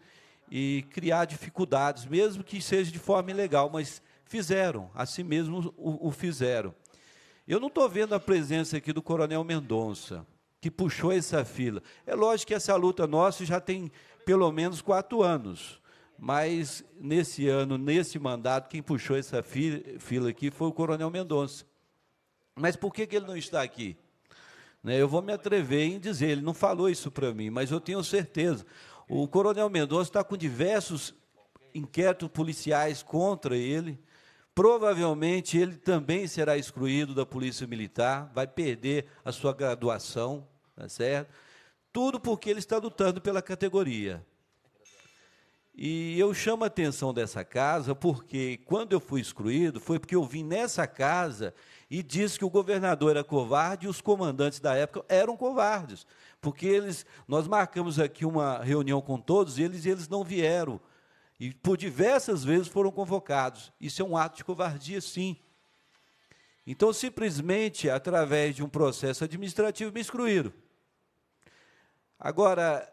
e criar dificuldades, mesmo que seja de forma ilegal, mas fizeram, assim mesmo o, o fizeram. Eu não estou vendo a presença aqui do Coronel Mendonça, que puxou essa fila. É lógico que essa luta nossa já tem pelo menos quatro anos, mas nesse ano, nesse mandato, quem puxou essa fila aqui foi o Coronel Mendonça. Mas por que, que ele não está aqui? Né, eu vou me atrever em dizer, ele não falou isso para mim, mas eu tenho certeza. O coronel Mendonça está com diversos inquéritos policiais contra ele. Provavelmente ele também será excluído da Polícia Militar, vai perder a sua graduação, tá certo? Tudo porque ele está lutando pela categoria. E eu chamo a atenção dessa casa porque, quando eu fui excluído, foi porque eu vim nessa casa e disse que o governador era covarde e os comandantes da época eram covardes. Porque eles, nós marcamos aqui uma reunião com todos eles e eles não vieram. E por diversas vezes foram convocados. Isso é um ato de covardia, sim. Então, simplesmente, através de um processo administrativo, me excluíram. Agora,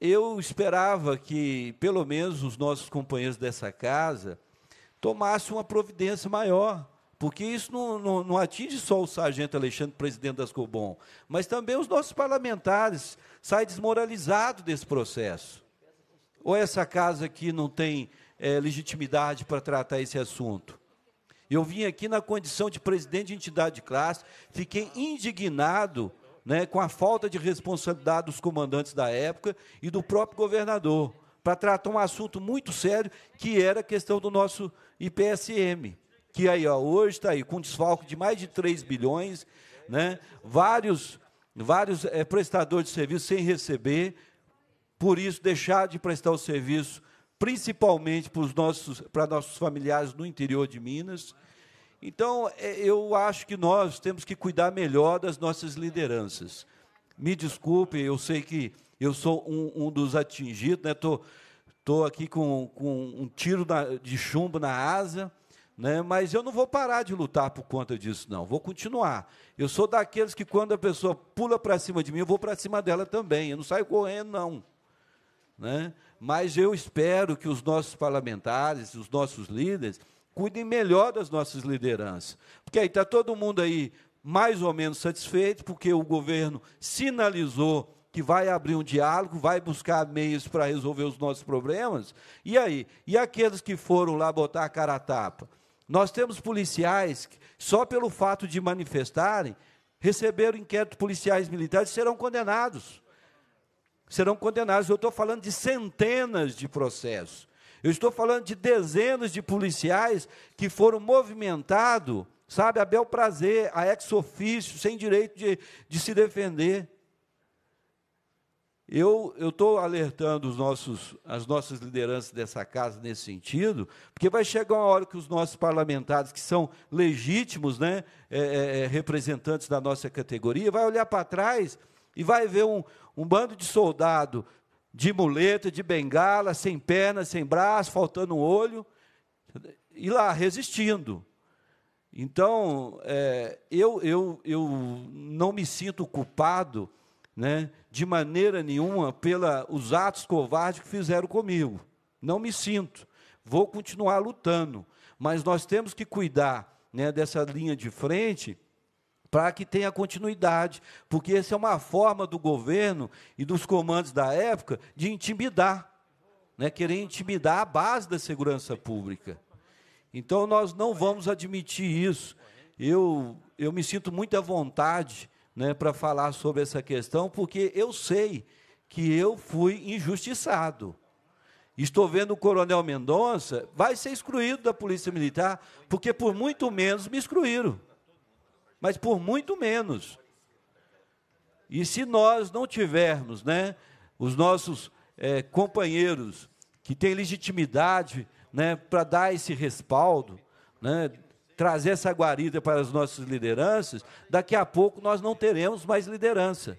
eu esperava que, pelo menos, os nossos companheiros dessa casa tomassem uma providência maior porque isso não, não, não, atinge só o sargento Alexandre, presidente das Cobom, mas também os nossos parlamentares saem desmoralizados desse processo. Ou essa casa aqui não tem é, legitimidade para tratar esse assunto? Eu vim aqui na condição de presidente de entidade de classe, fiquei indignado né, com a falta de responsabilidade dos comandantes da época e do próprio governador, para tratar um assunto muito sério que era a questão do nosso IPSM que aí ó, hoje está aí com um desfalque de mais de 3 bilhões, né? vários, vários é, prestadores de serviço sem receber, por isso deixar de prestar o serviço, principalmente para os nossos, para nossos familiares no interior de Minas. Então, é, eu acho que nós temos que cuidar melhor das nossas lideranças. Me desculpe, eu sei que eu sou um, um dos atingidos, estou né? Tô, tô aqui com, com um tiro na, de chumbo na asa, né? Mas eu não vou parar de lutar por conta disso, não. Vou continuar. Eu sou daqueles que, quando a pessoa pula para cima de mim, eu vou para cima dela também. Eu não saio correndo, não. Né? Mas eu espero que os nossos parlamentares, os nossos líderes, cuidem melhor das nossas lideranças. Porque aí está todo mundo aí mais ou menos satisfeito, porque o governo sinalizou que vai abrir um diálogo, vai buscar meios para resolver os nossos problemas. E aí? E aqueles que foram lá botar a cara a tapa? Nós temos policiais que, só pelo fato de manifestarem, receberam inquérito policiais militares serão condenados. Serão condenados. Eu estou falando de centenas de processos. Eu estou falando de dezenas de policiais que foram movimentados, sabe, a bel prazer, a ex ofício, sem direito de, de se defender. Eu estou alertando os nossos, as nossas lideranças dessa casa nesse sentido, porque vai chegar uma hora que os nossos parlamentares, que são legítimos né, é, é, é, representantes da nossa categoria, vai olhar para trás e vai ver um, um bando de soldado de muleta, de bengala, sem perna, sem braço, faltando um olho, e lá resistindo. Então, é, eu, eu, eu não me sinto culpado né, de maneira nenhuma pelos atos covardes que fizeram comigo. Não me sinto. Vou continuar lutando. Mas nós temos que cuidar né, dessa linha de frente para que tenha continuidade, porque essa é uma forma do governo e dos comandos da época de intimidar, né, querer intimidar a base da segurança pública. Então nós não vamos admitir isso. Eu, eu me sinto muito à vontade né, para falar sobre essa questão, porque eu sei que eu fui injustiçado. Estou vendo o Coronel Mendonça, vai ser excluído da Polícia Militar, porque por muito menos me excluíram. Mas por muito menos. E se nós não tivermos né, os nossos é, companheiros que têm legitimidade né, para dar esse respaldo, né, trazer essa guarida para as nossas lideranças, daqui a pouco nós não teremos mais liderança.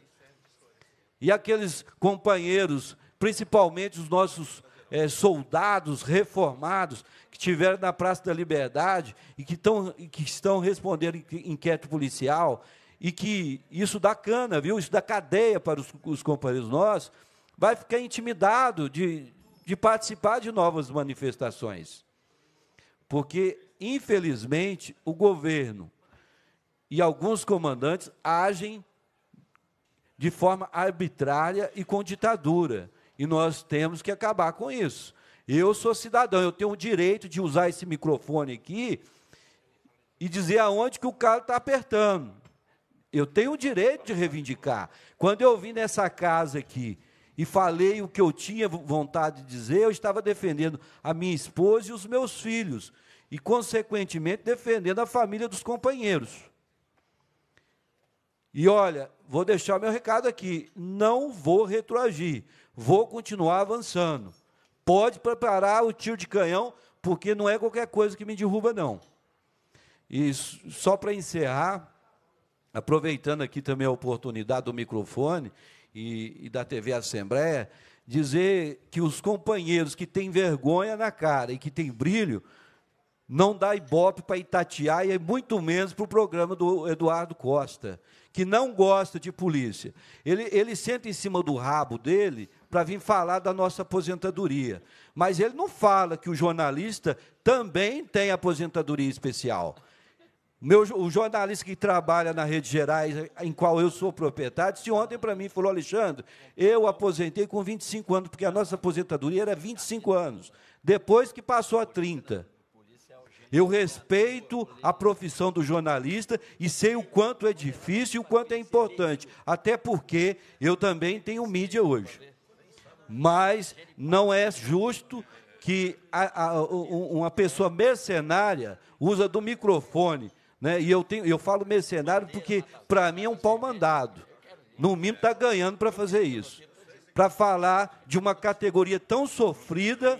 E aqueles companheiros, principalmente os nossos é, soldados reformados que tiveram na Praça da Liberdade e que, tão, que estão respondendo inquérito policial, e que isso dá cana, viu? Isso dá cadeia para os, os companheiros nossos, vai ficar intimidado de, de participar de novas manifestações. Porque infelizmente, o governo e alguns comandantes agem de forma arbitrária e com ditadura. E nós temos que acabar com isso. Eu sou cidadão, eu tenho o direito de usar esse microfone aqui e dizer aonde que o cara está apertando. Eu tenho o direito de reivindicar. Quando eu vim nessa casa aqui e falei o que eu tinha vontade de dizer, eu estava defendendo a minha esposa e os meus filhos e, consequentemente, defendendo a família dos companheiros. E olha, vou deixar meu recado aqui: não vou retroagir, vou continuar avançando. Pode preparar o tiro de canhão, porque não é qualquer coisa que me derruba, não. E só para encerrar, aproveitando aqui também a oportunidade do microfone e, e da TV Assembleia, dizer que os companheiros que têm vergonha na cara e que têm brilho não dá ibope para Itatiaia e muito menos para o programa do Eduardo Costa, que não gosta de polícia. Ele, ele senta em cima do rabo dele para vir falar da nossa aposentadoria, mas ele não fala que o jornalista também tem aposentadoria especial. Meu, o jornalista que trabalha na Rede Gerais, em qual eu sou proprietário, se ontem para mim falou, Alexandre, eu aposentei com 25 anos, porque a nossa aposentadoria era 25 anos, depois que passou a 30. Eu respeito a profissão do jornalista e sei o quanto é difícil e o quanto é importante, até porque eu também tenho mídia hoje. Mas não é justo que a, a, uma pessoa mercenária usa do microfone, né? E eu tenho, eu falo mercenário porque para mim é um pau mandado. No mínimo está ganhando para fazer isso, para falar de uma categoria tão sofrida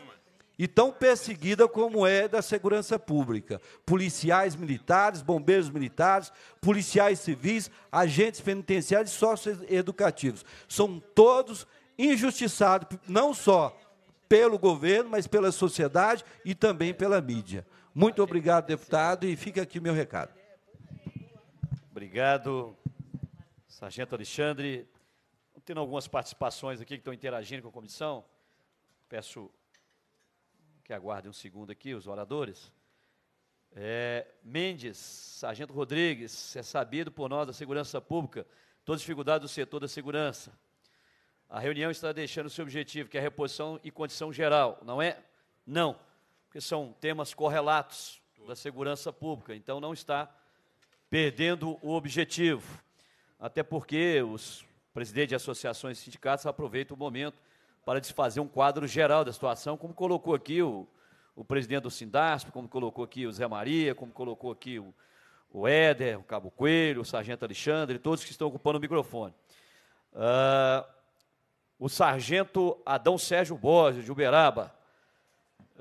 e tão perseguida como é da segurança pública. Policiais militares, bombeiros militares, policiais civis, agentes penitenciários e socioeducativos. São todos injustiçados, não só pelo governo, mas pela sociedade e também pela mídia. Muito obrigado, deputado, e fica aqui meu recado. Obrigado, Sargento Alexandre. Tendo algumas participações aqui que estão interagindo com a comissão, peço que aguardem um segundo aqui, os oradores. É, Mendes, Sargento Rodrigues, é sabido por nós da segurança pública toda as dificuldades do setor da segurança. A reunião está deixando o seu objetivo, que é a reposição e condição geral, não é? Não, porque são temas correlatos da segurança pública, então não está perdendo o objetivo. Até porque os presidentes de associações e sindicatos aproveitam o momento para desfazer um quadro geral da situação, como colocou aqui o, o presidente do Sindasp, como colocou aqui o Zé Maria, como colocou aqui o, o Éder, o Cabo Coelho, o Sargento Alexandre, todos que estão ocupando o microfone. Uh, o Sargento Adão Sérgio Borges, de Uberaba.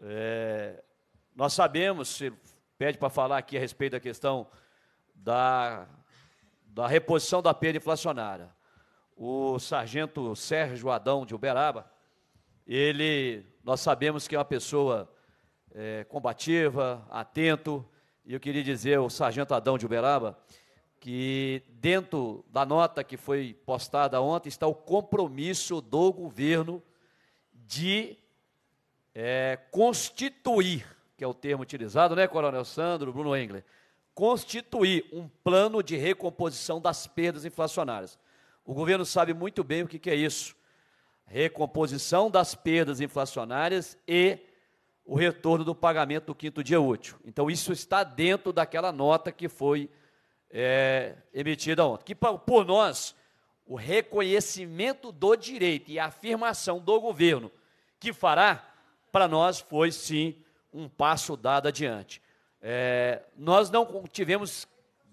É, nós sabemos, se pede para falar aqui a respeito da questão da, da reposição da perda inflacionária. O Sargento Sérgio Adão, de Uberaba, ele, nós sabemos que é uma pessoa é, combativa, atento, e eu queria dizer ao Sargento Adão de Uberaba que dentro da nota que foi postada ontem está o compromisso do governo de é, constituir, que é o termo utilizado, né, Coronel Sandro, Bruno Engler, constituir um plano de recomposição das perdas inflacionárias. O governo sabe muito bem o que, que é isso recomposição das perdas inflacionárias e o retorno do pagamento do quinto dia útil. Então, isso está dentro daquela nota que foi é, emitida ontem. Que, por nós, o reconhecimento do direito e a afirmação do governo que fará, para nós foi sim um passo dado adiante. É, nós não tivemos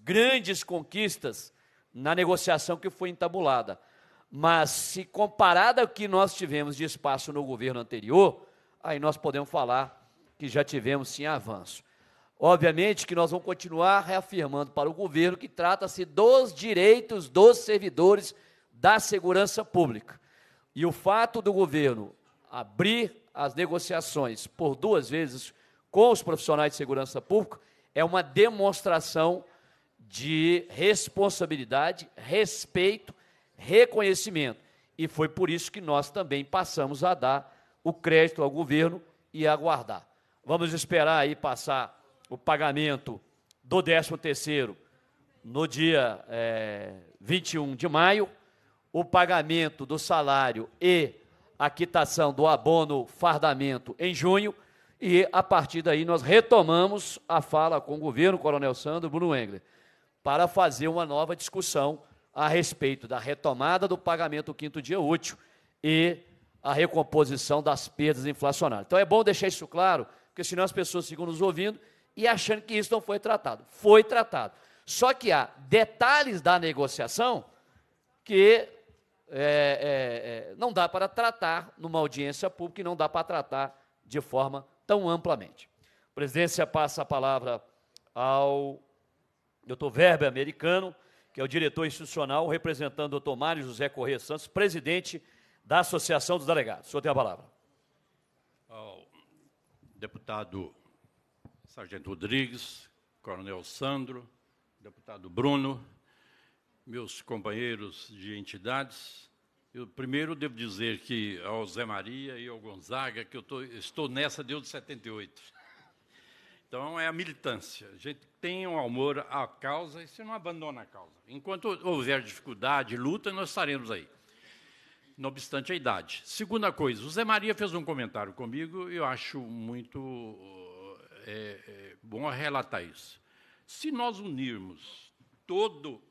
grandes conquistas na negociação que foi entabulada mas se comparada ao que nós tivemos de espaço no governo anterior, aí nós podemos falar que já tivemos sim avanço. Obviamente que nós vamos continuar reafirmando para o governo que trata-se dos direitos dos servidores da segurança pública. E o fato do governo abrir as negociações por duas vezes com os profissionais de segurança pública é uma demonstração de responsabilidade, respeito reconhecimento. E foi por isso que nós também passamos a dar o crédito ao governo e aguardar. Vamos esperar aí passar o pagamento do 13º no dia é, eh, 21 de maio, o pagamento do salário e a quitação do abono fardamento em junho, e a partir daí nós retomamos a fala com o governo, Coronel Sandro Bruno Engler, para fazer uma nova discussão a respeito da retomada do pagamento do quinto dia útil e a recomposição das perdas inflacionárias. Então é bom deixar isso claro, porque senão as pessoas ficam nos ouvindo e achando que isso não foi tratado. Foi tratado. Só que há detalhes da negociação que é, é, é não dá para tratar numa audiência pública e não dá para tratar de forma tão amplamente. A presidência passa a palavra ao doutor Verbe americano que é o diretor institucional, representando o Tomário José Corrêa Santos, presidente da Associação dos Delegados. O senhor tem a palavra. Ao deputado Sargento Rodrigues, Coronel Sandro, deputado Bruno, meus companheiros de entidades, eu primeiro devo dizer que ao Zé Maria e ao Gonzaga que eu tô, estou nessa desde 78. Então, é a militância. A gente tem um amor à causa e se não abandona a causa. Enquanto houver dificuldade, luta, nós estaremos aí, não obstante a idade. Segunda coisa, o Zé Maria fez um comentário comigo e eu acho muito é, é, bom relatar isso. Se nós unirmos todo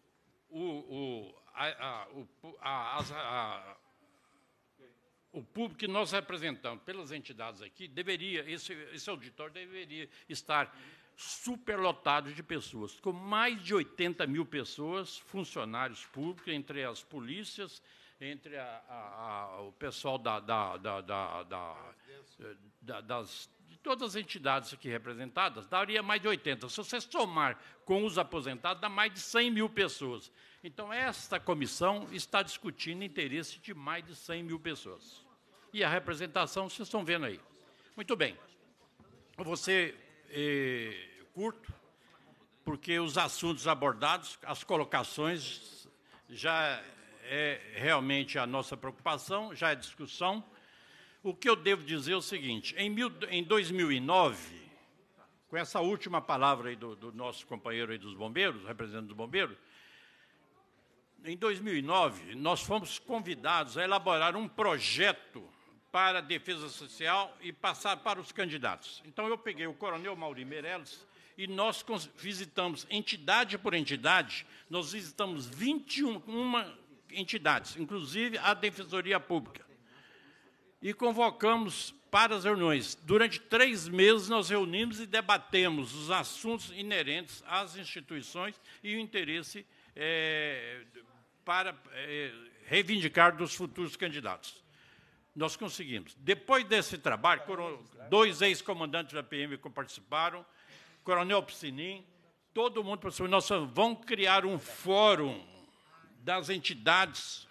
o, o, a, a, a, a o público que nós representamos pelas entidades aqui deveria, esse, esse auditório deveria estar superlotado de pessoas, com mais de 80 mil pessoas, funcionários públicos, entre as polícias, entre a, a, a, o pessoal da, da, da, das, de todas as entidades aqui representadas, daria mais de 80. Se você somar com os aposentados, dá mais de 100 mil pessoas. Então, esta comissão está discutindo interesse de mais de 100 mil pessoas. E a representação, vocês estão vendo aí. Muito bem. Eu vou ser eh, curto, porque os assuntos abordados, as colocações, já é realmente a nossa preocupação, já é discussão. O que eu devo dizer é o seguinte: em, mil, em 2009, com essa última palavra do, do, nosso companheiro dos bombeiros, representante dos bombeiros, em 2009, nós fomos convidados a elaborar um projeto para a defesa social e passar para os candidatos. Então, eu peguei o coronel Mauri Meirelles e nós visitamos entidade por entidade, nós visitamos 21 entidades, inclusive a Defensoria Pública. E convocamos para as reuniões. Durante três meses, nós reunimos e debatemos os assuntos inerentes às instituições e o interesse é, para eh, reivindicar dos futuros candidatos. Nós conseguimos. Depois desse trabalho, dois ex-comandantes da PM participaram, Coronel Piscinin, todo mundo participou. Nós vamos criar um fórum das entidades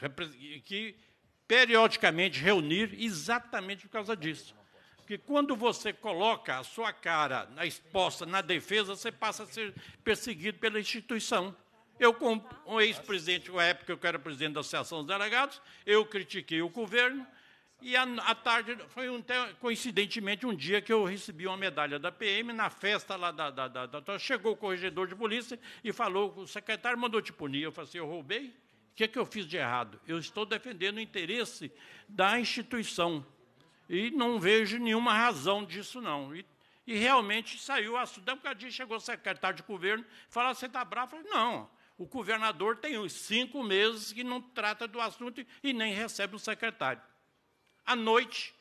que periodicamente reunir exatamente por causa disso. Porque quando você coloca a sua cara na exposta, na defesa, você passa a ser perseguido pela instituição. Eu, como um ex-presidente, na época eu era presidente da Associação dos Delegados, eu critiquei o governo, e à tarde, foi um, coincidentemente um dia que eu recebi uma medalha da PM, na festa lá da, da, da, da Chegou o corregedor de polícia e falou, o secretário mandou te punir. Eu falei assim, eu roubei? O que, é que eu fiz de errado? Eu estou defendendo o interesse da instituição. E não vejo nenhuma razão disso, não. E, e realmente saiu o assunto. Daí um bocadinho chegou o secretário de governo e falou, ah, você está bravo? Eu falei, não o governador tem uns cinco meses que não trata do assunto e nem recebe o secretário. À noite,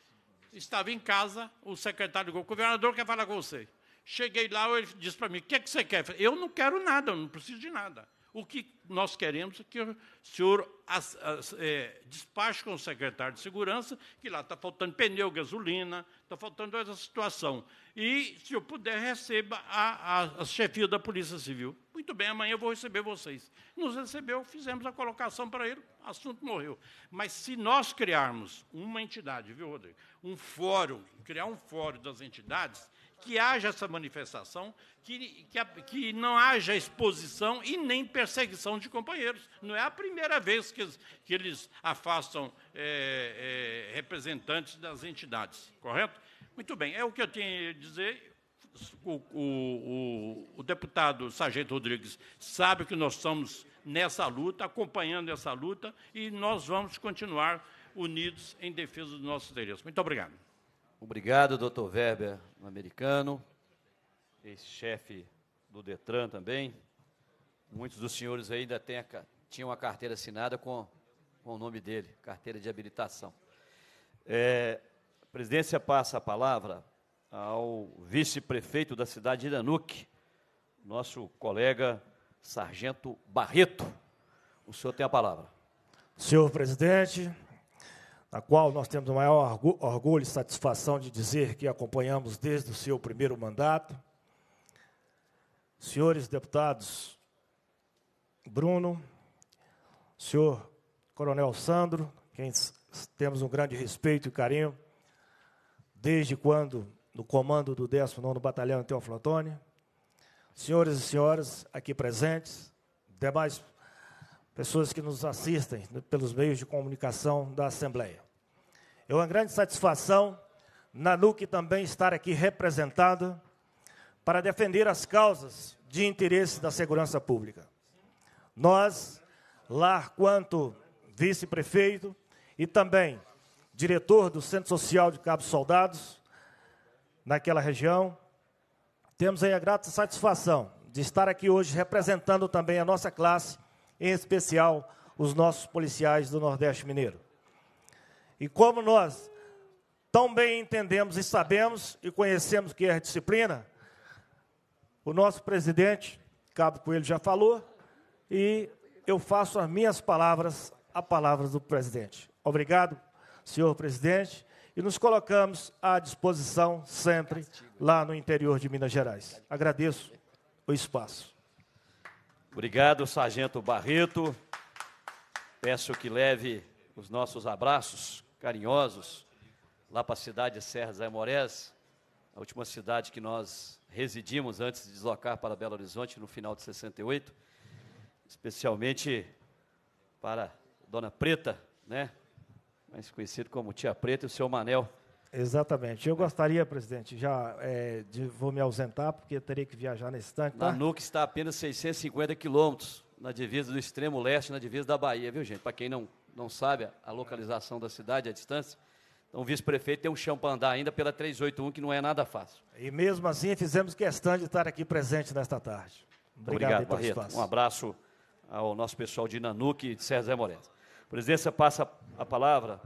estava em casa, o secretário ligou, o governador quer falar com você. Cheguei lá, ele disse para mim, o que, é que você quer? Eu não quero nada, eu não preciso de nada. O que nós queremos é que o senhor as, as, é, despache com o secretário de Segurança, que lá está faltando pneu, gasolina, está faltando essa situação. E, se eu puder, receba a, a, a chefia da Polícia Civil. Muito bem, amanhã eu vou receber vocês. Nos recebeu, fizemos a colocação para ele, assunto morreu. Mas se nós criarmos uma entidade, viu, Rodrigo? Um fórum, criar um fórum das entidades, que haja essa manifestação, que, que, que, não haja exposição e nem perseguição de companheiros. Não é a primeira vez que, que eles afastam é, é, representantes das entidades, correto? Muito bem, é o que eu tinha a dizer. O, o, o, o deputado Sargento Rodrigues sabe que nós estamos nessa luta, acompanhando essa luta, e nós vamos continuar unidos em defesa dos nossos interesses. Muito obrigado. Obrigado, doutor Weber, americano, ex-chefe do Detran também. Muitos dos senhores ainda têm a, tinham a carteira assinada com, com o nome dele, carteira de habilitação. É, a presidência passa a palavra ao vice-prefeito da cidade de Danuque, nosso colega Sargento Barreto. O senhor tem a palavra. Senhor presidente, na qual nós temos o maior orgulho e satisfação de dizer que acompanhamos desde o seu primeiro mandato. Senhores deputados Bruno, senhor Coronel Sandro, quem temos um grande respeito e carinho, desde quando no comando do 19º Batalhão Antônio Flantoni, senhores e senhoras aqui presentes, demais pessoas que nos assistem pelos meios de comunicação da Assembleia. É uma grande satisfação, Nanuc também estar aqui representado para defender as causas de interesse da segurança pública. Nós, lá quanto vice-prefeito e também diretor do Centro Social de Cabo Soldados, naquela região, temos aí a grata satisfação de estar aqui hoje representando também a nossa classe em especial os nossos policiais do Nordeste Mineiro. E como nós tão bem entendemos e sabemos e conhecemos que é a disciplina, o nosso presidente, Cabo Coelho, já falou, e eu faço as minhas palavras a palavras do presidente. Obrigado, senhor presidente, e nos colocamos à disposição sempre lá no interior de Minas Gerais. Agradeço o espaço. Obrigado, Sargento Barreto. Peço que leve os nossos abraços carinhosos lá para a cidade de Serra Zé Morés, a última cidade que nós residimos antes de deslocar para Belo Horizonte no final de 68, especialmente para Dona Preta, né? mais conhecido como Tia Preta e o seu Manel. Exatamente. Eu é. gostaria, presidente, já é, de, vou me ausentar, porque terei que viajar nesse tanque. Tá? Nanuque está a apenas 650 quilômetros na divisa do extremo leste, na divisa da Bahia, viu, gente? Para quem não, não sabe a, localização da cidade, a distância. Então, o vice-prefeito tem um chão para andar ainda pela 381, que não é nada fácil. E mesmo assim, fizemos questão de estar aqui presente nesta tarde. Obrigado, Obrigado Barreto. Um abraço ao nosso pessoal de Nanuque e de César Moreira. Presidência, passa a palavra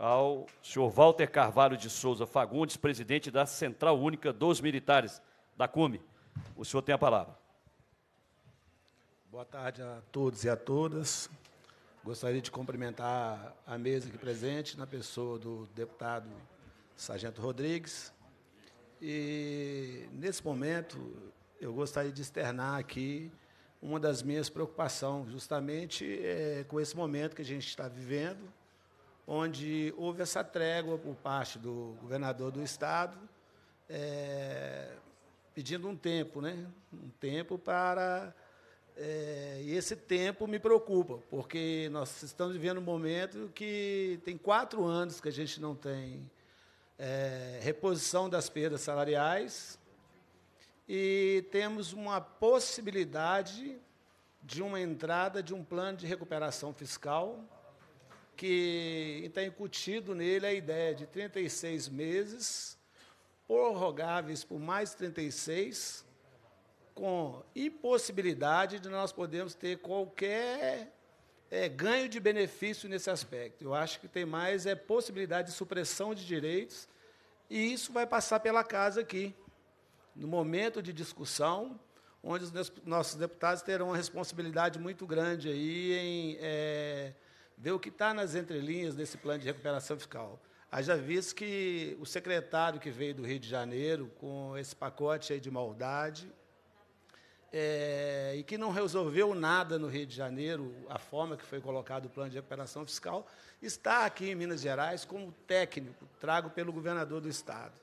ao senhor Walter Carvalho de Souza Fagundes, presidente da Central Única dos Militares, da CUME. O senhor tem a palavra. Boa tarde a todos e a todas. Gostaria de cumprimentar a mesa aqui presente, na pessoa do deputado Sargento Rodrigues. E, nesse momento, eu gostaria de externar aqui uma das minhas preocupações, justamente é, com esse momento que a gente está vivendo, onde houve essa trégua por parte do governador do Estado, é, pedindo um tempo, né? um tempo para. É, e esse tempo me preocupa, porque nós estamos vivendo um momento que tem quatro anos que a gente não tem é, reposição das perdas salariais e temos uma possibilidade de uma entrada de um plano de recuperação fiscal que está incutido nele a ideia de 36 meses, prorrogáveis por mais 36, com impossibilidade de nós podermos ter qualquer é, ganho de benefício nesse aspecto. Eu acho que tem mais é possibilidade de supressão de direitos, e isso vai passar pela casa aqui, no momento de discussão, onde os nossos deputados terão uma responsabilidade muito grande aí em. É, ver o que está nas entrelinhas desse plano de recuperação fiscal. Haja visto que o secretário que veio do Rio de Janeiro com esse pacote aí de maldade é, e que não resolveu nada no Rio de Janeiro, a forma que foi colocado o plano de recuperação fiscal, está aqui em Minas Gerais como técnico, trago pelo governador do Estado.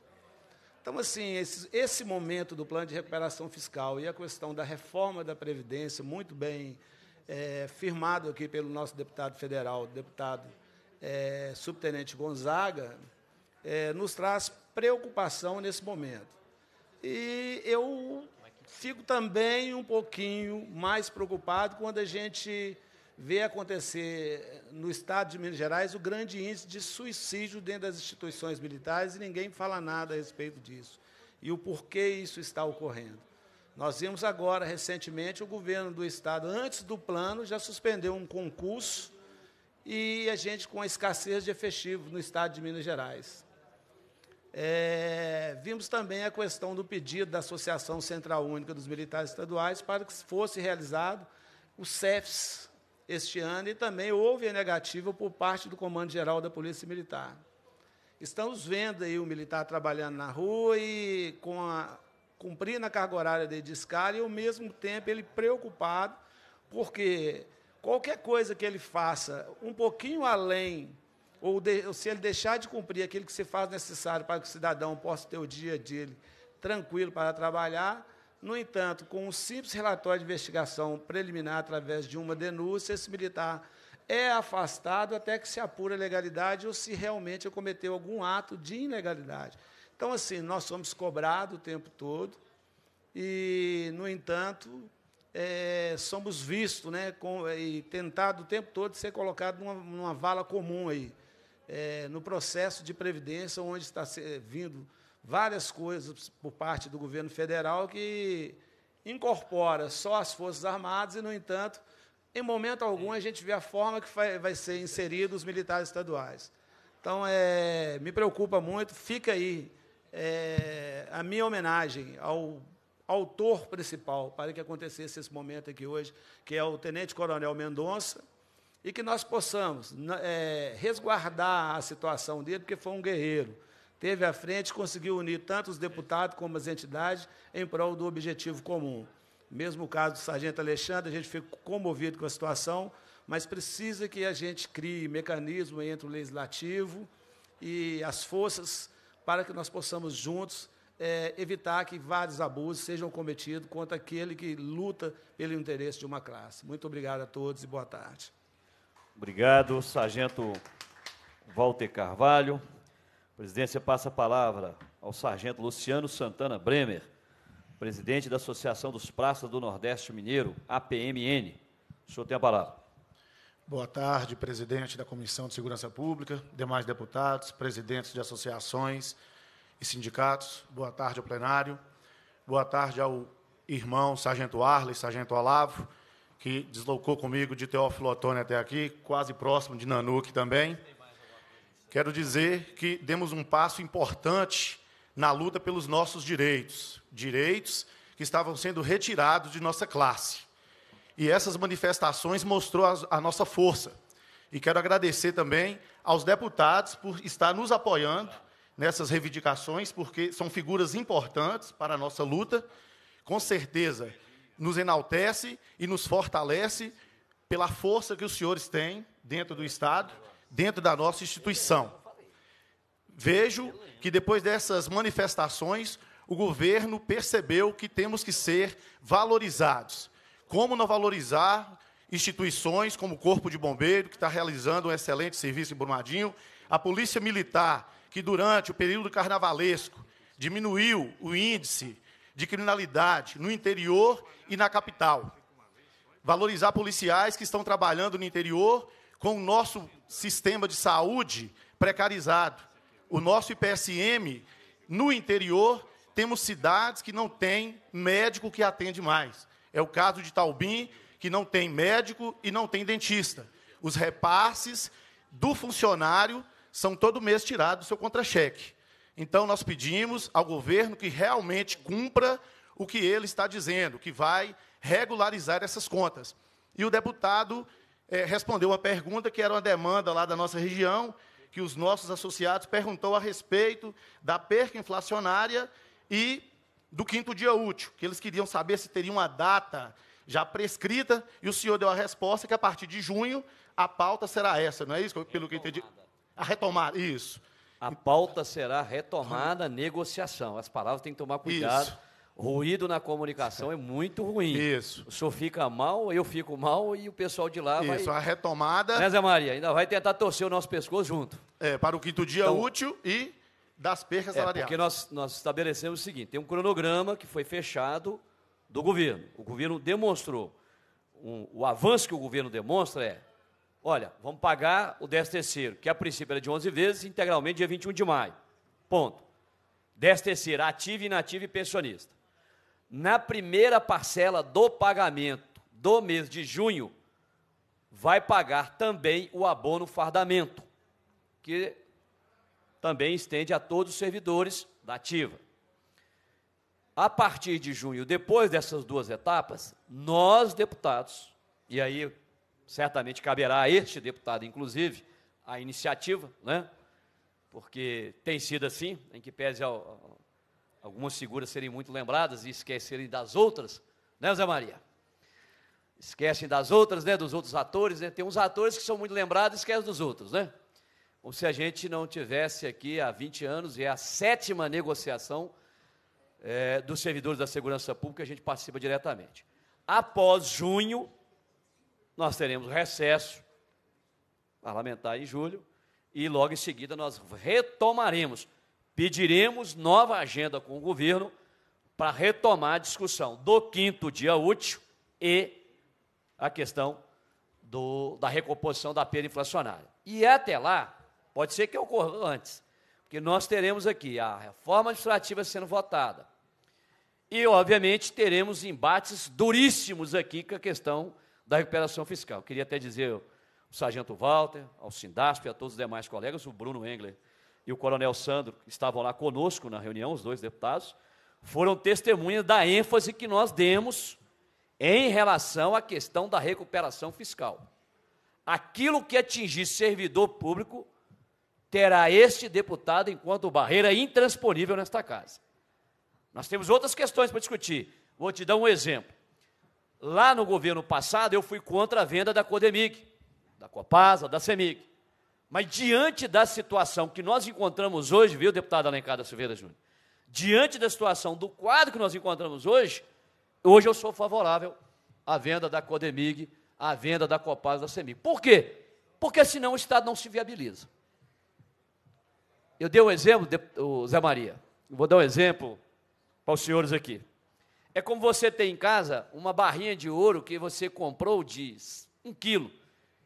Então, assim, esse, esse momento do plano de recuperação fiscal e a questão da reforma da Previdência, muito bem é, firmado aqui pelo nosso deputado federal, deputado é, subtenente Gonzaga, é, nos traz preocupação nesse momento. E eu fico também um pouquinho mais preocupado quando a gente vê acontecer no estado de Minas Gerais o grande índice de suicídio dentro das instituições militares e ninguém fala nada a respeito disso. E o porquê isso está ocorrendo. Nós vimos agora, recentemente, o governo do Estado, antes do plano, já suspendeu um concurso e a gente com a escassez de efetivo no Estado de Minas Gerais. É, vimos também a questão do pedido da Associação Central Única dos Militares Estaduais para que fosse realizado o CEFS este ano e também houve a negativa por parte do Comando Geral da Polícia Militar. Estamos vendo aí o militar trabalhando na rua e com a, cumprindo a carga horária dele de escala e, ao mesmo tempo, ele preocupado, porque qualquer coisa que ele faça um pouquinho além, ou, de, ou se ele deixar de cumprir aquilo que se faz necessário para que o cidadão possa ter o dia dele tranquilo para trabalhar, no entanto, com um simples relatório de investigação preliminar através de uma denúncia, esse militar é afastado até que se apure a legalidade ou se realmente cometeu algum ato de ilegalidade. Então, assim, nós somos cobrados o tempo todo e, no entanto, é, somos vistos né, é, e tentado o tempo todo ser colocado numa, numa vala comum aí, é, no processo de previdência, onde está é, vindo várias coisas por parte do governo federal que incorpora só as Forças Armadas e, no entanto, em momento algum a gente vê a forma que vai ser inserido os militares estaduais. Então, é, me preocupa muito, fica aí é, a minha homenagem ao autor principal para que acontecesse esse momento aqui hoje, que é o Tenente Coronel Mendonça, e que nós possamos é, resguardar a situação dele, porque foi um guerreiro. Teve à frente, conseguiu unir tanto os deputados como as entidades em prol do objetivo comum. Mesmo o caso do Sargento Alexandre, a gente fica comovido com a situação, mas precisa que a gente crie mecanismo entre o legislativo e as forças para que nós possamos juntos é, evitar que vários abusos sejam cometidos contra aquele que luta pelo interesse de uma classe. Muito obrigado a todos e boa tarde. Obrigado, Sargento Walter Carvalho. A presidência passa a palavra ao Sargento Luciano Santana Bremer, presidente da Associação dos Praças do Nordeste Mineiro, APMN. O senhor tem a palavra. Boa tarde, presidente da Comissão de Segurança Pública, demais deputados, presidentes de associações e sindicatos. Boa tarde ao plenário. Boa tarde ao irmão Sargento Arley, Sargento Olavo, que deslocou comigo de Teófilo Otônio até aqui, quase próximo de Nanuque também. Quero dizer que demos um passo importante na luta pelos nossos direitos, direitos que estavam sendo retirados de nossa classe. E essas manifestações mostrou a, a nossa força. E quero agradecer também aos deputados por estar nos apoiando nessas reivindicações, porque são figuras importantes para a nossa luta. Com certeza, nos enaltece e nos fortalece pela força que os senhores têm dentro do Estado, dentro da nossa instituição. Vejo que depois dessas manifestações, o governo percebeu que temos que ser valorizados. Como não valorizar instituições como o Corpo de Bombeiro, que está realizando um excelente serviço em Brumadinho, a Polícia Militar, que durante o período carnavalesco diminuiu o índice de criminalidade no interior e na capital. Valorizar policiais que estão trabalhando no interior com o nosso sistema de saúde precarizado. O nosso IPSM no interior, temos cidades que não têm médico que atende mais. É o caso de Taubim, que não tem médico e não tem dentista. Os repasses do funcionário são todo mês tirados do seu contra-cheque. Então, nós pedimos ao governo que realmente cumpra o que ele está dizendo, que vai regularizar essas contas. E o deputado é, respondeu uma pergunta que era uma demanda lá da nossa região, que os nossos associados perguntou a respeito da perca inflacionária e do quinto dia útil, que eles queriam saber se teria uma data já prescrita, e o senhor deu a resposta que a partir de junho a pauta será essa, não é isso? Pelo retomada. que eu entendi. A retomada, isso. A pauta será retomada, negociação. As palavras têm que tomar cuidado. Isso. Ruído na comunicação é muito ruim. Isso. O senhor fica mal, eu fico mal e o pessoal de lá Isso, vai. Isso, a retomada. Né, Zé Maria? Ainda vai tentar torcer o nosso pescoço junto. É, para o quinto dia então, útil e das percas é, salariais. Porque nós, nós estabelecemos o seguinte: tem um cronograma que foi fechado do governo. O governo demonstrou. Um, o avanço que o governo demonstra é: olha, vamos pagar o 10 terceiro, que a princípio era de 11 vezes, integralmente dia 21 de maio. Ponto. 10 terceiro, ativo, inativo e pensionista. Na primeira parcela do pagamento do mês de junho, vai pagar também o abono fardamento, que também estende a todos os servidores da ativa. A partir de junho, depois dessas duas etapas, nós deputados, e aí certamente caberá a este deputado, inclusive, a iniciativa, né? porque tem sido assim, em que pese ao, algumas figuras serem muito lembradas e esquecerem das outras, né, Zé Maria? Esquecem das outras, né, dos outros atores, né? Tem uns atores que são muito lembrados e esquecem dos outros, né? como se a gente não tivesse aqui há 20 anos, e é a sétima negociação é, dos servidores da segurança pública, a gente participa diretamente. Após junho, nós teremos recesso parlamentar em julho, e logo em seguida nós retomaremos, pediremos nova agenda com o governo para retomar a discussão do quinto dia útil e a questão do, da recomposição da perda inflacionária. E até lá, Pode ser que ocorra antes, porque nós teremos aqui a reforma administrativa sendo votada. E, obviamente, teremos embates duríssimos aqui com a questão da recuperação fiscal. queria até dizer ao sargento Walter, ao Sindasp e a todos os demais colegas, o Bruno Engler e o coronel Sandro, que estavam lá conosco na reunião, os dois deputados, foram testemunhas da ênfase que nós demos em relação à questão da recuperação fiscal. Aquilo que atingir servidor público terá este deputado enquanto barreira intransponível nesta casa. Nós temos outras questões para discutir. Vou te dar um exemplo. Lá no governo passado, eu fui contra a venda da Codemig, da Copasa, da Semig. Mas diante da situação que nós encontramos hoje, viu, deputado Alencar da Silveira Júnior? Diante da situação do quadro que nós encontramos hoje, hoje eu sou favorável à venda da Codemig, à venda da Copasa, da Semig. Por quê? Porque senão o Estado não se viabiliza. Eu dei um exemplo, de, o Zé Maria. Eu vou dar um exemplo para os senhores aqui. É como você tem em casa uma barrinha de ouro que você comprou de um quilo,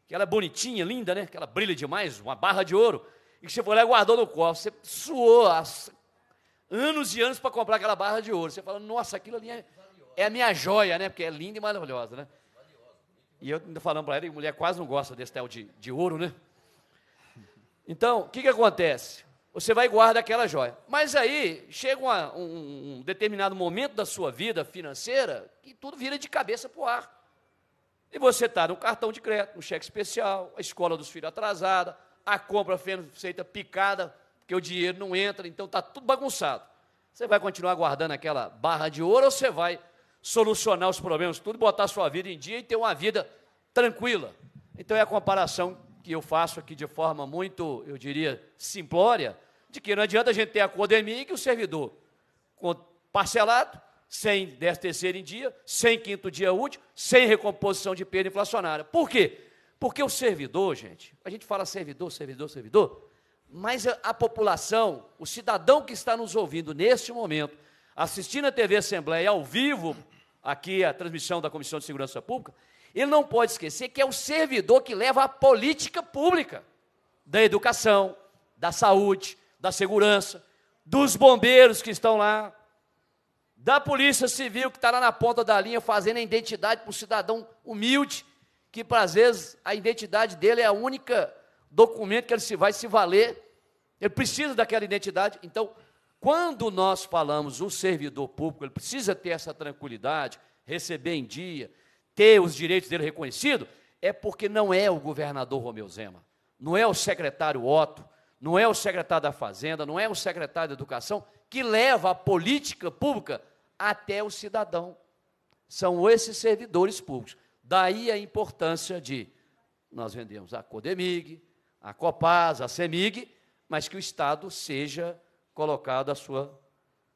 que ela é bonitinha, linda, né? Que ela brilha demais, uma barra de ouro, e que você foi lá e guardou no cofre. Você suou anos e anos para comprar aquela barra de ouro. Você fala, nossa, aquilo ali é, é a minha joia, né? Porque é linda e maravilhosa, né? E eu ainda falando para ela, mulher quase não gosta desse tal de, de ouro, né? Então, o que, que acontece? você vai e guarda aquela joia. Mas aí chega uma, um, um, determinado momento da sua vida financeira que tudo vira de cabeça para o ar. E você está no cartão de crédito, no cheque especial, a escola dos filhos atrasada, a compra feita picada, porque o dinheiro não entra, então está tudo bagunçado. Você vai continuar guardando aquela barra de ouro ou você vai solucionar os problemas, tudo, botar a sua vida em dia e ter uma vida tranquila? Então é a comparação que eu faço aqui de forma muito, eu diria, simplória, de que não adianta a gente ter a codemia e que o servidor parcelado, sem 10 terceiro em dia, sem quinto dia útil, sem recomposição de perda inflacionária. Por quê? Porque o servidor, gente, a gente fala servidor, servidor, servidor, mas a, a população, o cidadão que está nos ouvindo neste momento, assistindo a TV Assembleia ao vivo, aqui a transmissão da Comissão de Segurança Pública, ele não pode esquecer que é o servidor que leva a política pública da educação, da saúde, da segurança, dos bombeiros que estão lá, da polícia civil que está lá na ponta da linha fazendo a identidade para um cidadão humilde, que às vezes a identidade dele é a única documento que ele se vai se valer, ele precisa daquela identidade. Então, quando nós falamos o servidor público, ele precisa ter essa tranquilidade, receber em dia, ter os direitos dele reconhecidos, é porque não é o governador Romeu Zema, não é o secretário Otto, não é o secretário da Fazenda, não é o secretário da Educação que leva a política pública até o cidadão. São esses servidores públicos. Daí a importância de nós vendemos a Codemig, a Copaz, a Semig, mas que o Estado seja colocado a sua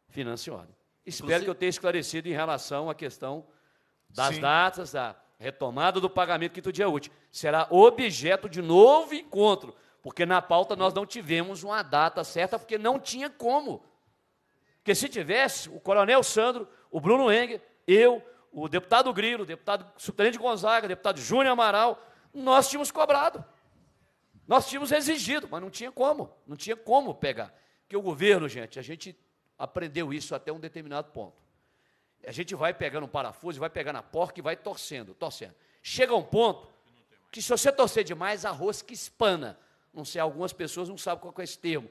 finança em ordem. Espero Inclusive, que eu tenha esclarecido em relação à questão das Sim. datas da retomada do pagamento quinto dia útil. Será objeto de novo encontro, porque na pauta nós não tivemos uma data certa, porque não tinha como. Porque se tivesse, o coronel Sandro, o Bruno engue eu, o deputado Grilo, o deputado Subtenente Gonzaga, o deputado Júnior Amaral, nós tínhamos cobrado. Nós tínhamos exigido, mas não tinha como, não tinha como pegar. Porque o governo, gente, a gente aprendeu isso até um determinado ponto a gente vai pegando um parafuso, vai pegando a porca e vai torcendo, torcendo. Chega um ponto que se você torcer demais, a rosca espana. Não sei, algumas pessoas não sabem qual é esse termo.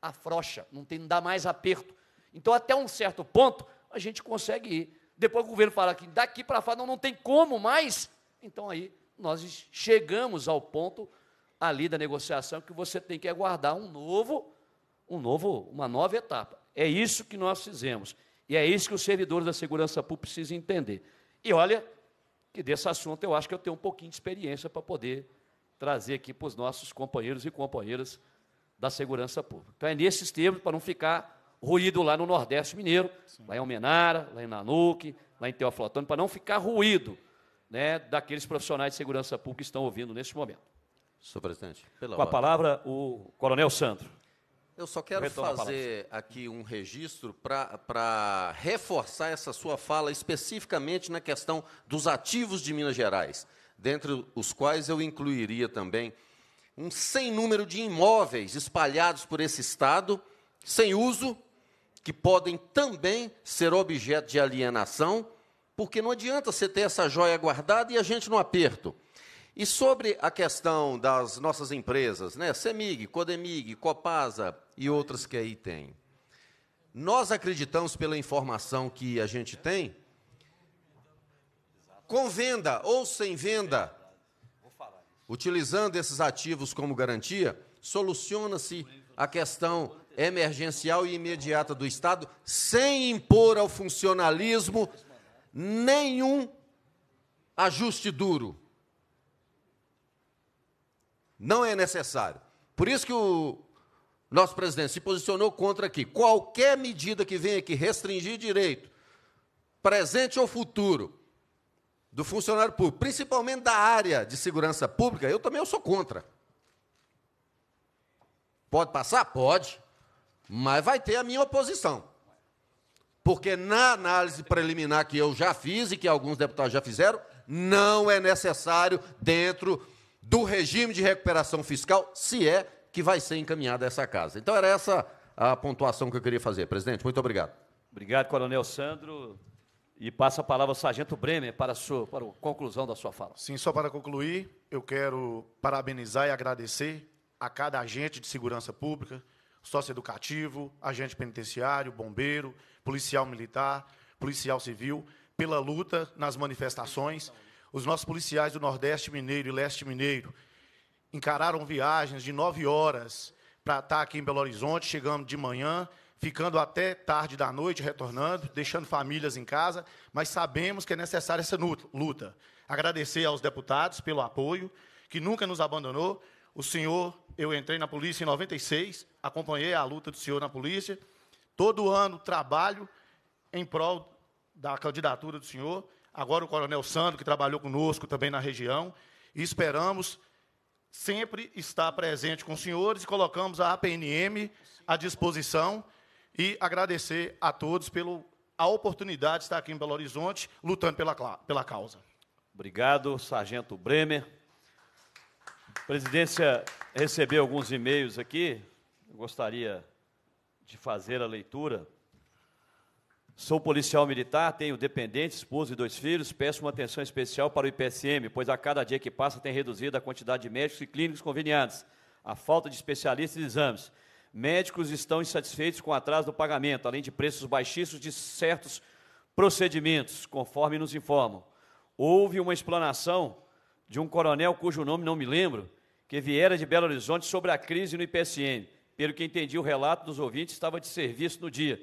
Afrocha, não, tem, não dá mais aperto. Então, até um certo ponto, a gente consegue ir. Depois o governo fala que daqui para fora não, não tem como mais. Então, aí, nós chegamos ao ponto ali da negociação que você tem que aguardar um novo, um novo, uma nova etapa. É isso que nós fizemos. E é isso que os servidores da segurança pública precisam entender. E olha, que desse assunto eu acho que eu tenho um pouquinho de experiência para poder trazer aqui para os nossos companheiros e companheiras da segurança pública. Então é nesses termos, para não ficar ruído lá no Nordeste Mineiro, Sim. lá em Almenara, lá em Nanuque, lá em Teoflotone, para não ficar ruído né, daqueles profissionais de segurança pública que estão ouvindo neste momento. Senhor presidente, pela Com a palavra, o Coronel Sandro. Eu só quero Retorno fazer aqui um registro para reforçar essa sua fala especificamente na questão dos ativos de Minas Gerais, dentre os quais eu incluiria também um sem número de imóveis espalhados por esse Estado, sem uso, que podem também ser objeto de alienação, porque não adianta você ter essa joia guardada e a gente no aperto. E sobre a questão das nossas empresas, né? CEMIG, CODEMIG, COPASA e outras que aí tem. Nós acreditamos, pela informação que a gente tem, com venda ou sem venda, utilizando esses ativos como garantia, soluciona-se a questão emergencial e imediata do Estado, sem impor ao funcionalismo nenhum ajuste duro. Não é necessário. Por isso que o nosso presidente se posicionou contra aqui. Qualquer medida que venha aqui restringir direito, presente ou futuro, do funcionário público, principalmente da área de segurança pública, eu também eu sou contra. Pode passar? Pode. Mas vai ter a minha oposição. Porque na análise preliminar que eu já fiz e que alguns deputados já fizeram, não é necessário, dentro do regime de recuperação fiscal, se é que vai ser encaminhada essa casa. Então, era essa a pontuação que eu queria fazer. Presidente, muito obrigado. Obrigado, Coronel Sandro. E passa a palavra ao Sargento Bremer para a, sua, para a conclusão da sua fala. Sim, só para concluir, eu quero parabenizar e agradecer a cada agente de segurança pública, socioeducativo, agente penitenciário, bombeiro, policial militar, policial civil, pela luta nas manifestações os nossos policiais do Nordeste Mineiro e Leste Mineiro encararam viagens de nove horas para estar tá aqui em Belo Horizonte, chegando de manhã, ficando até tarde da noite, retornando, deixando famílias em casa, mas sabemos que é necessária essa luta. Agradecer aos deputados pelo apoio, que nunca nos abandonou. O senhor, eu entrei na polícia em 96, acompanhei a luta do senhor na polícia. Todo ano trabalho em prol da candidatura do senhor agora o Coronel Sandro, que trabalhou conosco também na região, e esperamos sempre estar presente com os senhores e colocamos a APNM à disposição e agradecer a todos pelo, a oportunidade de estar aqui em Belo Horizonte lutando pela, pela causa. Obrigado, Sargento Bremer. A presidência recebeu alguns e-mails aqui. Eu gostaria de fazer a leitura. Sou policial militar, tenho dependente, esposo e dois filhos. Peço uma atenção especial para o IPSM, pois a cada dia que passa tem reduzido a quantidade de médicos e clínicos convenientes, a falta de especialistas e exames. Médicos estão insatisfeitos com o atraso do pagamento, além de preços baixíssimos de certos procedimentos, conforme nos informam. Houve uma explanação de um coronel cujo nome não me lembro, que viera de Belo Horizonte sobre a crise no IPSM. Pelo que entendi, o relato dos ouvintes estava de serviço no dia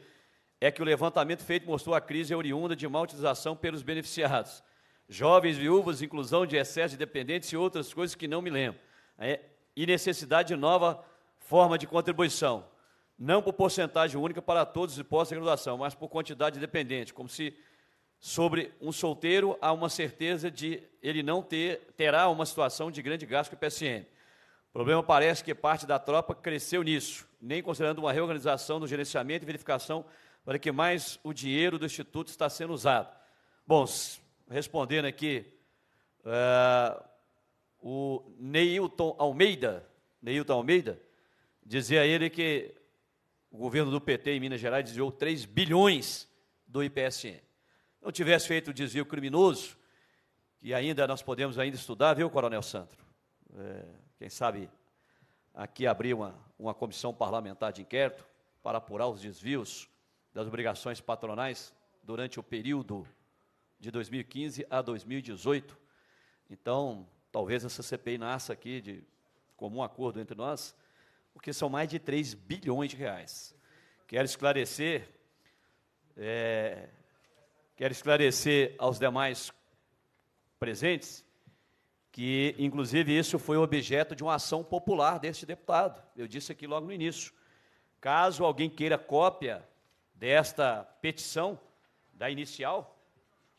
é que o levantamento feito mostrou a crise oriunda de mal utilização pelos beneficiados. Jovens, viúvas, inclusão de excesso de dependentes e outras coisas que não me lembro. É, e necessidade de nova forma de contribuição. Não por porcentagem única para todos os postos de graduação, mas por quantidade de dependentes, como se sobre um solteiro há uma certeza de ele não ter, terá uma situação de grande gasto com o PSM. O problema parece que parte da tropa cresceu nisso, nem considerando uma reorganização do gerenciamento e verificação para que mais o dinheiro do Instituto está sendo usado? Bom, respondendo aqui, eh, o Neilton Almeida, Neilton Almeida, dizia ele que o governo do PT em Minas Gerais desviou 3 bilhões do IPSN. Não tivesse feito o desvio criminoso, que ainda nós podemos ainda estudar, viu, Coronel Sandro? É, quem sabe aqui abrir uma, uma comissão parlamentar de inquérito para apurar os desvios das obrigações patronais durante o período de 2015 a 2018. Então, talvez essa CPI nasça aqui de comum acordo entre nós, porque são mais de 3 bilhões de reais. Quero esclarecer, é, quero esclarecer aos demais presentes que, inclusive, isso foi objeto de uma ação popular deste deputado. Eu disse aqui logo no início. Caso alguém queira cópia desta petição, da inicial,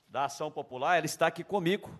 da ação popular, ela está aqui comigo.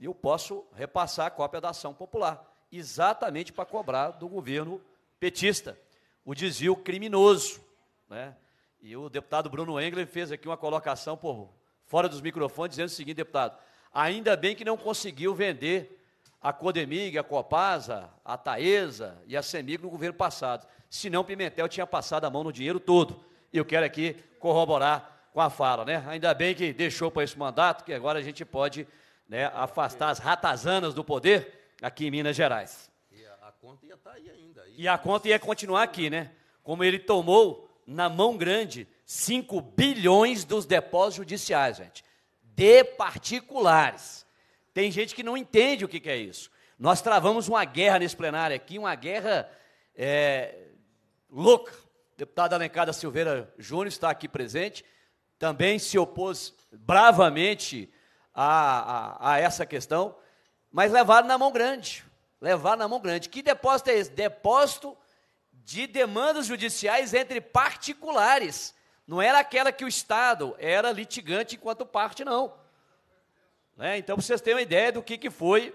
E eu posso repassar a cópia da ação popular, exatamente para cobrar do governo petista o desvio criminoso. Né? E o deputado Bruno Engler fez aqui uma colocação por fora dos microfones, dizendo o seguinte, deputado, ainda bem que não conseguiu vender a Codemig, a Copasa, a Taesa e a Semig no governo passado, senão Pimentel tinha passado a mão no dinheiro todo e eu quero aqui corroborar com a fala, né? Ainda bem que deixou para esse mandato, que agora a gente pode né, afastar as ratazanas do poder aqui em Minas Gerais. E a, conta ia estar tá aí ainda. E, e a conta ia continuar aqui, né? Como ele tomou na mão grande 5 bilhões dos depósitos judiciais, gente, de particulares. Tem gente que não entende o que, que é isso. Nós travamos uma guerra nesse plenário aqui, uma guerra é, louca, deputada da Silveira Júnior está aqui presente, também se opôs bravamente a, a, a essa questão, mas levaram na mão grande. Levaram na mão grande. Que depósito é esse? Depósito de demandas judiciais entre particulares. Não era aquela que o Estado era litigante enquanto parte, não. Né? Então, vocês têm uma ideia do que, que foi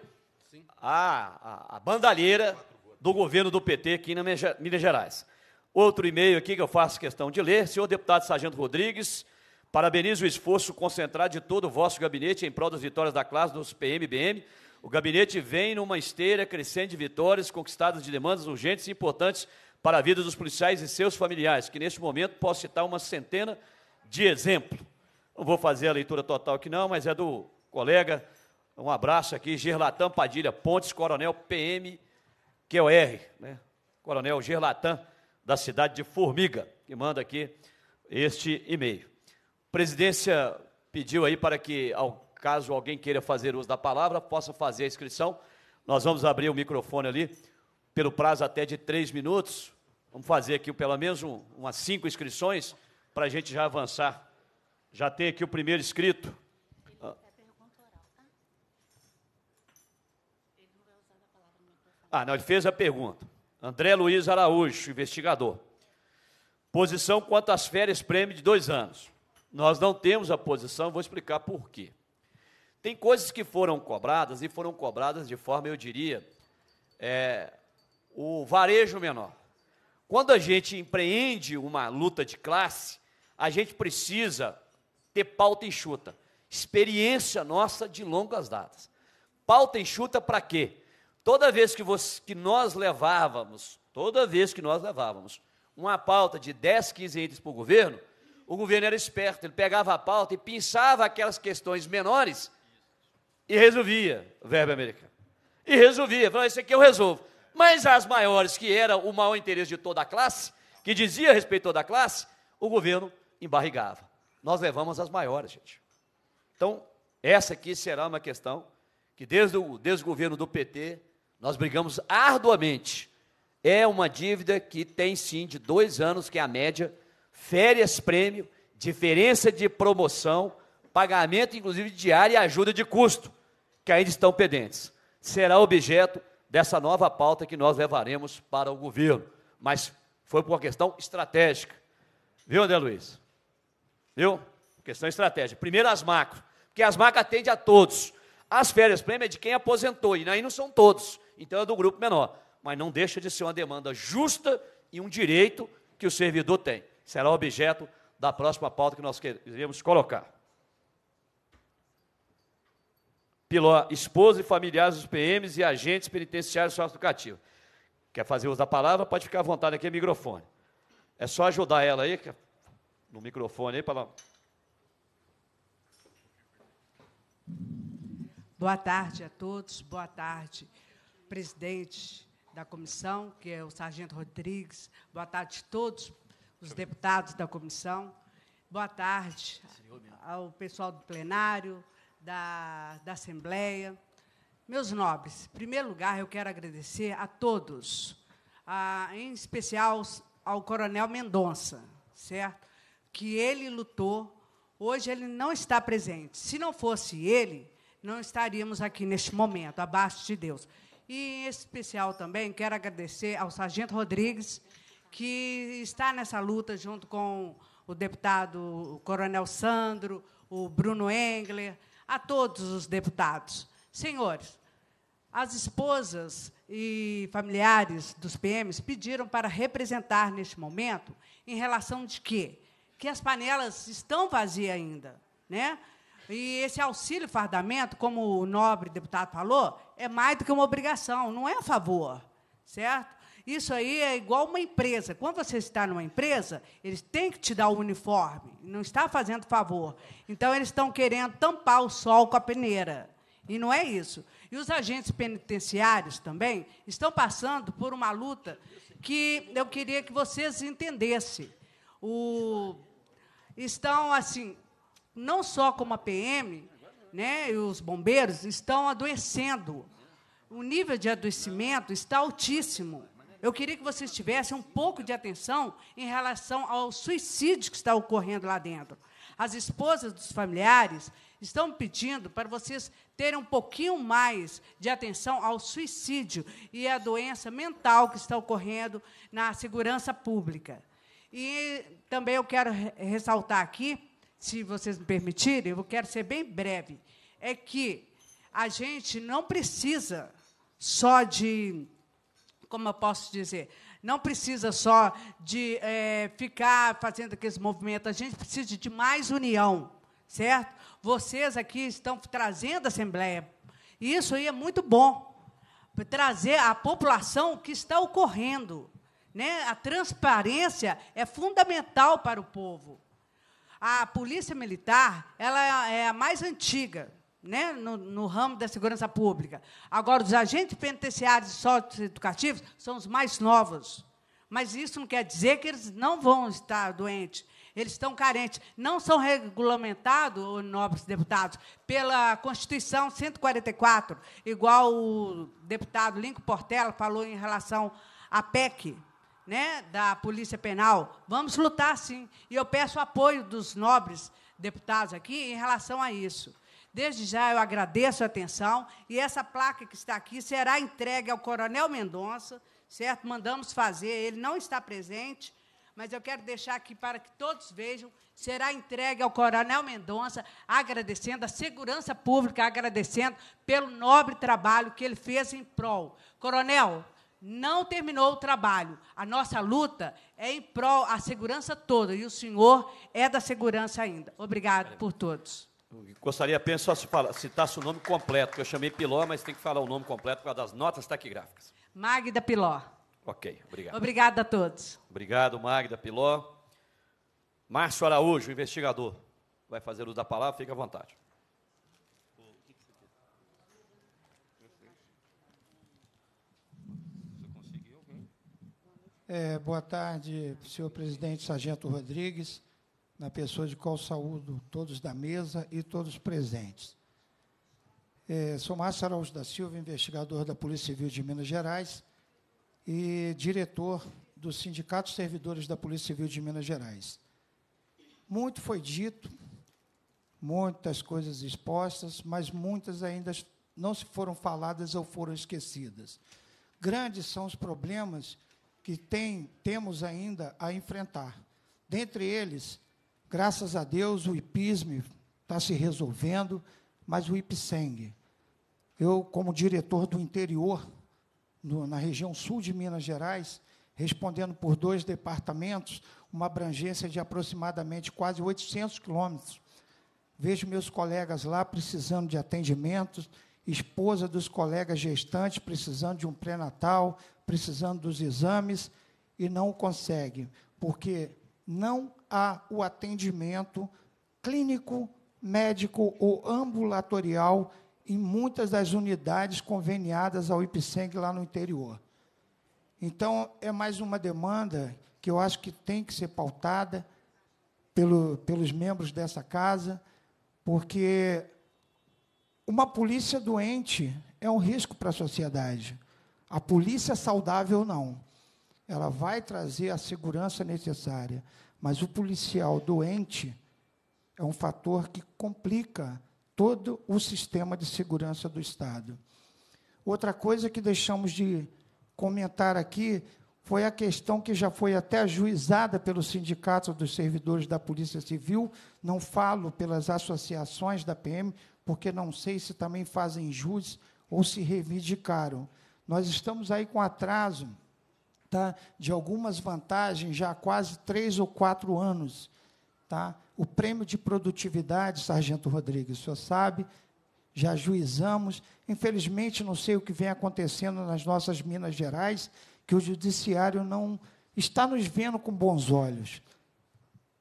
a, a, a bandalheira do governo do PT aqui na Minas Gerais. Outro e-mail aqui que eu faço questão de ler. Senhor deputado Sargento Rodrigues, parabenizo o esforço concentrado de todo o vosso gabinete em prol das vitórias da classe dos PMBM. O gabinete vem numa esteira crescente de vitórias conquistadas de demandas urgentes e importantes para a vida dos policiais e seus familiares, que neste momento posso citar uma centena de exemplos. Não vou fazer a leitura total aqui não, mas é do colega. Um abraço aqui, Gerlatan Padilha Pontes, Coronel PM QR, né? Coronel Gerlatan da cidade de Formiga, que manda aqui este e-mail. Presidência pediu aí para que, ao caso alguém queira fazer uso da palavra, possa fazer a inscrição. Nós vamos abrir o microfone ali pelo prazo até de três minutos. Vamos fazer aqui pelo menos um, umas cinco inscrições para a gente já avançar. Já tem aqui o primeiro inscrito. Tá? Ah, não, ele fez a pergunta. André Luiz Araújo, investigador. Posição quanto às férias prêmio de dois anos. Nós não temos a posição, vou explicar por quê. Tem coisas que foram cobradas e foram cobradas de forma, eu diria, é, o varejo menor. Quando a gente empreende uma luta de classe, a gente precisa ter pauta enxuta. Experiência nossa de longas datas. Pauta enxuta para quê? Toda vez que, você, que nós levávamos, toda vez que nós levávamos uma pauta de 10, 15 itens para o governo, o governo era esperto, ele pegava a pauta e pinçava aquelas questões menores e resolvia verba verbo americano. E resolvia, falava, isso aqui eu resolvo. Mas as maiores, que era o maior interesse de toda a classe, que dizia a respeito de toda a classe, o governo embarrigava. Nós levamos as maiores, gente. Então, essa aqui será uma questão que desde o, desde o governo do PT nós brigamos arduamente. É uma dívida que tem sim de dois anos, que é a média, férias-prêmio, diferença de promoção, pagamento inclusive diário e ajuda de custo, que ainda estão pendentes. Será objeto dessa nova pauta que nós levaremos para o governo. Mas foi por uma questão estratégica. Viu, André Luiz? Viu? Questão estratégica. Primeiro as macro, porque as macro atende a todos. As férias prêmio é de quem aposentou, e aí não são todos então é do grupo menor. Mas não deixa de ser uma demanda justa e um direito que o servidor tem. Será objeto da próxima pauta que nós queremos colocar. Pilar, esposa e familiares dos PMs e agentes penitenciários socioeducativos. Quer fazer uso da palavra? Pode ficar à vontade aqui no microfone. É só ajudar ela aí, é no microfone aí, para Boa tarde a todos, boa tarde presidente da comissão, que é o Sargento Rodrigues. Boa tarde a todos os deputados da comissão. Boa tarde ao pessoal do plenário, da, da Assembleia. Meus nobres, em primeiro lugar, eu quero agradecer a todos, a, em especial ao Coronel Mendonça, certo? Que ele lutou. Hoje ele não está presente. Se não fosse ele, não estaríamos aqui neste momento, abaixo de Deus. E, em especial, também quero agradecer ao Sargento Rodrigues, que está nessa luta junto com o deputado Coronel Sandro, o Bruno Engler, a todos os deputados. Senhores, as esposas e familiares dos PMs pediram para representar neste momento em relação de quê? Que as panelas estão vazias ainda, né? E esse auxílio fardamento, como o nobre deputado falou, é mais do que uma obrigação, não é a favor, certo? Isso aí é igual uma empresa. Quando você está numa empresa, eles têm que te dar o uniforme, não está fazendo favor. Então, eles estão querendo tampar o sol com a peneira. E não é isso. E os agentes penitenciários também estão passando por uma luta que eu queria que vocês entendessem. O... Estão, assim, não só como a PM, né, e os bombeiros estão adoecendo. O nível de adoecimento está altíssimo. Eu queria que vocês tivessem um pouco de atenção em relação ao suicídio que está ocorrendo lá dentro. As esposas dos familiares estão pedindo para vocês terem um pouquinho mais de atenção ao suicídio e à doença mental que está ocorrendo na segurança pública. E também eu quero ressaltar aqui se vocês me permitirem, eu quero ser bem breve, é que a gente não precisa só de, como eu posso dizer, não precisa só de é, ficar fazendo aqueles movimentos, a gente precisa de mais união, certo? Vocês aqui estão trazendo a Assembleia, e isso aí é muito bom, trazer a população o que está ocorrendo. Né? A transparência é fundamental para o povo. A polícia militar ela é, é a mais antiga né, no, no, ramo da segurança pública. Agora, os agentes penitenciários e educativos são os mais novos. Mas isso não quer dizer que eles não vão estar doentes. Eles estão carentes. Não são regulamentados, nobres deputados, pela Constituição 144, igual o deputado Lincoln Portela falou em relação à PEC, né, da Polícia Penal. Vamos lutar, sim. E eu peço apoio dos nobres deputados aqui em relação a isso. Desde já eu agradeço a atenção e essa placa que está aqui será entregue ao Coronel Mendonça, certo? Mandamos fazer, ele não está presente, mas eu quero deixar aqui para que todos vejam, será entregue ao Coronel Mendonça, agradecendo a segurança pública, agradecendo pelo nobre trabalho que ele fez em prol. Coronel, não terminou o trabalho. A nossa luta é em prol da segurança toda e o senhor é da segurança ainda. Obrigado por todos. Eu gostaria apenas só citar seu nome completo, que eu chamei Piló, mas tem que falar o nome completo por causa das notas taquigráficas. Magda Piló. Ok, obrigado. Obrigada a todos. Obrigado, Magda Piló. Márcio Araújo, investigador, vai fazer uso da palavra, fica à vontade. É, boa tarde, senhor presidente Sargento Rodrigues, na pessoa de qual saúdo todos da mesa e todos presentes. É, sou Márcio Araújo da Silva, investigador da Polícia Civil de Minas Gerais e diretor do Sindicato Servidores da Polícia Civil de Minas Gerais. Muito foi dito, muitas coisas expostas, mas muitas ainda não se foram faladas ou foram esquecidas. Grandes são os problemas que tem, temos ainda a enfrentar. Dentre eles, graças a Deus, o IPISME está se resolvendo, mas o IPSENG. Eu, como diretor do interior, no, na região sul de Minas Gerais, respondendo por dois departamentos, uma abrangência de aproximadamente quase 800 quilômetros. Vejo meus colegas lá precisando de atendimentos esposa dos colegas gestantes, precisando de um pré-natal, precisando dos exames, e não consegue, porque não há o atendimento clínico, médico ou ambulatorial em muitas das unidades conveniadas ao IPSENG lá no interior. Então, é mais uma demanda que eu acho que tem que ser pautada pelo, pelos membros dessa casa, porque uma polícia doente é um risco para a sociedade. A polícia saudável não. Ela vai trazer a segurança necessária, mas o policial doente é um fator que complica todo o sistema de segurança do Estado. Outra coisa que deixamos de comentar aqui foi a questão que já foi até ajuizada pelo Sindicato dos Servidores da Polícia Civil, não falo pelas associações da PM, porque não sei se também fazem jus ou se reivindicaram. Nós estamos aí com atraso tá, de algumas vantagens já há quase três ou quatro anos. Tá? O prêmio de produtividade, Sargento Rodrigues, o senhor sabe, já juizamos. Infelizmente, não sei o que vem acontecendo nas nossas Minas Gerais, que o judiciário não está nos vendo com bons olhos.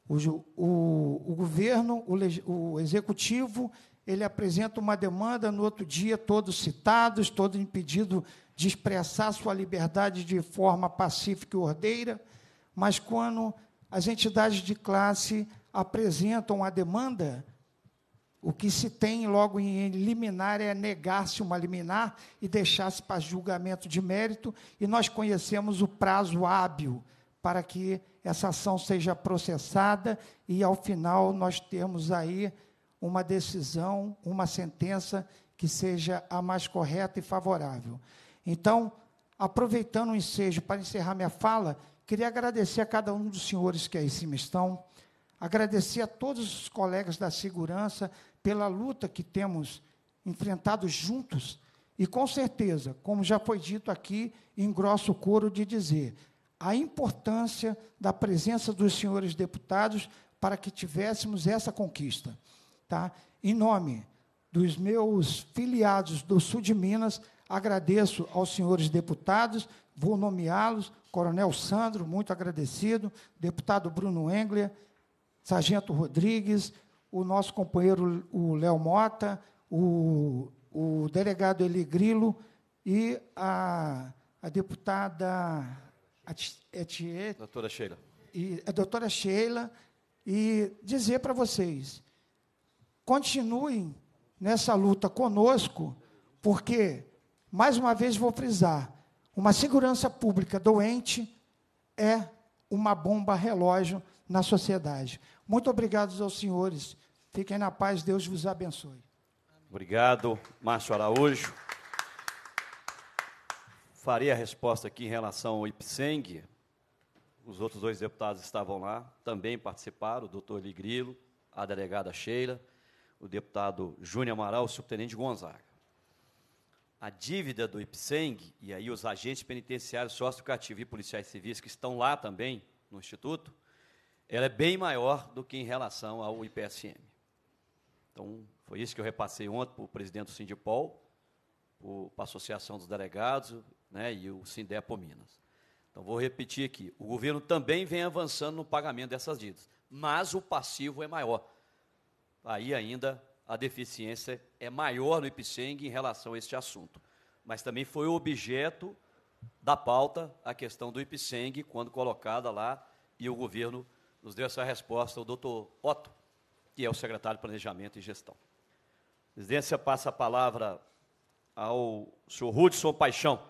O, o, o governo, o, o executivo ele apresenta uma demanda, no outro dia, todos citados, todos impedidos de expressar sua liberdade de forma pacífica e ordeira, mas quando as entidades de classe apresentam a demanda, o que se tem logo em liminar é negar-se uma liminar e deixar-se para julgamento de mérito, e nós conhecemos o prazo hábil para que essa ação seja processada e, ao final, nós temos aí uma decisão, uma sentença que seja a mais correta e favorável. Então, aproveitando o ensejo para encerrar minha fala, queria agradecer a cada um dos senhores que aí cima estão, agradecer a todos os colegas da segurança pela luta que temos enfrentado juntos. E com certeza, como já foi dito aqui, em grosso coro de dizer a importância da presença dos senhores deputados para que tivéssemos essa conquista. Tá? Em nome dos meus filiados do sul de Minas, agradeço aos senhores deputados, vou nomeá-los, Coronel Sandro, muito agradecido, deputado Bruno Engler, Sargento Rodrigues, o nosso companheiro o Léo Mota, o, o delegado Eli Grilo e a, a deputada Etienne. Doutora Sheila. E, a doutora Sheila, e dizer para vocês continuem nessa luta conosco, porque, mais uma vez vou frisar, uma segurança pública doente é uma bomba relógio na sociedade. Muito obrigado aos senhores. Fiquem na paz, Deus vos abençoe. Obrigado, Márcio Araújo. Faria a resposta aqui em relação ao IPSENG. Os outros dois deputados estavam lá, também participaram, o doutor Ligrilo, a delegada Sheila o deputado Júnior Amaral, o subtenente Gonzaga. A dívida do IPSENG, e aí os agentes penitenciários sócio-educativos e policiais civis que estão lá também no Instituto, ela é bem maior do que em relação ao IPSM. Então, foi isso que eu repassei ontem para o presidente do Sindipol, para a Associação dos Delegados né, e o Sindepo Minas. Então, vou repetir aqui. O governo também vem avançando no pagamento dessas dívidas, mas o passivo é maior aí ainda a deficiência é maior no IPCENG em relação a este assunto. Mas também foi objeto da pauta a questão do IPCENG, quando colocada lá, e o governo nos deu essa resposta, o doutor Otto, que é o secretário de Planejamento e Gestão. A presidência passa a palavra ao senhor Hudson Paixão.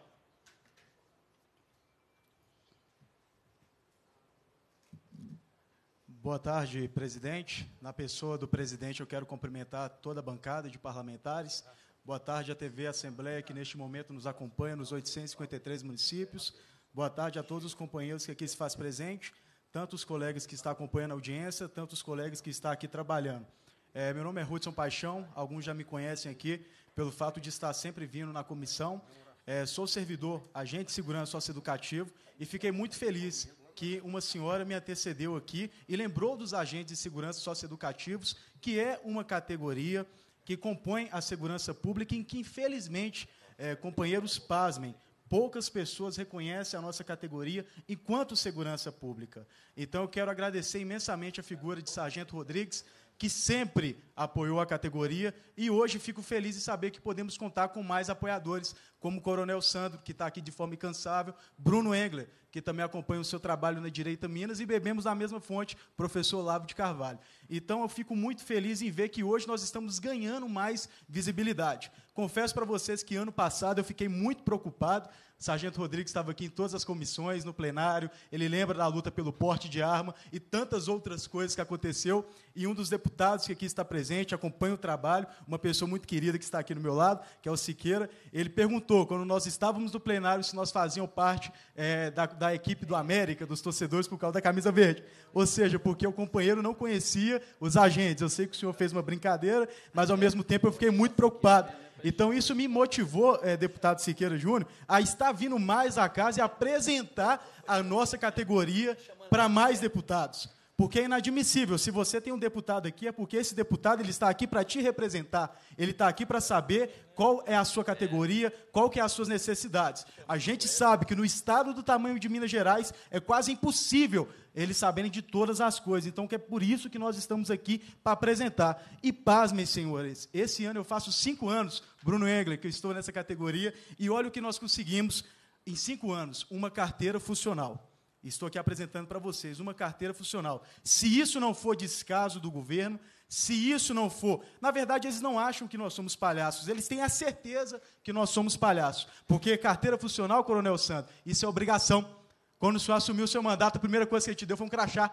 Boa tarde, presidente. Na pessoa do presidente, eu quero cumprimentar toda a bancada de parlamentares. Boa tarde à TV Assembleia, que neste momento nos acompanha nos 853 municípios. Boa tarde a todos os companheiros que aqui se faz presente, tanto os colegas que estão acompanhando a audiência, tanto os colegas que estão aqui trabalhando. É, meu nome é Hudson Paixão, alguns já me conhecem aqui pelo fato de estar sempre vindo na comissão. É, sou servidor, agente de segurança socioeducativo, e fiquei muito feliz que uma senhora me antecedeu aqui e lembrou dos agentes de segurança socioeducativos, que é uma categoria que compõe a segurança pública em que, infelizmente, é, companheiros, pasmem, poucas pessoas reconhecem a nossa categoria enquanto segurança pública. Então, eu quero agradecer imensamente a figura de Sargento Rodrigues, que sempre apoiou a categoria, e hoje fico feliz em saber que podemos contar com mais apoiadores, como o Coronel Sandro, que está aqui de forma incansável, Bruno Engler, que também acompanha o seu trabalho na Direita Minas, e bebemos da mesma fonte, professor Olavo de Carvalho. Então, eu fico muito feliz em ver que hoje nós estamos ganhando mais visibilidade. Confesso para vocês que ano passado eu fiquei muito preocupado. Sargento Rodrigues estava aqui em todas as comissões, no plenário, ele lembra da luta pelo porte de arma e tantas outras coisas que aconteceu. E um dos deputados que aqui está presente, acompanha o trabalho, uma pessoa muito querida que está aqui no meu lado, que é o Siqueira, ele perguntou, quando nós estávamos no plenário, se nós fazíamos parte é, da, da equipe do América, dos torcedores, por causa da camisa verde. Ou seja, porque o companheiro não conhecia os agentes. Eu sei que o senhor fez uma brincadeira, mas ao mesmo tempo eu fiquei muito preocupado. Então isso me motivou, é, deputado Siqueira Júnior, a estar vindo mais à casa e apresentar a nossa categoria para mais deputados. Porque é inadmissível. Se você tem um deputado aqui, é porque esse deputado ele está aqui para te representar. Ele está aqui para saber qual é a sua categoria, qual que é as suas necessidades. A gente sabe que no estado do tamanho de Minas Gerais é quase impossível eles saberem de todas as coisas. Então, que é por isso que nós estamos aqui para apresentar. E pasmem, senhores, esse ano eu faço cinco anos, Bruno Engler, que eu estou nessa categoria, e olha o que nós conseguimos em cinco anos: uma carteira funcional. Estou aqui apresentando para vocês uma carteira funcional. Se isso não for descaso do governo, se isso não for. Na verdade, eles não acham que nós somos palhaços, eles têm a certeza que nós somos palhaços. Porque carteira funcional, Coronel Santos, isso é obrigação. Quando o senhor assumiu o seu mandato, a primeira coisa que ele te deu foi um crachá.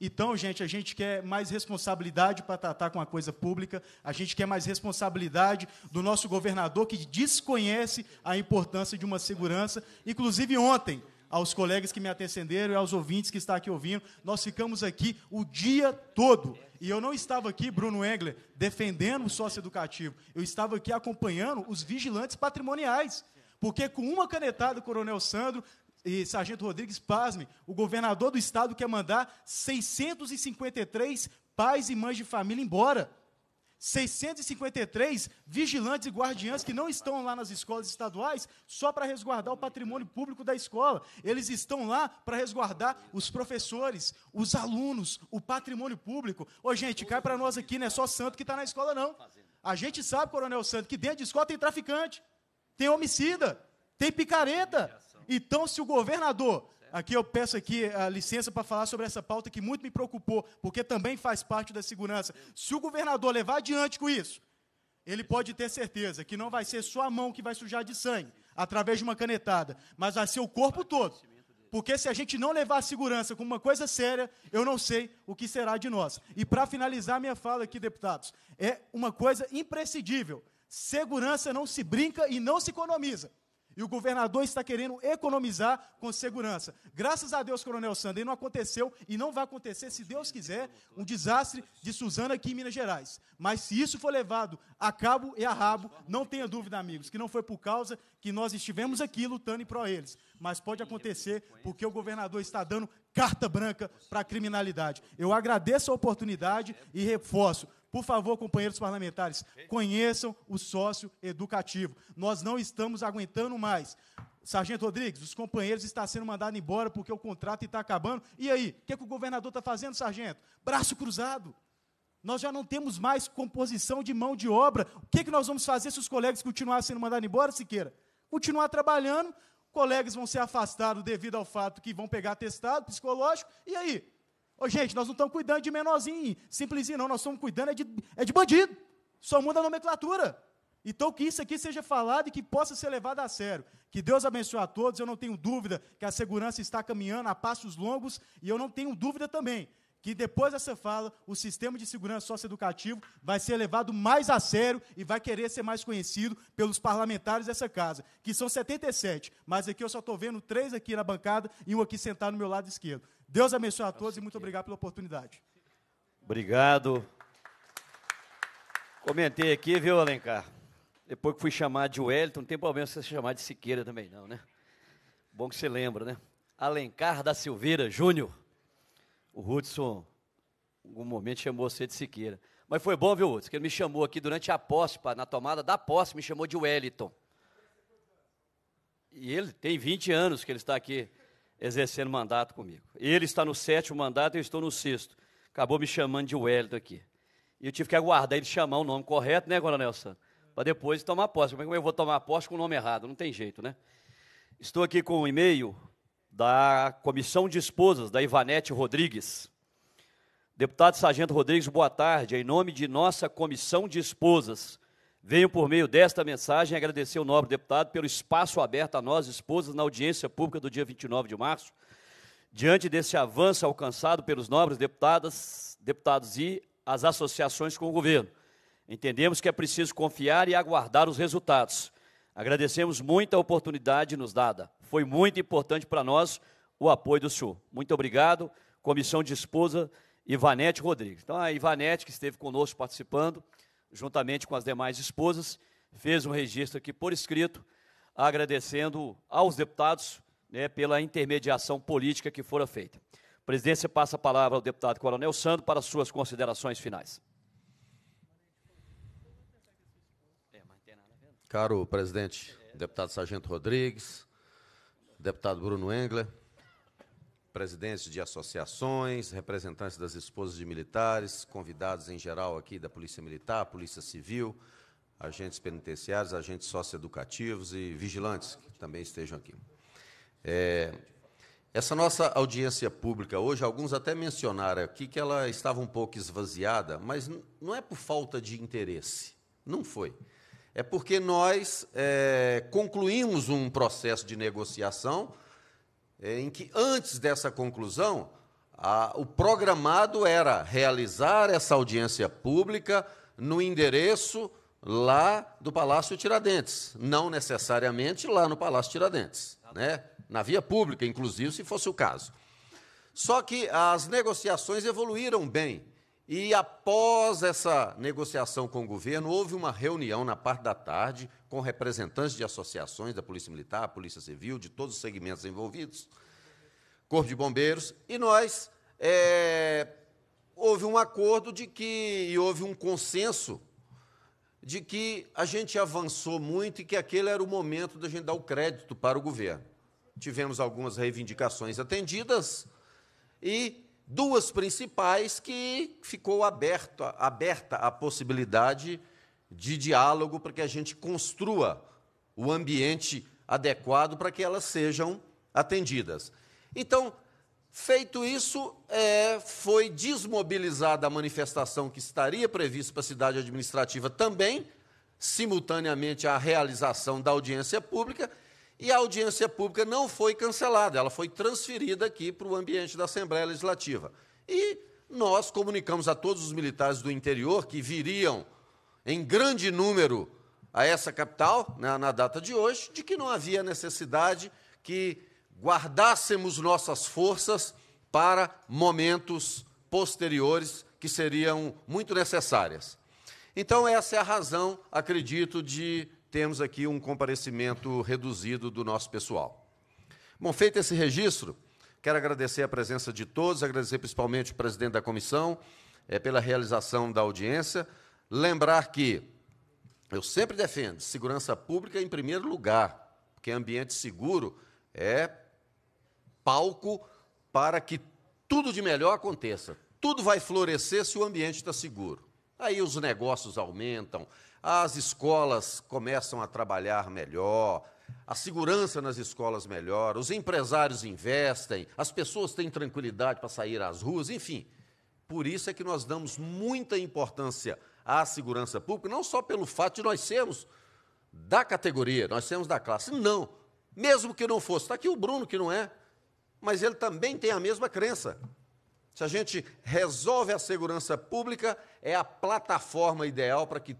Então, gente, a gente quer mais responsabilidade para tratar com a coisa pública, a gente quer mais responsabilidade do nosso governador que desconhece a importância de uma segurança. Inclusive, ontem, aos colegas que me atenderam e aos ouvintes que estão aqui ouvindo. Nós ficamos aqui o dia todo. E eu não estava aqui, Bruno Engler, defendendo o sócio educativo. Eu estava aqui acompanhando os vigilantes patrimoniais. Porque com uma canetada, Coronel Sandro, e Sargento Rodrigues, pasme, o governador do estado quer mandar 653 pais e mães de família embora. 653 vigilantes e guardiãs que não estão lá nas escolas estaduais só para resguardar o patrimônio público da escola. Eles estão lá para resguardar os professores, os alunos, o patrimônio público. Ô, gente, cai para nós aqui, não é só santo que está na escola, não. A gente sabe, Coronel Santo, que dentro de escola tem traficante, tem homicida, tem picareta. Então, se o governador Aqui eu peço aqui a eh, licença para falar sobre essa pauta que muito me preocupou, porque também faz parte da segurança. Se o governador levar adiante com isso, ele pode ter certeza que não vai ser só a mão que vai sujar de sangue através de uma canetada, mas vai ser o corpo todo. Porque se a gente não levar a segurança como uma coisa séria, eu não sei o que será de nós. E para finalizar minha fala aqui, deputados, é uma coisa imprescindível. Segurança não se brinca e não se economiza. E o governador está querendo economizar com segurança. Graças a Deus, Coronel Sandei, não aconteceu e não vai acontecer, se Deus quiser, um desastre de Suzana aqui em Minas Gerais. Mas se isso for levado a cabo e a rabo, não tenha dúvida, amigos, que não foi por causa que nós estivemos aqui lutando em pró eles. Mas pode acontecer porque o governador está dando carta branca para a criminalidade. Eu agradeço a oportunidade e reforço. Por favor, companheiros parlamentares, conheçam o sócio educativo. Nós não estamos aguentando mais. Sargento Rodrigues, os companheiros estão sendo mandados embora porque o contrato está acabando. E aí, o que, é que o governador está fazendo, sargento? Braço cruzado. Nós já não temos mais composição de mão de obra. O que, é que nós vamos fazer se os colegas continuarem sendo mandados embora, Siqueira? Continuar trabalhando, colegas vão ser afastados devido ao fato que vão pegar testado psicológico. E aí, Ô, gente, nós não estamos cuidando de menorzinho, simplesinho, não. Nós estamos cuidando é de, é de bandido. Só muda a nomenclatura. Então, que isso aqui seja falado e que possa ser levado a sério. Que Deus abençoe a todos. Eu não tenho dúvida que a segurança está caminhando a passos longos. E eu não tenho dúvida também que depois dessa fala, o sistema de segurança socioeducativo vai ser levado mais a sério e vai querer ser mais conhecido pelos parlamentares dessa casa, que são 77, mas aqui eu só estou vendo três aqui na bancada e um aqui sentado no meu lado esquerdo. Deus abençoe a tá todos e muito obrigado pela oportunidade. Obrigado. Comentei aqui, viu, Alencar? Depois que fui chamado de Wellington, não tem problema você chamar de Siqueira também, não, né? Bom que você lembra, né? Alencar da Silveira Júnior. O Hudson, em algum momento, chamou você de Siqueira. Mas foi bom, viu, Hudson? Que ele me chamou aqui durante a posse, na tomada da posse, me chamou de Wellington. E ele tem 20 anos que ele está aqui exercendo mandato comigo. Ele está no sétimo mandato, eu estou no sexto. Acabou me chamando de Wellington aqui. E eu tive que aguardar ele chamar o nome correto, né, Coronel Santos? Para depois tomar posse. Como é que eu vou tomar posse com o nome errado? Não tem jeito, né? Estou aqui com um e-mail da Comissão de Esposas, da Ivanete Rodrigues. Deputado Sargento Rodrigues, boa tarde. Em nome de nossa Comissão de Esposas, Venho, por meio desta mensagem, agradecer o nobre deputado pelo espaço aberto a nós, esposas, na audiência pública do dia 29 de março. Diante desse avanço alcançado pelos nobres deputadas, deputados e as associações com o governo, entendemos que é preciso confiar e aguardar os resultados. Agradecemos muito a oportunidade nos dada. Foi muito importante para nós o apoio do senhor. Muito obrigado, comissão de esposa Ivanete Rodrigues. Então, a Ivanete, que esteve conosco participando, juntamente com as demais esposas, fez um registro aqui por escrito, agradecendo aos deputados né, pela intermediação política que fora feita. presidência passa a palavra ao deputado Coronel sando para suas considerações finais. Caro presidente, deputado Sargento Rodrigues, deputado Bruno Engler, presidentes de associações, representantes das esposas de militares, convidados em geral aqui da Polícia Militar, Polícia Civil, agentes penitenciários, agentes socioeducativos e vigilantes que também estejam aqui. É, essa nossa audiência pública hoje, alguns até mencionaram aqui que ela estava um pouco esvaziada, mas não é por falta de interesse, não foi. É porque nós é, concluímos um processo de negociação é, em que, antes dessa conclusão, a, o programado era realizar essa audiência pública no endereço lá do Palácio Tiradentes, não necessariamente lá no Palácio Tiradentes, né? na via pública, inclusive, se fosse o caso. Só que as negociações evoluíram bem. E após essa negociação com o governo, houve uma reunião na parte da tarde com representantes de associações da Polícia Militar, Polícia Civil, de todos os segmentos envolvidos, Corpo de Bombeiros, e nós é, houve um acordo de que e houve um consenso de que a gente avançou muito e que aquele era o momento da gente dar o crédito para o governo. Tivemos algumas reivindicações atendidas e duas principais que ficou aberta, aberta a possibilidade de diálogo para que a gente construa o ambiente adequado para que elas sejam atendidas. Então, feito isso, é, foi desmobilizada a manifestação que estaria prevista para a cidade administrativa também, simultaneamente à realização da audiência pública, e a audiência pública não foi cancelada, ela foi transferida aqui para o ambiente da Assembleia Legislativa. E nós comunicamos a todos os militares do interior que viriam em grande número a essa capital, na, né, na data de hoje, de que não havia necessidade que guardássemos nossas forças para momentos posteriores que seriam muito necessárias. Então, essa é a razão, acredito, de temos aqui um comparecimento reduzido do nosso pessoal. Bom, feito esse registro, quero agradecer a presença de todos, agradecer principalmente o presidente da comissão é, pela realização da audiência. Lembrar que eu sempre defendo segurança pública em primeiro lugar, porque ambiente seguro é palco para que tudo de melhor aconteça. Tudo vai florescer se o ambiente está seguro. Aí os negócios aumentam, as escolas começam a trabalhar melhor, a segurança nas escolas melhora, os empresários investem, as pessoas têm tranquilidade para sair às ruas, enfim. Por isso é que nós damos muita importância à segurança pública, não só pelo fato de nós sermos da categoria, nós sermos da classe. Não. Mesmo que não fosse. Está aqui o Bruno, que não é, mas ele também tem a mesma crença. Se a gente resolve a segurança pública, é a plataforma ideal para que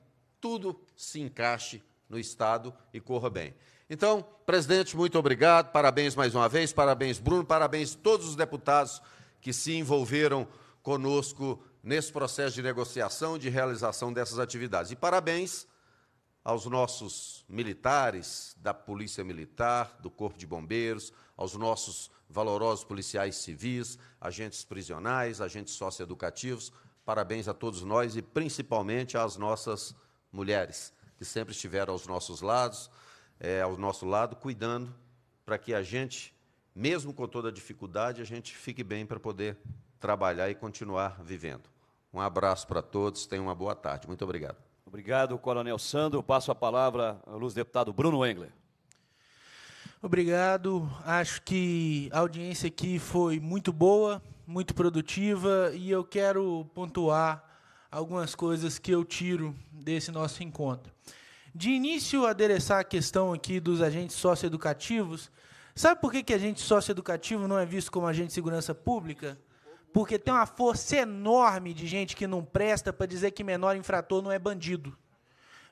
tudo se encaixe no Estado e corra bem. Então, presidente, muito obrigado, parabéns mais uma vez, parabéns, Bruno, parabéns a todos os deputados que se envolveram conosco nesse processo de negociação, de realização dessas atividades. E parabéns aos nossos militares da Polícia Militar, do Corpo de Bombeiros, aos nossos valorosos policiais civis, agentes prisionais, agentes socioeducativos. Parabéns a todos nós e principalmente às nossas mulheres que sempre estiveram aos nossos lados, é, ao nosso lado, cuidando para que a gente, mesmo com toda a dificuldade, a gente fique bem para poder trabalhar e continuar vivendo. Um abraço para todos, tenham uma boa tarde. Muito obrigado. Obrigado, Coronel Sandro. Passo a palavra ao Luz Deputado Bruno Engler. Obrigado. Acho que a audiência aqui foi muito boa, muito produtiva e eu quero pontuar algumas coisas que eu tiro desse nosso encontro. De início, adereçar a questão aqui dos agentes socioeducativos. Sabe por que, que agente socioeducativo não é visto como agente de segurança pública? Porque tem uma força enorme de gente que não presta para dizer que menor infrator não é bandido.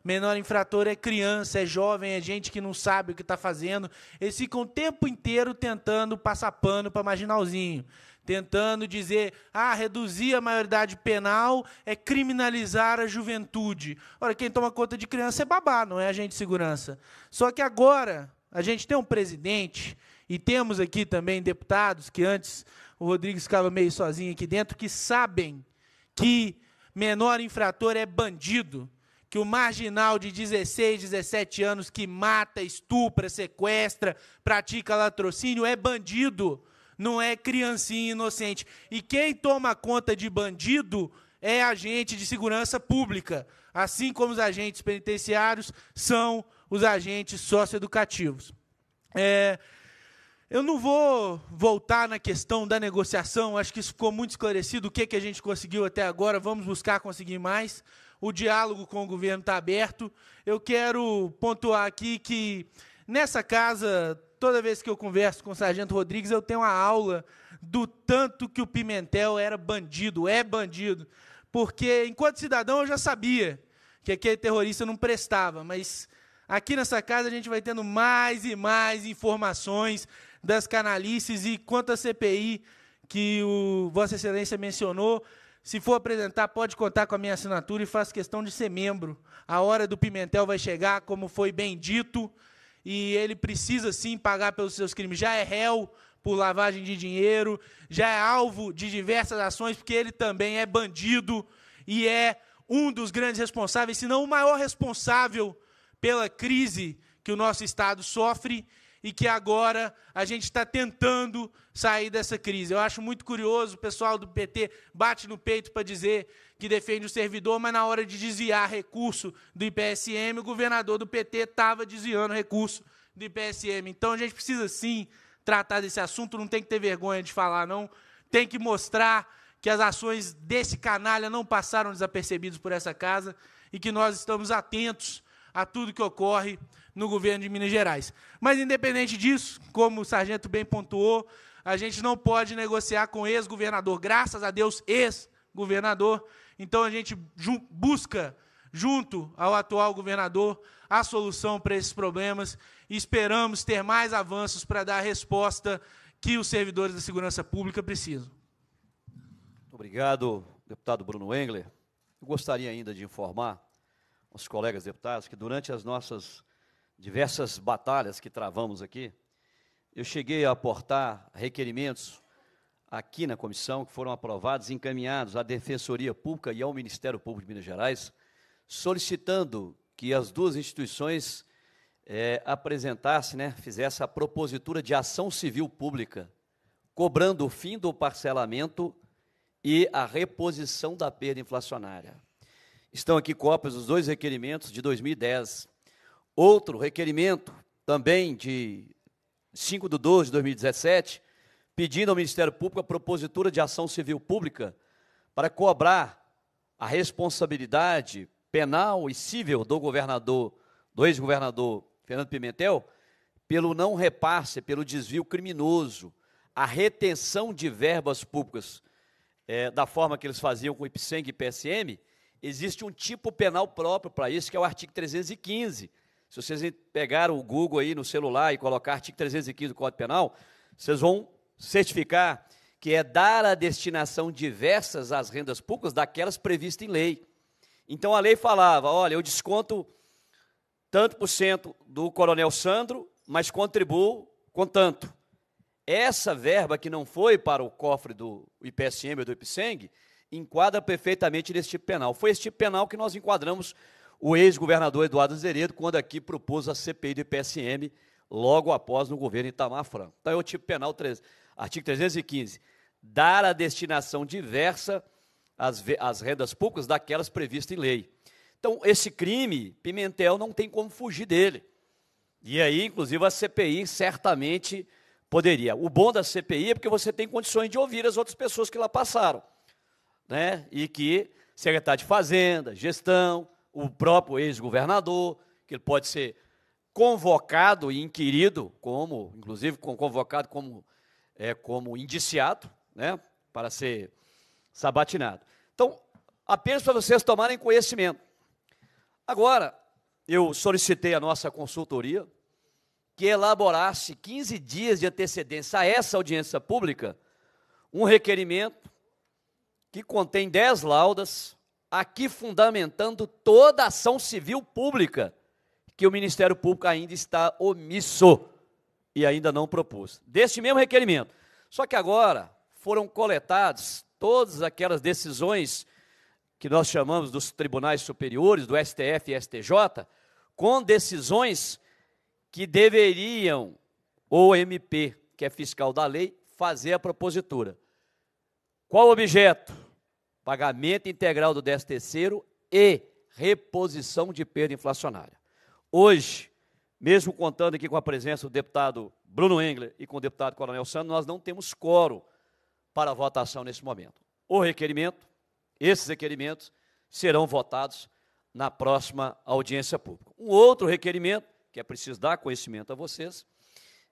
Menor infrator é criança, é jovem, é gente que não sabe o que está fazendo. Eles ficam o tempo inteiro tentando passar pano para marginalzinho tentando dizer, ah, reduzir a maioridade penal é criminalizar a juventude. Ora, quem toma conta de criança é babá, não é agente de segurança. Só que agora a gente tem um presidente e temos aqui também deputados que antes o Rodrigues ficava meio sozinho aqui dentro, que sabem que menor infrator é bandido, que o marginal de 16, 17 anos que mata, estupra, sequestra, pratica latrocínio é bandido não é criancinha inocente. E quem toma conta de bandido é agente de segurança pública, assim como os agentes penitenciários são os agentes socioeducativos. É, eu não vou voltar na questão da negociação, acho que isso ficou muito esclarecido, o que, que a gente conseguiu até agora, vamos buscar conseguir mais. O diálogo com o governo está aberto. Eu quero pontuar aqui que Nessa casa, toda vez que eu converso com o Sargento Rodrigues, eu tenho uma aula do tanto que o Pimentel era bandido, é bandido. Porque, enquanto cidadão, eu já sabia que aquele terrorista não prestava, mas aqui nessa casa a gente vai tendo mais e mais informações das canalices e quanto à CPI que o Vossa Excelência mencionou. Se for apresentar, pode contar com a minha assinatura e faço questão de ser membro. A hora do Pimentel vai chegar, como foi bem dito e ele precisa sim pagar pelos seus crimes. Já é réu por lavagem de dinheiro, já é alvo de diversas ações, porque ele também é bandido e é um dos grandes responsáveis, se não o maior responsável pela crise que o nosso Estado sofre e que agora a gente está tentando sair dessa crise. Eu acho muito curioso, o pessoal do PT bate no peito para dizer que defende o servidor, mas na hora de desviar recurso do IPSM, o governador do PT estava desviando recurso do IPSM. Então a gente precisa sim tratar desse assunto, não tem que ter vergonha de falar, não. Tem que mostrar que as ações desse canalha não passaram desapercebidos por essa casa e que nós estamos atentos a tudo que ocorre no governo de Minas Gerais. Mas, independente disso, como o sargento bem pontuou, a gente não pode negociar com ex-governador. Graças a Deus, ex-governador. Então, a gente busca, junto ao atual governador, a solução para esses problemas e esperamos ter mais avanços para dar a resposta que os servidores da segurança pública precisam. obrigado, deputado Bruno Engler. Eu gostaria ainda de informar os colegas deputados que durante as nossas diversas batalhas que travamos aqui, eu cheguei a aportar requerimentos aqui na comissão que foram aprovados e encaminhados à Defensoria Pública e ao Ministério Público de Minas Gerais, solicitando que as duas instituições é, apresentassem, né, fizessem a propositura de ação civil pública, cobrando o fim do parcelamento e a reposição da perda inflacionária. Estão aqui cópias dos dois requerimentos de 2010 Outro requerimento, também de 5 de 12 de 2017, pedindo ao Ministério Público a propositura de ação civil pública para cobrar a responsabilidade penal e civil do governador, do ex-governador Fernando Pimentel, pelo não repasse, pelo desvio criminoso, a retenção de verbas públicas é, da forma que eles faziam com o IPSENG e PSM, existe um tipo penal próprio para isso, que é o artigo 315 se vocês pegaram o Google aí no celular e colocar artigo 315 do Código Penal, vocês vão certificar que é dar a destinação diversas às rendas públicas daquelas previstas em lei. Então a lei falava: olha, eu desconto tanto por cento do Coronel Sandro, mas contribuo com tanto. Essa verba que não foi para o cofre do IPSM ou do IPSENG enquadra perfeitamente nesse tipo penal. Foi esse tipo penal que nós enquadramos o ex-governador Eduardo Zeredo, quando aqui propôs a CPI do PSM logo após no governo Itamar Franco. Então é o tipo penal 3, artigo 315, dar a destinação diversa às, às rendas públicas daquelas previstas em lei. Então, esse crime, Pimentel não tem como fugir dele. E aí, inclusive, a CPI certamente poderia. O bom da CPI é porque você tem condições de ouvir as outras pessoas que lá passaram. Né? E que secretário de Fazenda, gestão, o próprio ex-governador, que ele pode ser convocado e inquirido, como, inclusive convocado como, é, como indiciado, né, para ser sabatinado. Então, apenas para vocês tomarem conhecimento. Agora, eu solicitei a nossa consultoria que elaborasse 15 dias de antecedência a essa audiência pública um requerimento que contém 10 laudas, aqui fundamentando toda ação civil pública que o Ministério Público ainda está omisso e ainda não propôs. Deste mesmo requerimento. Só que agora foram coletadas todas aquelas decisões que nós chamamos dos tribunais superiores, do STF e STJ, com decisões que deveriam o MP, que é fiscal da lei, fazer a propositura. Qual o objeto? pagamento integral do 10 terceiro e reposição de perda inflacionária. Hoje, mesmo contando aqui com a presença do deputado Bruno Engler e com o deputado Coronel Santos, nós não temos coro para a votação nesse momento. O requerimento, esses requerimentos, serão votados na próxima audiência pública. Um outro requerimento, que é preciso dar conhecimento a vocês,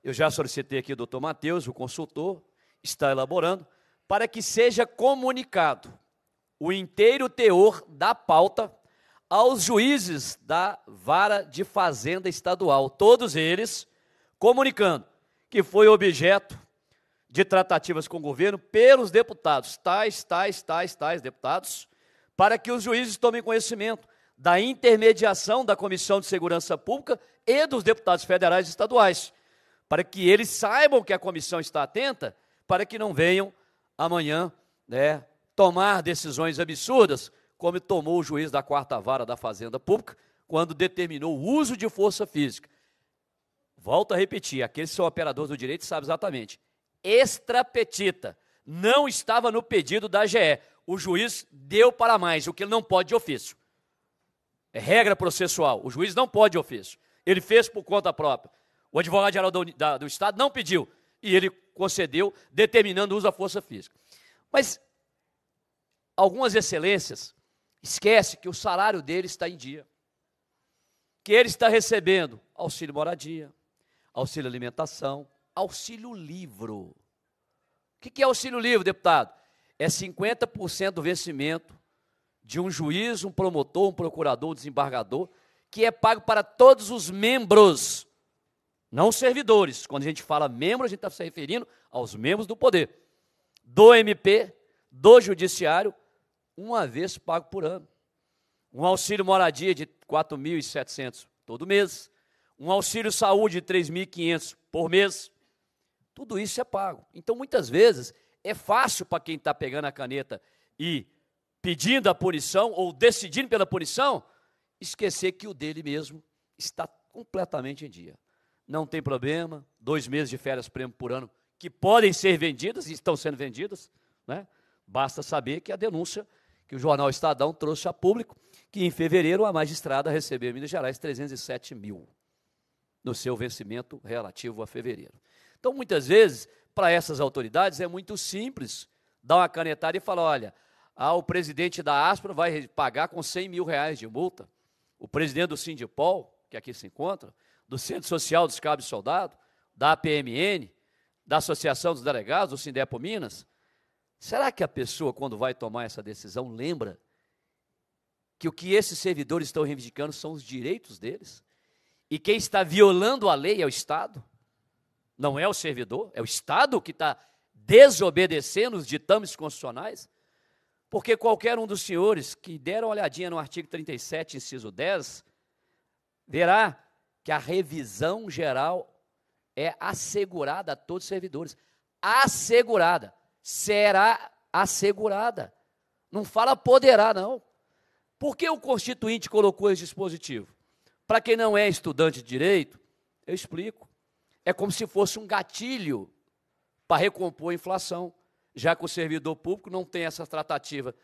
eu já solicitei aqui o doutor Matheus, o consultor, está elaborando, para que seja comunicado o inteiro teor da pauta aos juízes da vara de fazenda estadual, todos eles comunicando que foi objeto de tratativas com o governo pelos deputados, tais, tais, tais, tais deputados, para que os juízes tomem conhecimento da intermediação da Comissão de Segurança Pública e dos deputados federais e estaduais, para que eles saibam que a comissão está atenta, para que não venham amanhã né, tomar decisões absurdas, como tomou o juiz da quarta vara da Fazenda Pública, quando determinou o uso de força física. Volto a repetir, aqueles que são operadores do direito sabem exatamente. Extrapetita. Não estava no pedido da AGE. O juiz deu para mais, o que ele não pode de ofício. É regra processual. O juiz não pode de ofício. Ele fez por conta própria. O advogado-geral do, do Estado não pediu. E ele concedeu, determinando o uso da força física. Mas algumas excelências esquece que o salário dele está em dia. Que ele está recebendo auxílio moradia, auxílio alimentação, auxílio livro. O que é auxílio livro, deputado? É 50% do vencimento de um juiz, um promotor, um procurador, um desembargador, que é pago para todos os membros, não servidores. Quando a gente fala membro, a gente está se referindo aos membros do poder, do MP, do Judiciário uma vez pago por ano. Um auxílio moradia de 4.700 todo mês. Um auxílio saúde de 3.500 por mês. Tudo isso é pago. Então, muitas vezes, é fácil para quem está pegando a caneta e pedindo a punição ou decidindo pela punição, esquecer que o dele mesmo está completamente em dia. Não tem problema, dois meses de férias prêmio por ano que podem ser vendidas e estão sendo vendidas, né? basta saber que a denúncia que o jornal Estadão trouxe a público, que em fevereiro a magistrada recebeu em Minas Gerais 307 mil no seu vencimento relativo a fevereiro. Então, muitas vezes, para essas autoridades é muito simples dar uma canetada e falar: olha, ah, o presidente da Aspra vai pagar com 100 mil reais de multa, o presidente do Sindipol, que aqui se encontra, do Centro Social dos Cabos Soldados, Soldado, da APMN, da Associação dos Delegados, do Sindepo Minas, Será que a pessoa, quando vai tomar essa decisão, lembra que o que esses servidores estão reivindicando são os direitos deles? E quem está violando a lei é o Estado? Não é o servidor, é o Estado que está desobedecendo os ditames constitucionais? Porque qualquer um dos senhores que deram uma olhadinha no artigo 37, inciso 10, verá que a revisão geral é assegurada a todos os servidores. Assegurada será assegurada. Não fala poderá, não. Por que o Constituinte colocou esse dispositivo? Para quem não é estudante de direito, eu explico. É como se fosse um gatilho para recompor a inflação, já que o servidor público não tem essa tratativa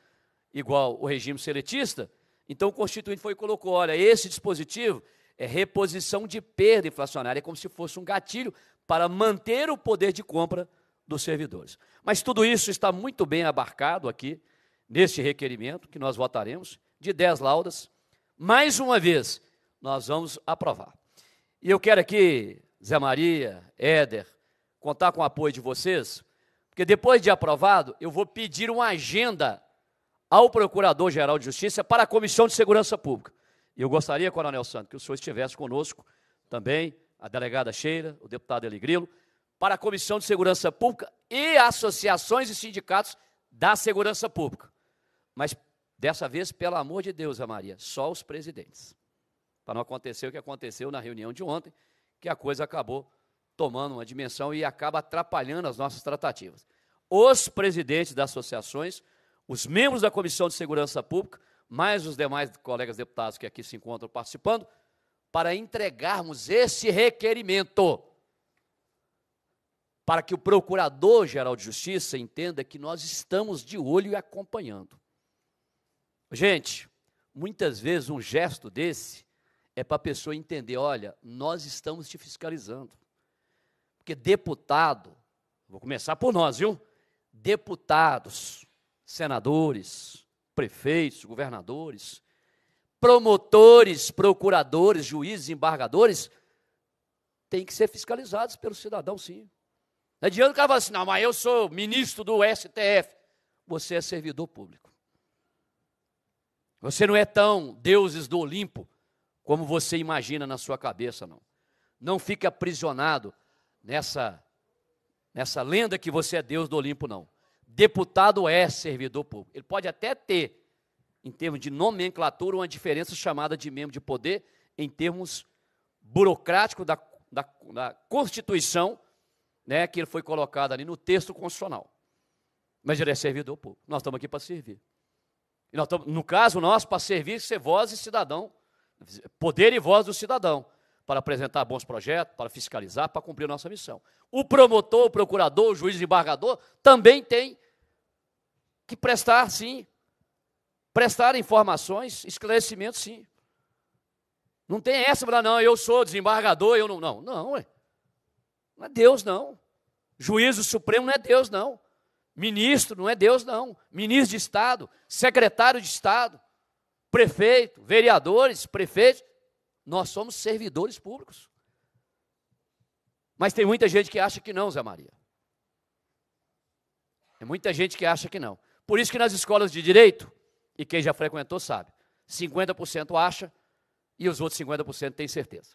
igual o regime seletista. Então, o Constituinte foi e colocou: olha, esse dispositivo é reposição de perda inflacionária, é como se fosse um gatilho para manter o poder de compra dos servidores. Mas tudo isso está muito bem abarcado aqui, neste requerimento que nós votaremos, de 10 laudas. Mais uma vez, nós vamos aprovar. E eu quero aqui, Zé Maria, Éder, contar com o apoio de vocês, porque depois de aprovado, eu vou pedir uma agenda ao Procurador-Geral de Justiça para a Comissão de Segurança Pública. E eu gostaria, Coronel Santos, que o senhor estivesse conosco também, a delegada Sheila, o deputado Eligrilo, para a Comissão de Segurança Pública e associações e sindicatos da segurança pública. Mas dessa vez, pelo amor de Deus, Maria, só os presidentes. Para não acontecer o que aconteceu na reunião de ontem, que a coisa acabou tomando uma dimensão e acaba atrapalhando as nossas tratativas. Os presidentes das associações, os membros da Comissão de Segurança Pública, mais os demais colegas deputados que aqui se encontram participando, para entregarmos esse requerimento para que o Procurador-Geral de Justiça entenda que nós estamos de olho e acompanhando. Gente, muitas vezes um gesto desse é para a pessoa entender: olha, nós estamos te fiscalizando. Porque deputado, vou começar por nós, viu? Deputados, senadores, prefeitos, governadores, promotores, procuradores, juízes, embargadores, têm que ser fiscalizados pelo cidadão, sim. Não adianta o cara falar assim, não, mas eu sou ministro do STF. Você é servidor público. Você não é tão deuses do Olimpo como você imagina na sua cabeça, não. Não fique aprisionado nessa, nessa lenda que você é Deus do Olimpo, não. Deputado é servidor público. Ele pode até ter, em termos de nomenclatura, uma diferença chamada de membro de poder, em termos burocráticos da, da, da Constituição né, que ele foi colocado ali no texto constitucional. Mas ele é servidor público. Nós estamos aqui para servir. E nós estamos, no caso nosso, para servir, ser voz e cidadão, poder e voz do cidadão, para apresentar bons projetos, para fiscalizar, para cumprir nossa missão. O promotor, o procurador, o juiz desembargador também tem que prestar, sim, prestar informações, esclarecimentos, sim. Não tem essa, não, eu sou desembargador, eu não. Não, não, ué. Não é Deus, não. Juízo Supremo não é Deus, não. Ministro não é Deus, não. Ministro de Estado, secretário de Estado, prefeito, vereadores, prefeitos. Nós somos servidores públicos. Mas tem muita gente que acha que não, Zé Maria. Tem muita gente que acha que não. Por isso que nas escolas de direito, e quem já frequentou sabe, 50% acha e os outros 50% têm certeza.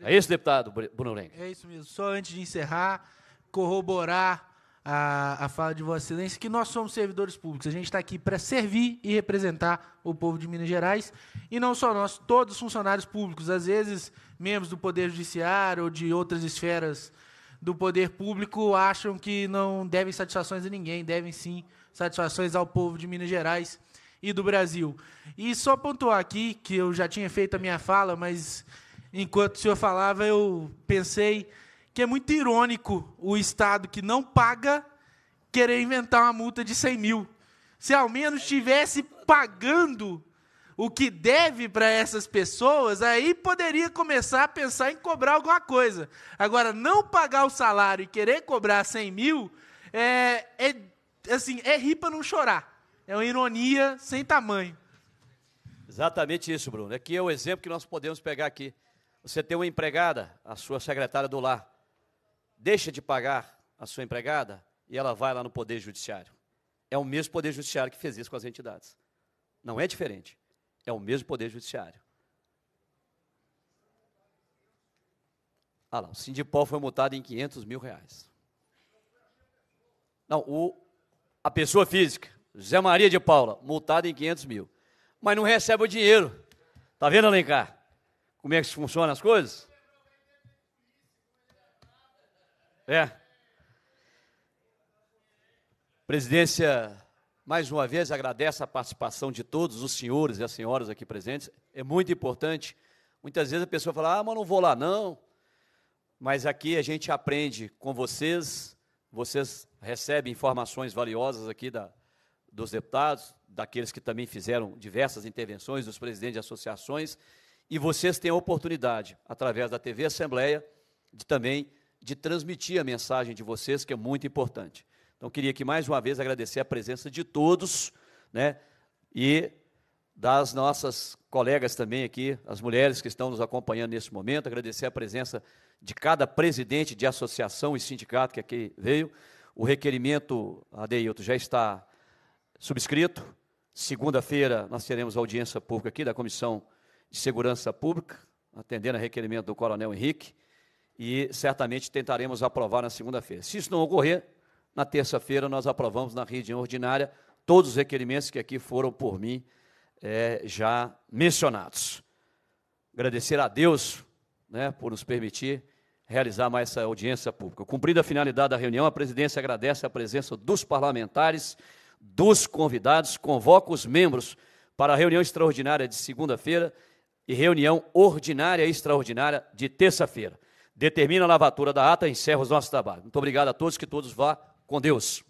É isso, deputado Bruno Renga. É isso mesmo. Só antes de encerrar, corroborar a, a fala de Vossa Excelência que nós somos servidores públicos. A gente está aqui para servir e representar o povo de Minas Gerais. E não só nós, todos os funcionários públicos, às vezes membros do Poder Judiciário ou de outras esferas do poder público, acham que não devem satisfações a ninguém, devem sim satisfações ao povo de Minas Gerais e do Brasil. E só pontuar aqui que eu já tinha feito a minha fala, mas enquanto o senhor falava, eu pensei que é muito irônico o Estado que não paga querer inventar uma multa de 100 mil. Se ao menos estivesse pagando o que deve para essas pessoas, aí poderia começar a pensar em cobrar alguma coisa. Agora, não pagar o salário e querer cobrar 100 mil é, é assim, é rir para não chorar. É uma ironia sem tamanho. Exatamente isso, Bruno. Aqui é, é o exemplo que nós podemos pegar aqui. Você tem uma empregada, a sua secretária do lar, deixa de pagar a sua empregada e ela vai lá no Poder Judiciário. É o mesmo Poder Judiciário que fez isso com as entidades. Não é diferente. É o mesmo Poder Judiciário. Ah lá, o Sindipol foi multado em 500 mil reais. Não, o, a pessoa física, José Maria de Paula, multado em 500 mil. Mas não recebe o dinheiro. Está vendo, Alencar? como é que funcionam as coisas? É. Presidência, mais uma vez, agradece a participação de todos os senhores e as senhoras aqui presentes. É muito importante. Muitas vezes a pessoa fala, ah, mas não vou lá não. Mas aqui a gente aprende com vocês, vocês recebem informações valiosas aqui da, dos deputados, daqueles que também fizeram diversas intervenções, dos presidentes de associações, e vocês têm a oportunidade, através da TV Assembleia, de também de transmitir a mensagem de vocês, que é muito importante. Então, queria aqui mais uma vez agradecer a presença de todos, né? E das nossas colegas também aqui, as mulheres que estão nos acompanhando nesse momento, agradecer a presença de cada presidente de associação e sindicato que aqui veio. O requerimento, Adeilto, já está subscrito. Segunda-feira nós teremos audiência pública aqui da Comissão de Segurança Pública, atendendo a requerimento do Coronel Henrique, e certamente tentaremos aprovar na segunda-feira. Se isso não ocorrer, na terça-feira nós aprovamos na reunião ordinária todos os requerimentos que aqui foram por mim é, já mencionados. Agradecer a Deus né, por nos permitir realizar mais essa audiência pública. Cumprida a finalidade da reunião, a presidência agradece a presença dos parlamentares, dos convidados, convoca os membros para a reunião extraordinária de segunda-feira e reunião ordinária e extraordinária de terça-feira. Determina a lavatura da ata e encerra os nossos trabalhos. Muito obrigado a todos, que todos vá com Deus.